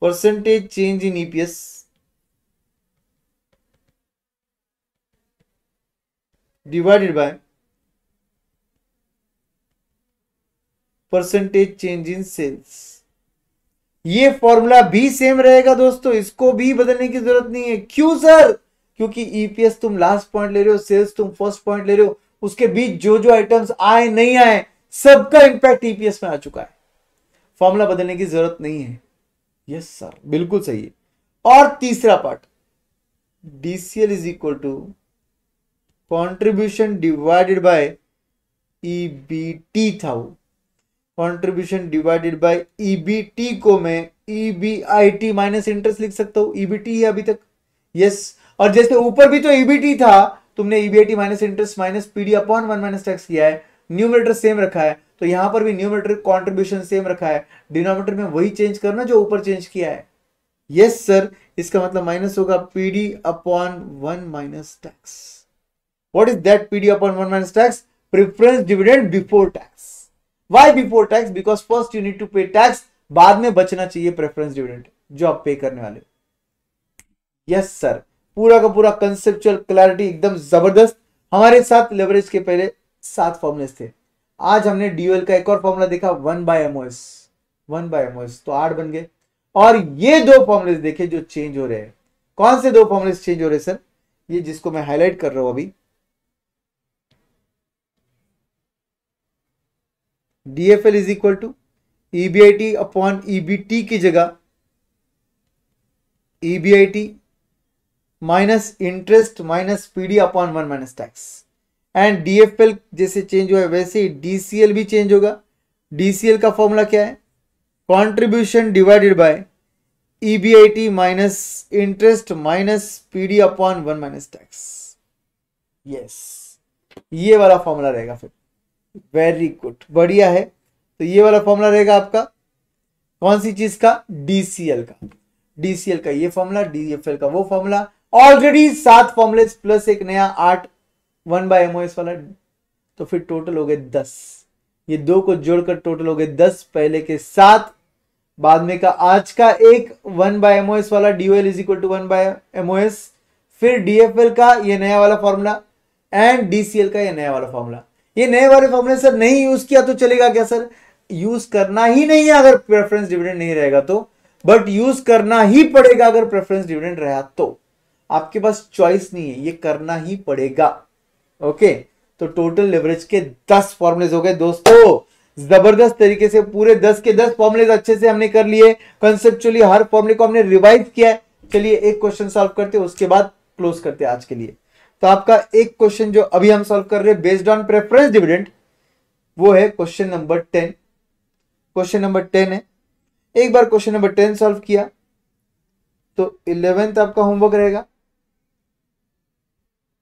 percentage change in EPS divided by percentage change in sales ये फॉर्मूला भी सेम रहेगा दोस्तों इसको भी बदलने की जरूरत नहीं है क्यों सर क्योंकि ईपीएस e तुम लास्ट पॉइंट ले रहे हो सेल्स तुम फर्स्ट पॉइंट ले रहे हो उसके बीच जो जो आइटम्स आए नहीं आए सबका इंपैक्ट ईपीएस e में आ चुका है फॉर्मूला बदलने की जरूरत नहीं है यस सर बिल्कुल सही है और तीसरा part DCL is equal to contribution divided by EBT था कंट्रीब्यूशन डिवाइडेड बाय ईबीटी को मैं ईबीआईटी माइनस इंटरेस्ट लिख सकता हूँ ईबीटी e है अभी तक यस yes. और जैसे ऊपर भी तो ईबीटी e था तुमने EBIT minus interest minus PD upon one minus tax किया है न्यूमिनेटर सेम रखा है तो यहां पर भी न्यूमिनेटर कॉन्ट्रीब्यूशन सेम रखा है डिनोमीटर में वही चेंज करना जो ऊपर चेंज किया है यस yes, सर इसका मतलब माइनस होगा PD upon one minus tax what is that PD upon one minus tax preference dividend before tax why before tax because first you need to pay tax बाद में बचना चाहिए प्रेफरेंस डिविडेंट जो आप पे करने वाले यस सर पूरा का पूरा कंसेप्चुअल क्लैरिटी एकदम जबरदस्त हमारे साथ लेवरेज के पहले सात फॉर्मुलेस थे आज हमने डीओएल का एक और फॉर्मूला देखा one by MOS one by MOS तो आठ बन गए और ये दो फॉर्मुलेस देखे जो चेंज हो रहे हैं कौन से दो फॉर्मुलेस चेंज हो रहे हैं सर ये जिसको मैं हाईलाइट कर रहा हूं अभी D F L is equal to E B I T upon E B T की जगह E B I T minus interest minus P D upon one minus tax and D F L जैसे चेंज हुआ है वैसे ही डी सी एल भी चेंज होगा डी सी एल का फॉर्मूला क्या है contribution divided by E B I T minus interest minus P D upon one minus tax yes ये वाला फॉर्मूला रहेगा फिर वेरी गुड बढ़िया है तो ये वाला फॉर्मूला रहेगा आपका कौन सी चीज का डीसीएल का डीसीएल का ये फॉर्मूला डीएफएल का वो फॉर्मूला ऑलरेडी सात फॉर्मूले प्लस एक नया आठ वन बाय एमओएस वाला तो फिर टोटल हो गए दस ये दो को जोड़कर टोटल हो गए दस पहले के सात बाद में का आज का एक वन बाय एमओएस वाला DOL is equal to one by MOS फिर डीएफएल का ये नया वाला फॉर्मूला एंड डीसीएल का ये नया वाला फॉर्मूला ये नए वाले फॉर्मूले सर नहीं यूज किया तो चलेगा क्या सर यूज करना ही नहीं है अगर प्रेफरेंस डिविडेंड नहीं रहेगा तो बट यूज करना ही पड़ेगा अगर प्रेफरेंस डिविडेंड रहा तो आपके पास चॉइस नहीं है ये करना ही पड़ेगा ओके तो टोटल लेवरेज के दस फॉर्मुलेज हो गए दोस्तों जबरदस्त तरीके से पूरे दस के दस फॉर्मुलेज अच्छे से हमने कर लिए कंसेप्चुअली हर फॉर्मुले को हमने रिवाइज किया है चलिए एक क्वेश्चन सॉल्व करते हैं उसके बाद क्लोज करते हैं आज के लिए तो आपका एक क्वेश्चन जो अभी हम सॉल्व कर रहे हैं बेस्ड ऑन प्रेफरेंस डिविडेंड वो है question number ten question number ten है एक बार क्वेश्चन नंबर टेन सॉल्व किया तो इलेवेंथ आपका होमवर्क रहेगा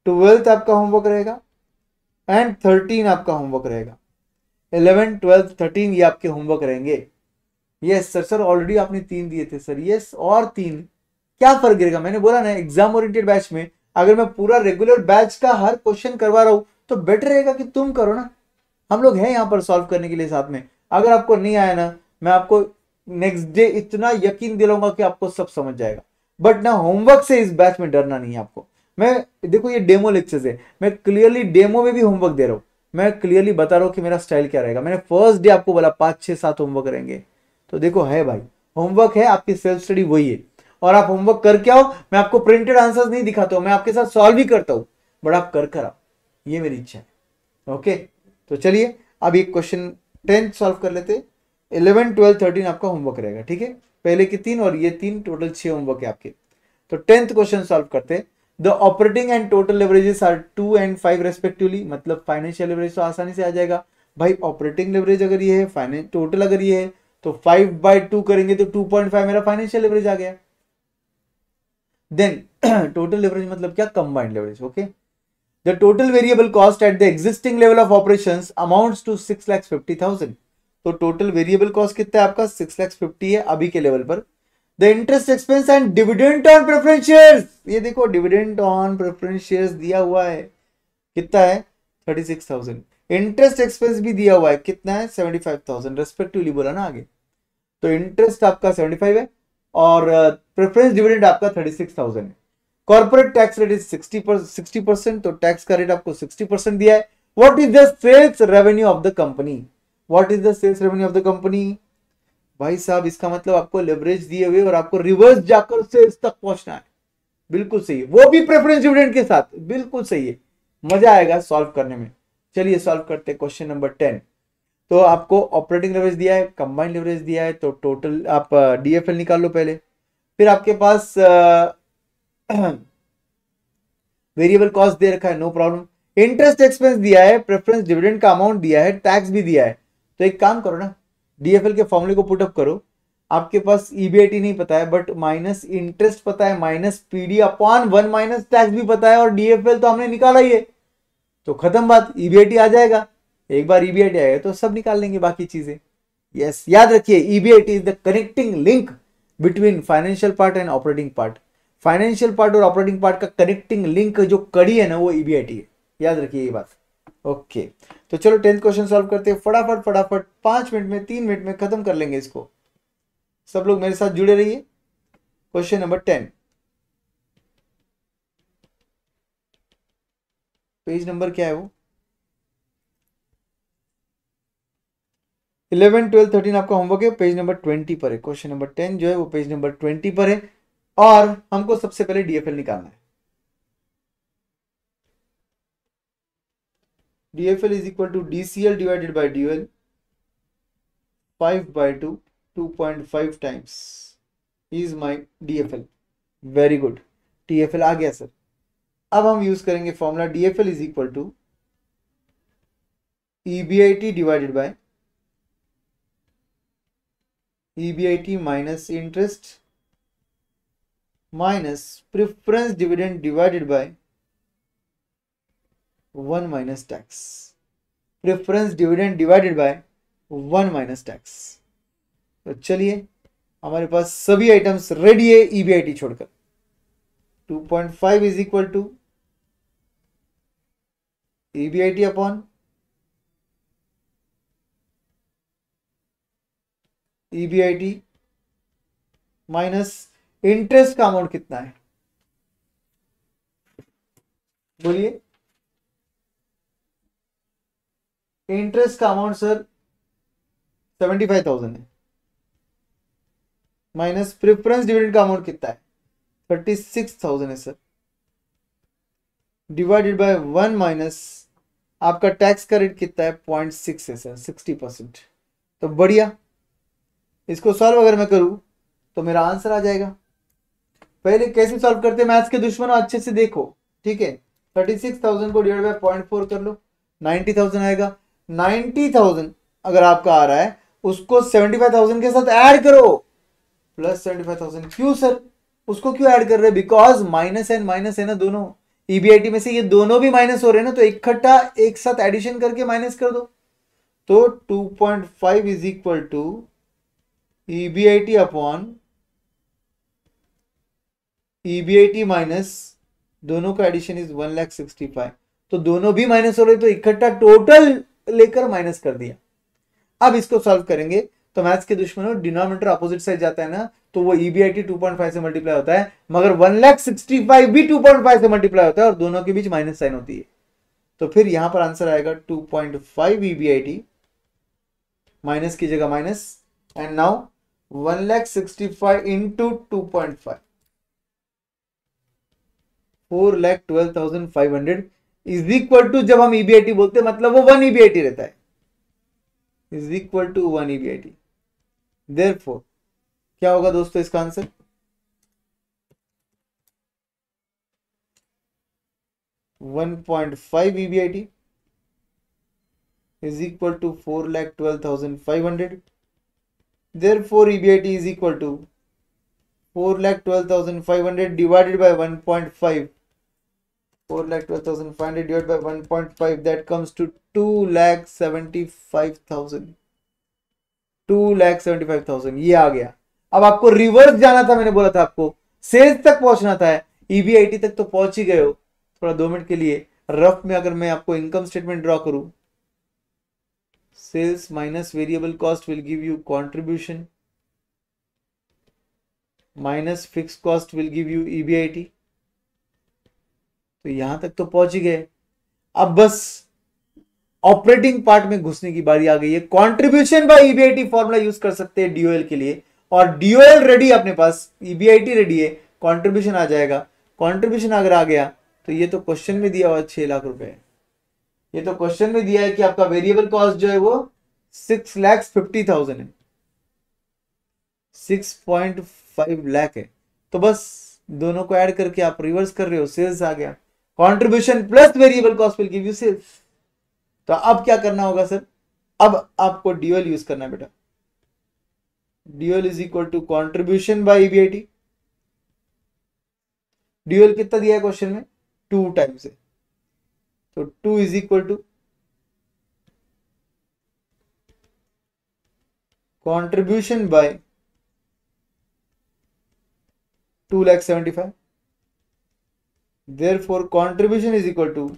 ट्वेल्थ आपका होमवर्क रहेगा एंड थर्टीन आपका होमवर्क रहेगा इलेवन ट्वेल्थ थर्टीन ये आपके होमवर्क रहेंगे यस सर सर ऑलरेडी आपने तीन दिए थे सर यस और तीन क्या फर्क गिरेगा मैंने बोला ना एग्जाम ओरिएंटेड बैच में अगर मैं पूरा रेगुलर बैच का हर क्वेश्चन करवा रहा हूँ तो बेटर रहेगा कि तुम करो ना हम लोग हैं यहाँ पर सॉल्व करने के लिए साथ में अगर आपको नहीं आया ना मैं आपको नेक्स्ट डे इतना यकीन दिलाऊंगा कि आपको सब समझ जाएगा बट ना होमवर्क से इस बैच में डरना नहीं है आपको मैं देखो ये डेमो लेक्चर है मैं क्लियरली डेमो में भी होमवर्क दे रहा हूँ मैं क्लियरली बता रहा हूँ कि मेरा स्टाइल क्या रहेगा मैंने फर्स्ट डे आपको बोला पाँच छः सात होमवर्क रहेंगे तो देखो है भाई होमवर्क है आपकी सेल्फ स्टडी वही है और आप होमवर्क करके आओ मैं आपको प्रिंटेड आंसर नहीं दिखाता हूं मैं आपके साथ सॉल्व भी करता हूं बट आप कर कर आओ ये मेरी इच्छा है ओके तो चलिए अब एक क्वेश्चन टेंथ सॉल्व कर लेते इलेवन ट्वेल्व थर्टीन आपका होमवर्क रहेगा ठीक है पहले के तीन और ये तीन टोटल छह होमवर्क है आपके तो टेंथ क्वेश्चन सॉल्व करते the operating and total leverages are two and five respectively मतलब फाइनेंशियल लेवरेज तो आसानी से आ जाएगा भाई ऑपरेटिंग लेवरेज अगर ये है फाइनेंस टोटल अगर ये है तो फाइव बाई टू करेंगे तो टू पॉइंट फाइव मेरा फाइनेंशियल लेवरेज आ गया देन टोटल लेवरेज मतलब क्या combined leverage okay the total variable cost at the existing level of operation amount to six lakhs fifty thousand तो टोटल वेरिएबल कॉस्ट कितना है आपका सिक्स लैक्स फिफ्टी है अभी के लेवल पर the interest expense and dividend on preference shares ये देखो डिविडेंट ऑन प्रेफरेंस शेयर्स दिया हुआ है कितना है thirty six thousand interest expense भी दिया हुआ है कितना है सेवेंटी फाइव थाउजेंड रेस्पेक्टिवली बोला ना आगे तो इंटरेस्ट आपका सेवेंटी फाइव है और प्रेफरेंस uh, डिविडेंड आपका थर्टी सिक्स थाउजेंड है corporate tax rate is sixty percent तो टैक्स का रेट आपको सिक्सटी परसेंट दिया है what is the sales revenue of the company what is the sales revenue of the company भाई साहब इसका मतलब आपको लेवरेज दिए हुए और आपको रिवर्स जाकर सेल्स तक पहुंचना है बिल्कुल सही है वो भी प्रेफरेंस डिविडेंड के साथ बिल्कुल सही है मजा आएगा सॉल्व करने में चलिए सॉल्व करते क्वेश्चन नंबर टेन तो आपको ऑपरेटिंग लेवरेज दिया है कंबाइंड लेवरेज दिया है तो टोटल आप डीएफएल uh, निकाल लो पहले फिर आपके पास वेरिएबल uh, कॉस्ट दे रखा है नो प्रॉब्लम इंटरेस्ट एक्सपेंस दिया है प्रेफरेंस डिविडेंड का अमाउंट दिया है टैक्स भी दिया है तो एक काम करो ना डीएफएल के फॉर्मूले को पुटअप करो आपके पास ईबीआईटी e नहीं पता है बट माइनस इंटरेस्ट पता है minus PD upon one minus tax भी पता है और डीएफएल तो हमने निकाला ही है तो खत्म बात ईबीआईटी e आ जाएगा एक बार ईबीआईटी e आएगा तो सब निकाल लेंगे बाकी चीजें यस याद रखिए EBIT is the connecting link between financial part and operating part financial part और ऑपरेटिंग पार्ट का कनेक्टिंग लिंक जो कड़ी है ना वो ईबीआईटी e है याद रखिए ये बात ओके okay. तो चलो टेंथ क्वेश्चन सॉल्व करते हैं फटाफट फटाफट पांच मिनट में तीन मिनट में खत्म कर लेंगे इसको सब लोग मेरे साथ जुड़े रहिए question number ten page number क्या है वो इलेवन ट्वेल्व थर्टीन आपका होमवर्क है पेज नंबर ट्वेंटी पर है क्वेश्चन नंबर टेन जो है वो पेज नंबर ट्वेंटी पर है और हमको सबसे पहले डीएफएल निकालना है DFL is equal to DCL divided by DL five by two two point five times is my DFL very good DFL आ गया सर अब हम यूज करेंगे formula DFL is equal to EBIT divided by EBIT minus interest minus preference dividend divided by 1 minus tax. Preference dividend divided by 1 minus tax. तो चलिए हमारे पास सभी आइटम्स रेडी है ईबीआईटी छोड़कर 2.5 is equal to EBIT upon EBIT minus interest का अमाउंट कितना है बोलिए इंटरेस्ट का amount sir seventy five thousand है माइनस प्रिफरेंस डिविडेंड का अमाउंट कितना है थर्टी सिक्स थाउजेंड है sir divided by one minus आपका टैक्स का रेट कितना है पॉइंट सिक्स है सर सिक्सटी परसेंट तो बढ़िया इसको सॉल्व अगर मैं करूं तो मेरा आंसर आ जाएगा पहले कैसे सॉल्व करते हैं मैथ्स के दुश्मन अच्छे से देखो ठीक है थर्टी सिक्स थाउजेंड को डिवाइड बाय पॉइंट फोर कर लो नाइन्टी थाउजेंड आएगा नाइन्टी थाउजेंड अगर आपका आ रहा है उसको सेवेंटी फाइव थाउजेंड के साथ ऐड करो प्लस सेवेंटी फाइव थाउजेंड क्यों सर उसको क्यों ऐड कर रहे हैं बिकॉज माइनस एंड माइनस है ना दोनों ईबीआईटी e में से ये दोनों भी माइनस हो रहे हैं ना तो इकट्ठा एक, एक साथ एडिशन करके माइनस कर दो तो 2.5 point five is equal to EBIT upon EBIT minus दोनों का addition is one lakh sixty five तो दोनों भी माइनस हो रहे तो इकट्ठा टोटल लेकर माइनस कर दिया अब इसको सॉल्व करेंगे तो मैथ्स के दुश्मनों डिनोमिनेटर अपोजिट साइड जाता है ना तो वो ईबीआईटी e 2.5 से मल्टीप्लाई होता है मगर वन लैख सिक्सटी फाइव भी टू पॉइंट फाइव से मल्टीप्लाई होता है और दोनों के बीच माइनस साइन होती है तो फिर यहां पर आंसर आएगा two point five EBIT minus की जगह minus and now one lakh sixty five into two point five four lakh twelve thousand five hundred is equal to जब हम ईबीआईटी e बोलते हैं मतलब वो वन ईबीआईटी e रहता है is equal to one EBIT therefore क्या होगा दोस्तों इसका answer one point five EBIT is equal to four lakh twelve thousand five hundred therefore EBIT is equal to 4 lakh 12,500 divided by 1.5 4 lakh 12,500 divided by 1.5 that comes to 2 lakh 75,000 2 lakh 75,000 ये आ गया अब आपको रिवर्स जाना था मैंने बोला था आपको सेल्स तक पहुंचना था EBIT तक तो पहुंच ही गए हो थोड़ा दो मिनट के लिए रफ में अगर मैं आपको इनकम स्टेटमेंट ड्रॉ करूं sales minus variable cost will give you contribution minus fix cost will give you EBIT तो यहां तक तो पहुंच ही गए अब बस ऑपरेटिंग पार्ट में घुसने की बारी आ गई है contribution by EBIT formula use कर सकते हैं डीओएल के लिए और डीओएल रेडी अपने पास ईबीआईटी e रेडी है कंट्रीब्यूशन आ जाएगा कंट्रीब्यूशन अगर आ गया तो ये तो क्वेश्चन में दिया हुआ छह लाख रुपए है ये तो क्वेश्चन में दिया है कि आपका वेरिएबल कॉस्ट जो है वो सिक्स लैख फिफ्टी थाउजेंड है सिक्स पॉइंट फाइव लैख है तो बस दोनों को ऐड करके आप रिवर्स कर रहे हो सेल्स आ गया contribution plus variable cost will give you sales तो अब क्या करना होगा सर अब आपको ड्यूएल यूज करना है बेटा DOL is equal to contribution by EBIT DOL कितना दिया है क्वेश्चन में टू टाइम्स है तो two is equal to contribution by two lakh seventy five therefore contribution is equal to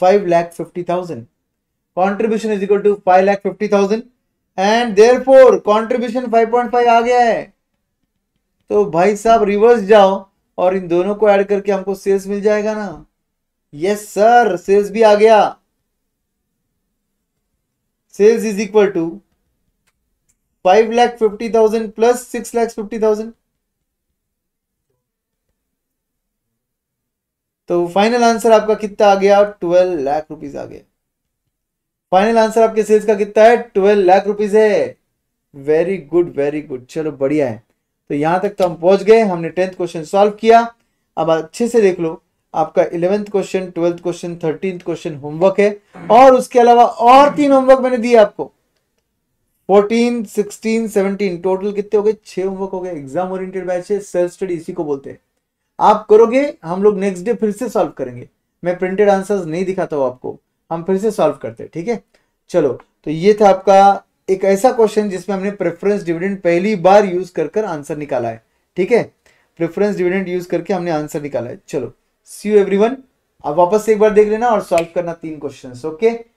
five lakh fifty thousand contribution is equal to five lakh fifty thousand and therefore contribution five point five आ गया है तो भाई साहब रिवर्स जाओ और इन दोनों को ऐड करके हमको सेल्स मिल जाएगा ना यस सर सेल्स भी आ गया sales is equal to five lakh fifty thousand plus six lakh fifty thousand तो फाइनल आंसर आपका कितना आ गया ट्वेल्व लाख रुपीज आ गया फाइनल आंसर आपके सेल्स का कितना है ट्वेल्व लाख रुपीज है वेरी गुड वेरी गुड चलो बढ़िया है तो यहां तक तो हम पहुंच गए हमने टेंथ क्वेश्चन सॉल्व किया अब अच्छे से देख लो आपका eleventh question twelfth question thirteenth question homework है और उसके अलावा और तीन होमवर्क मैंने दिए आपको फोर्टीन सिक्सटीन सेवनटीन टोटल कितने हो गए छह होमवर्क हो गए एग्जाम ओरिएंटेड बैच है सेल्फ स्टडी इसी को बोलते हैं आप करोगे हम लोग नेक्स्ट डे फिर से सॉल्व करेंगे मैं प्रिंटेड आंसर्स नहीं दिखाता हूं आपको हम फिर से सॉल्व करते हैं ठीक है चलो तो ये था आपका एक ऐसा क्वेश्चन जिसमें हमने प्रेफरेंस डिविडेंड पहली बार यूज कर आंसर निकाला है ठीक है प्रेफरेंस डिविडेंड यूज करके हमने आंसर निकाला है चलो सी यू वन आप वापस से एक बार देख लेना और सॉल्व करना तीन क्वेश्चन ओके okay?